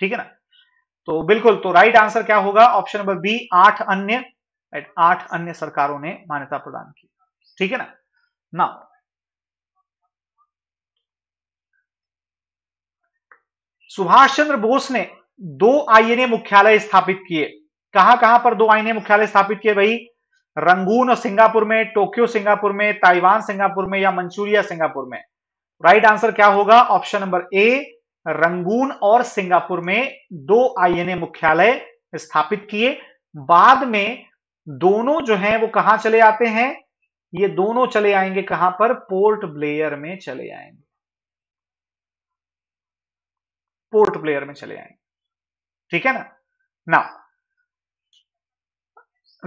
ठीक है ना तो बिल्कुल तो राइट आंसर क्या होगा ऑप्शन नंबर बी आठ अन्य आठ अन्य सरकारों ने मान्यता प्रदान की ठीक है ना ना सुभाष चंद्र बोस ने दो आईएनए मुख्यालय स्थापित किए कहां कहां पर दो आईएनए मुख्यालय स्थापित किए भाई रंगून और सिंगापुर में टोक्यो सिंगापुर में ताइवान सिंगापुर में या मंचूरिया सिंगापुर में राइट आंसर क्या होगा ऑप्शन नंबर ए रंगून और सिंगापुर में दो आईएनए मुख्यालय स्थापित किए बाद में दोनों जो हैं वो कहां चले आते हैं ये दोनों चले आएंगे कहां पर पोर्ट ब्लेयर में चले आएंगे पोर्ट ब्लेयर में चले आएंगे ठीक है ना ना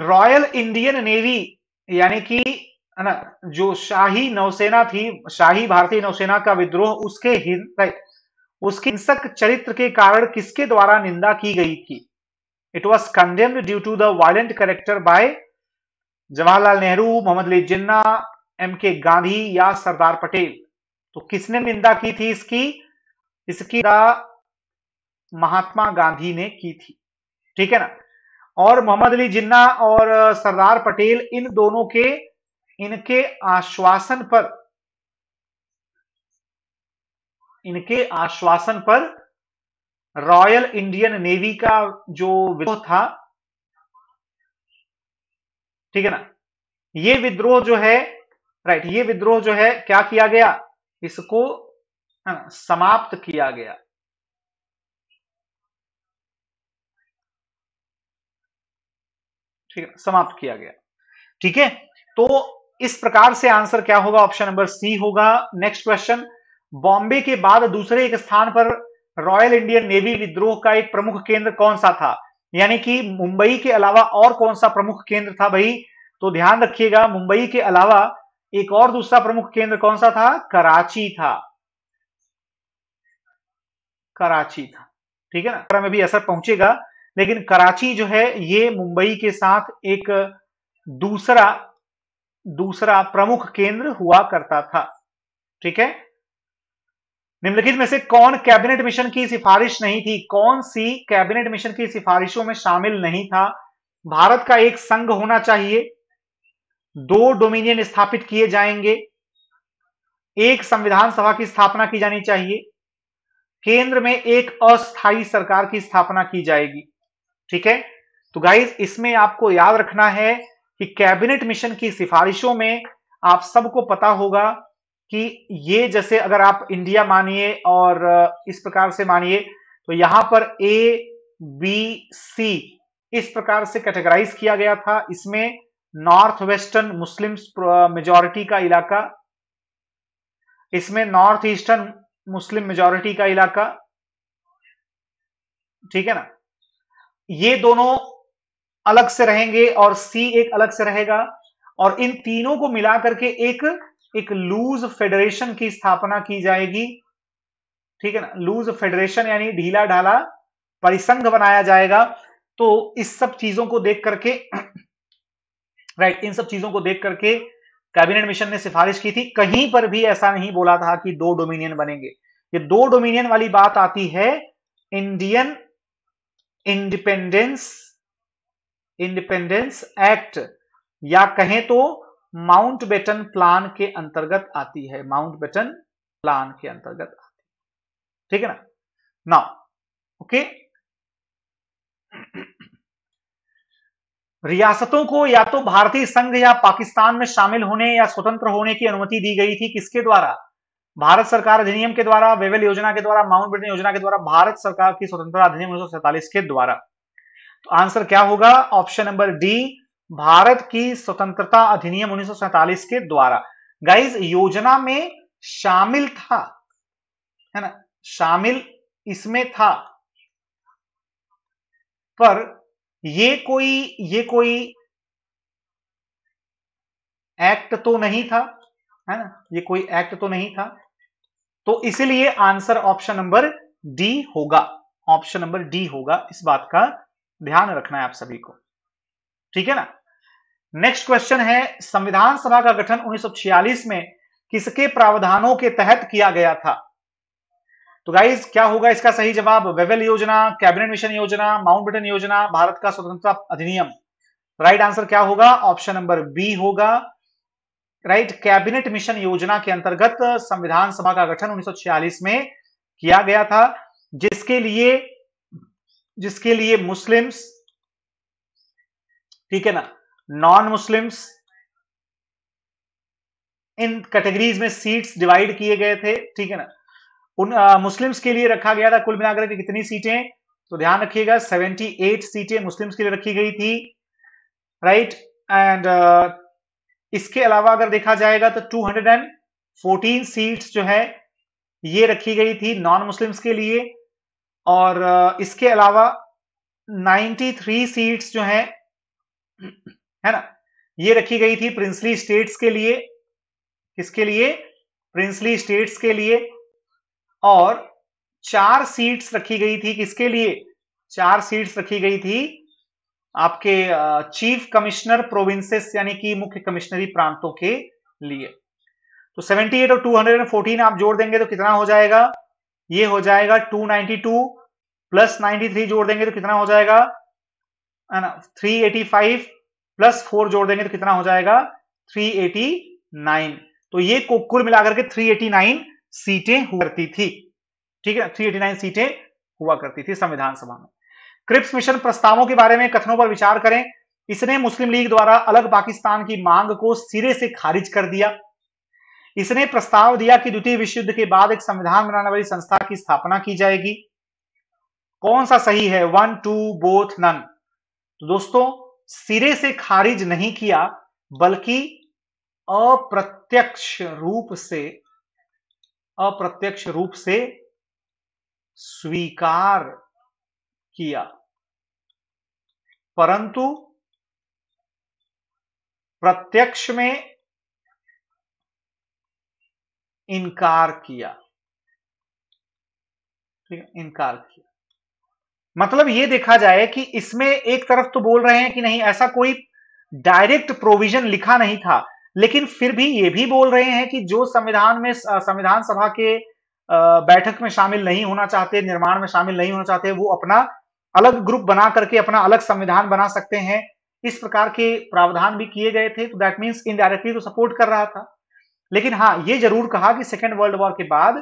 रॉयल इंडियन नेवी यानी कि ना जो शाही नौसेना थी शाही भारतीय नौसेना का विद्रोह उसके हिंद राइट उसके हिंसक चरित्र के कारण किसके द्वारा निंदा की गई थी it was condemned due to the violent character by Jawaharlal Nehru Mohammad Ali Jinnah M K Gandhi या सरदार पटेल तो किसने निंदा की थी इसकी इसकी महात्मा गांधी ने की थी ठीक है ना और मोहम्मद अली जिन्ना और सरदार पटेल इन दोनों के इनके आश्वासन पर इनके आश्वासन पर रॉयल इंडियन नेवी का जो विद्रोह था ठीक है ना ये विद्रोह जो है राइट ये विद्रोह जो है क्या किया गया इसको समाप्त किया गया ठीक है समाप्त किया गया ठीक है तो इस प्रकार से आंसर क्या होगा ऑप्शन नंबर सी होगा नेक्स्ट क्वेश्चन बॉम्बे के बाद दूसरे एक स्थान पर रॉयल इंडियन नेवी विद्रोह का एक प्रमुख केंद्र कौन सा था यानी कि मुंबई के अलावा और कौन सा प्रमुख केंद्र था भाई तो ध्यान रखिएगा मुंबई के अलावा एक और दूसरा प्रमुख केंद्र कौन सा था कराची था कराची था ठीक है ना में भी असर पहुंचेगा लेकिन कराची जो है ये मुंबई के साथ एक दूसरा दूसरा प्रमुख केंद्र हुआ करता था ठीक है निम्नलिखित में से कौन कैबिनेट मिशन की सिफारिश नहीं थी कौन सी कैबिनेट मिशन की सिफारिशों में शामिल नहीं था भारत का एक संघ होना चाहिए दो डोमिनियन स्थापित किए जाएंगे एक संविधान सभा की स्थापना की जानी चाहिए केंद्र में एक अस्थायी सरकार की स्थापना की जाएगी ठीक है तो गाइज इसमें आपको याद रखना है कि कैबिनेट मिशन की सिफारिशों में आप सबको पता होगा कि ये जैसे अगर आप इंडिया मानिए और इस प्रकार से मानिए तो यहां पर ए बी सी इस प्रकार से कैटेगराइज किया गया था इसमें नॉर्थ वेस्टर्न मुस्लिम मेजोरिटी का इलाका इसमें नॉर्थ ईस्टर्न मुस्लिम मेजोरिटी का इलाका ठीक है ना ये दोनों अलग से रहेंगे और सी एक अलग से रहेगा और इन तीनों को मिलाकर के एक एक लूज फेडरेशन की स्थापना की जाएगी ठीक है ना लूज फेडरेशन यानी ढीला ढाला परिसंघ बनाया जाएगा तो इस सब चीजों को देख करके राइट इन सब चीजों को देख करके कैबिनेट मिशन ने सिफारिश की थी कहीं पर भी ऐसा नहीं बोला था कि दो डोमिनियन बनेंगे ये दो डोमिनियन वाली बात आती है इंडियन इंडिपेंडेंस इंडिपेंडेंस एक्ट या कहें तो माउंटबेटन प्लान के अंतर्गत आती है माउंटबेटन प्लान के अंतर्गत आती है ठीक है ना नाउ ओके रियासतों को या तो भारतीय संघ या पाकिस्तान में शामिल होने या स्वतंत्र होने की अनुमति दी गई थी किसके द्वारा भारत सरकार अधिनियम के द्वारा वेवेल योजना के द्वारा माउंट बेटन योजना के द्वारा भारत सरकार की स्वतंत्रता अधिनियम उन्नीस के द्वारा तो आंसर क्या होगा ऑप्शन नंबर डी भारत की स्वतंत्रता अधिनियम उन्नीस के द्वारा गाइज योजना में शामिल था है ना शामिल इसमें था पर ये कोई ये कोई एक्ट तो नहीं था है ना ये कोई एक्ट तो नहीं था तो इसीलिए आंसर ऑप्शन नंबर डी होगा ऑप्शन नंबर डी होगा इस बात का ध्यान रखना है आप सभी को ठीक है ना नेक्स्ट क्वेश्चन है संविधान सभा का गठन 1946 में किसके प्रावधानों के तहत किया गया था तो गाइज क्या होगा इसका सही जवाब वेवेल योजना कैबिनेट मिशन योजना माउंट बेटन योजना भारत का स्वतंत्रता अधिनियम राइट आंसर क्या होगा ऑप्शन नंबर बी होगा राइट कैबिनेट मिशन योजना के अंतर्गत संविधान सभा का गठन 1946 में किया गया था जिसके लिए जिसके लिए मुस्लिम्स ठीक है ना नॉन-मुस्लिम्स इन कैटेगरीज में सीट्स डिवाइड किए गए थे ठीक है ना उन मुस्लिम्स के लिए रखा गया था कुल मिलाकर के कितनी सीटें तो ध्यान रखिएगा 78 सीटें मुस्लिम्स के लिए रखी गई थी राइट एंड uh, इसके अलावा अगर देखा जाएगा तो 214 सीट्स जो है ये रखी गई थी नॉन मुस्लिम्स के लिए और uh, इसके अलावा 93 सीट्स जो है है ना ये रखी गई थी प्रिंसली स्टेट्स के लिए किसके लिए प्रिंसली स्टेट्स के लिए और चार सीट्स रखी गई थी किसके लिए चार सीट्स रखी गई थी आपके चीफ कमिश्नर प्रोविंसेस यानी कि मुख्य कमिश्नरी प्रांतों के लिए तो 78 और 214 आप जोड़ देंगे तो कितना हो जाएगा ये हो जाएगा 292 प्लस 93 जोड़ देंगे तो कितना हो जाएगा है ना 385 प्लस फोर जोड़ देंगे तो कितना हो जाएगा 389 तो ये कुल मिलाकर के 389 सीटें हुआ करती थी ठीक है 389 सीटें हुआ करती थी संविधान सभा में क्रिप्स मिशन प्रस्तावों के बारे में कथनों पर विचार करें इसने मुस्लिम लीग द्वारा अलग पाकिस्तान की मांग को सिरे से खारिज कर दिया इसने प्रस्ताव दिया कि द्वितीय विश्व युद्ध के बाद एक संविधान बनाने वाली संस्था की स्थापना की जाएगी कौन सा सही है वन टू बोथ नन तो दोस्तों सिरे से खारिज नहीं किया बल्कि अप्रत्यक्ष रूप से अप्रत्यक्ष रूप से स्वीकार किया परंतु प्रत्यक्ष में इनकार किया ठीक है इनकार किया मतलब ये देखा जाए कि इसमें एक तरफ तो बोल रहे हैं कि नहीं ऐसा कोई डायरेक्ट प्रोविजन लिखा नहीं था लेकिन फिर भी ये भी बोल रहे हैं कि जो संविधान में संविधान सभा के बैठक में शामिल नहीं होना चाहते निर्माण में शामिल नहीं होना चाहते वो अपना अलग ग्रुप बना करके अपना अलग संविधान बना सकते हैं इस प्रकार के प्रावधान भी किए गए थे तो दैट मीन्स इनडायरेक्टली तो सपोर्ट कर रहा था लेकिन हाँ ये जरूर कहा कि सेकेंड वर्ल्ड वॉर के बाद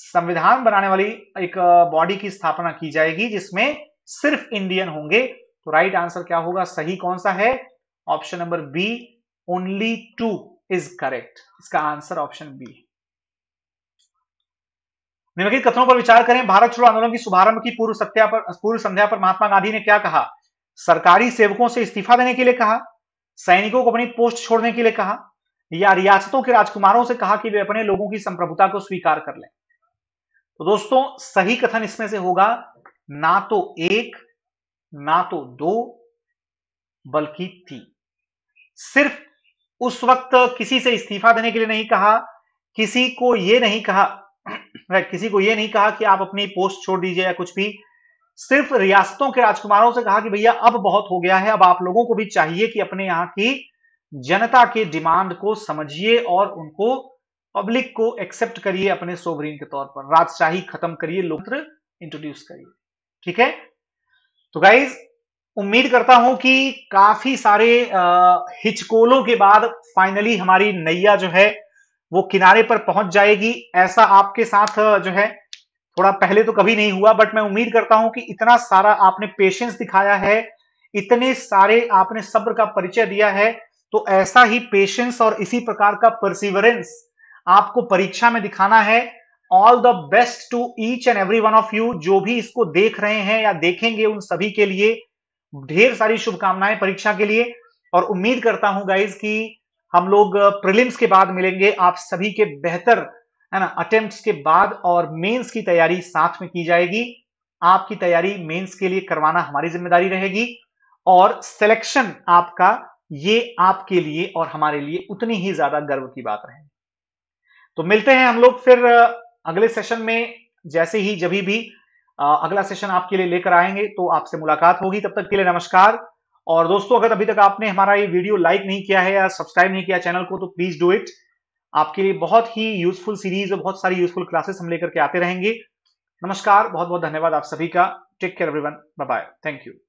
संविधान बनाने वाली एक बॉडी की स्थापना की जाएगी जिसमें सिर्फ इंडियन होंगे तो राइट आंसर क्या होगा सही कौन सा है option number B only two is correct इसका आंसर ऑप्शन बी निम्नलिखित कथनों पर विचार करें भारत छोड़ो आंदोलन की शुभारंभ की पूर्व सत्या पर पूर्व संध्या पर महात्मा गांधी ने क्या कहा सरकारी सेवकों से इस्तीफा देने के लिए कहा सैनिकों को अपनी पोस्ट छोड़ने के लिए कहा या रियासतों के राजकुमारों से कहा कि वे अपने लोगों की संप्रभुता को स्वीकार कर लें तो दोस्तों सही कथन इसमें से होगा ना तो एक ना तो दो बल्कि तीन सिर्फ उस वक्त किसी से इस्तीफा देने के लिए नहीं कहा किसी को यह नहीं कहा किसी को यह नहीं कहा कि आप अपनी पोस्ट छोड़ दीजिए या कुछ भी सिर्फ रियासतों के राजकुमारों से कहा कि भैया अब बहुत हो गया है अब आप लोगों को भी चाहिए कि अपने यहां की जनता के डिमांड को समझिए और उनको पब्लिक को एक्सेप्ट करिए अपने सोवरीन के तौर पर राजशाही खत्म करिए लोकतंत्र इंट्रोड्यूस करिए ठीक है तो गाइज उम्मीद करता हूं कि काफी सारे हिचकोलों के बाद फाइनली हमारी नैया जो है वो किनारे पर पहुंच जाएगी ऐसा आपके साथ जो है थोड़ा पहले तो कभी नहीं हुआ बट मैं उम्मीद करता हूं कि इतना सारा आपने पेशेंस दिखाया है इतने सारे आपने सब्र का परिचय दिया है तो ऐसा ही पेशेंस और इसी प्रकार का परसिवरेंस आपको परीक्षा में दिखाना है all the best to each and every one of you जो भी इसको देख रहे हैं या देखेंगे उन सभी के लिए ढेर सारी शुभकामनाएं परीक्षा के लिए और उम्मीद करता हूं गाइज कि हम लोग प्रिलिम्स के बाद मिलेंगे आप सभी के बेहतर है ना अटेम्प्ट के बाद और मेंस की तैयारी साथ में की जाएगी आपकी तैयारी मेंस के लिए करवाना हमारी जिम्मेदारी रहेगी और सिलेक्शन आपका ये आपके लिए और हमारे लिए उतनी ही ज्यादा गर्व की बात रहेगी तो मिलते हैं हम लोग फिर अगले सेशन में जैसे ही जब भी अगला सेशन आपके लिए लेकर आएंगे तो आपसे मुलाकात होगी तब तक के लिए नमस्कार और दोस्तों अगर अभी तक आपने हमारा ये वीडियो लाइक नहीं किया है या सब्सक्राइब नहीं किया चैनल को तो प्लीज डू इट आपके लिए बहुत ही यूजफुल सीरीज और बहुत सारी यूजफुल क्लासेस हम लेकर के आते रहेंगे नमस्कार बहुत बहुत धन्यवाद आप सभी का take care everyone bye bye thank you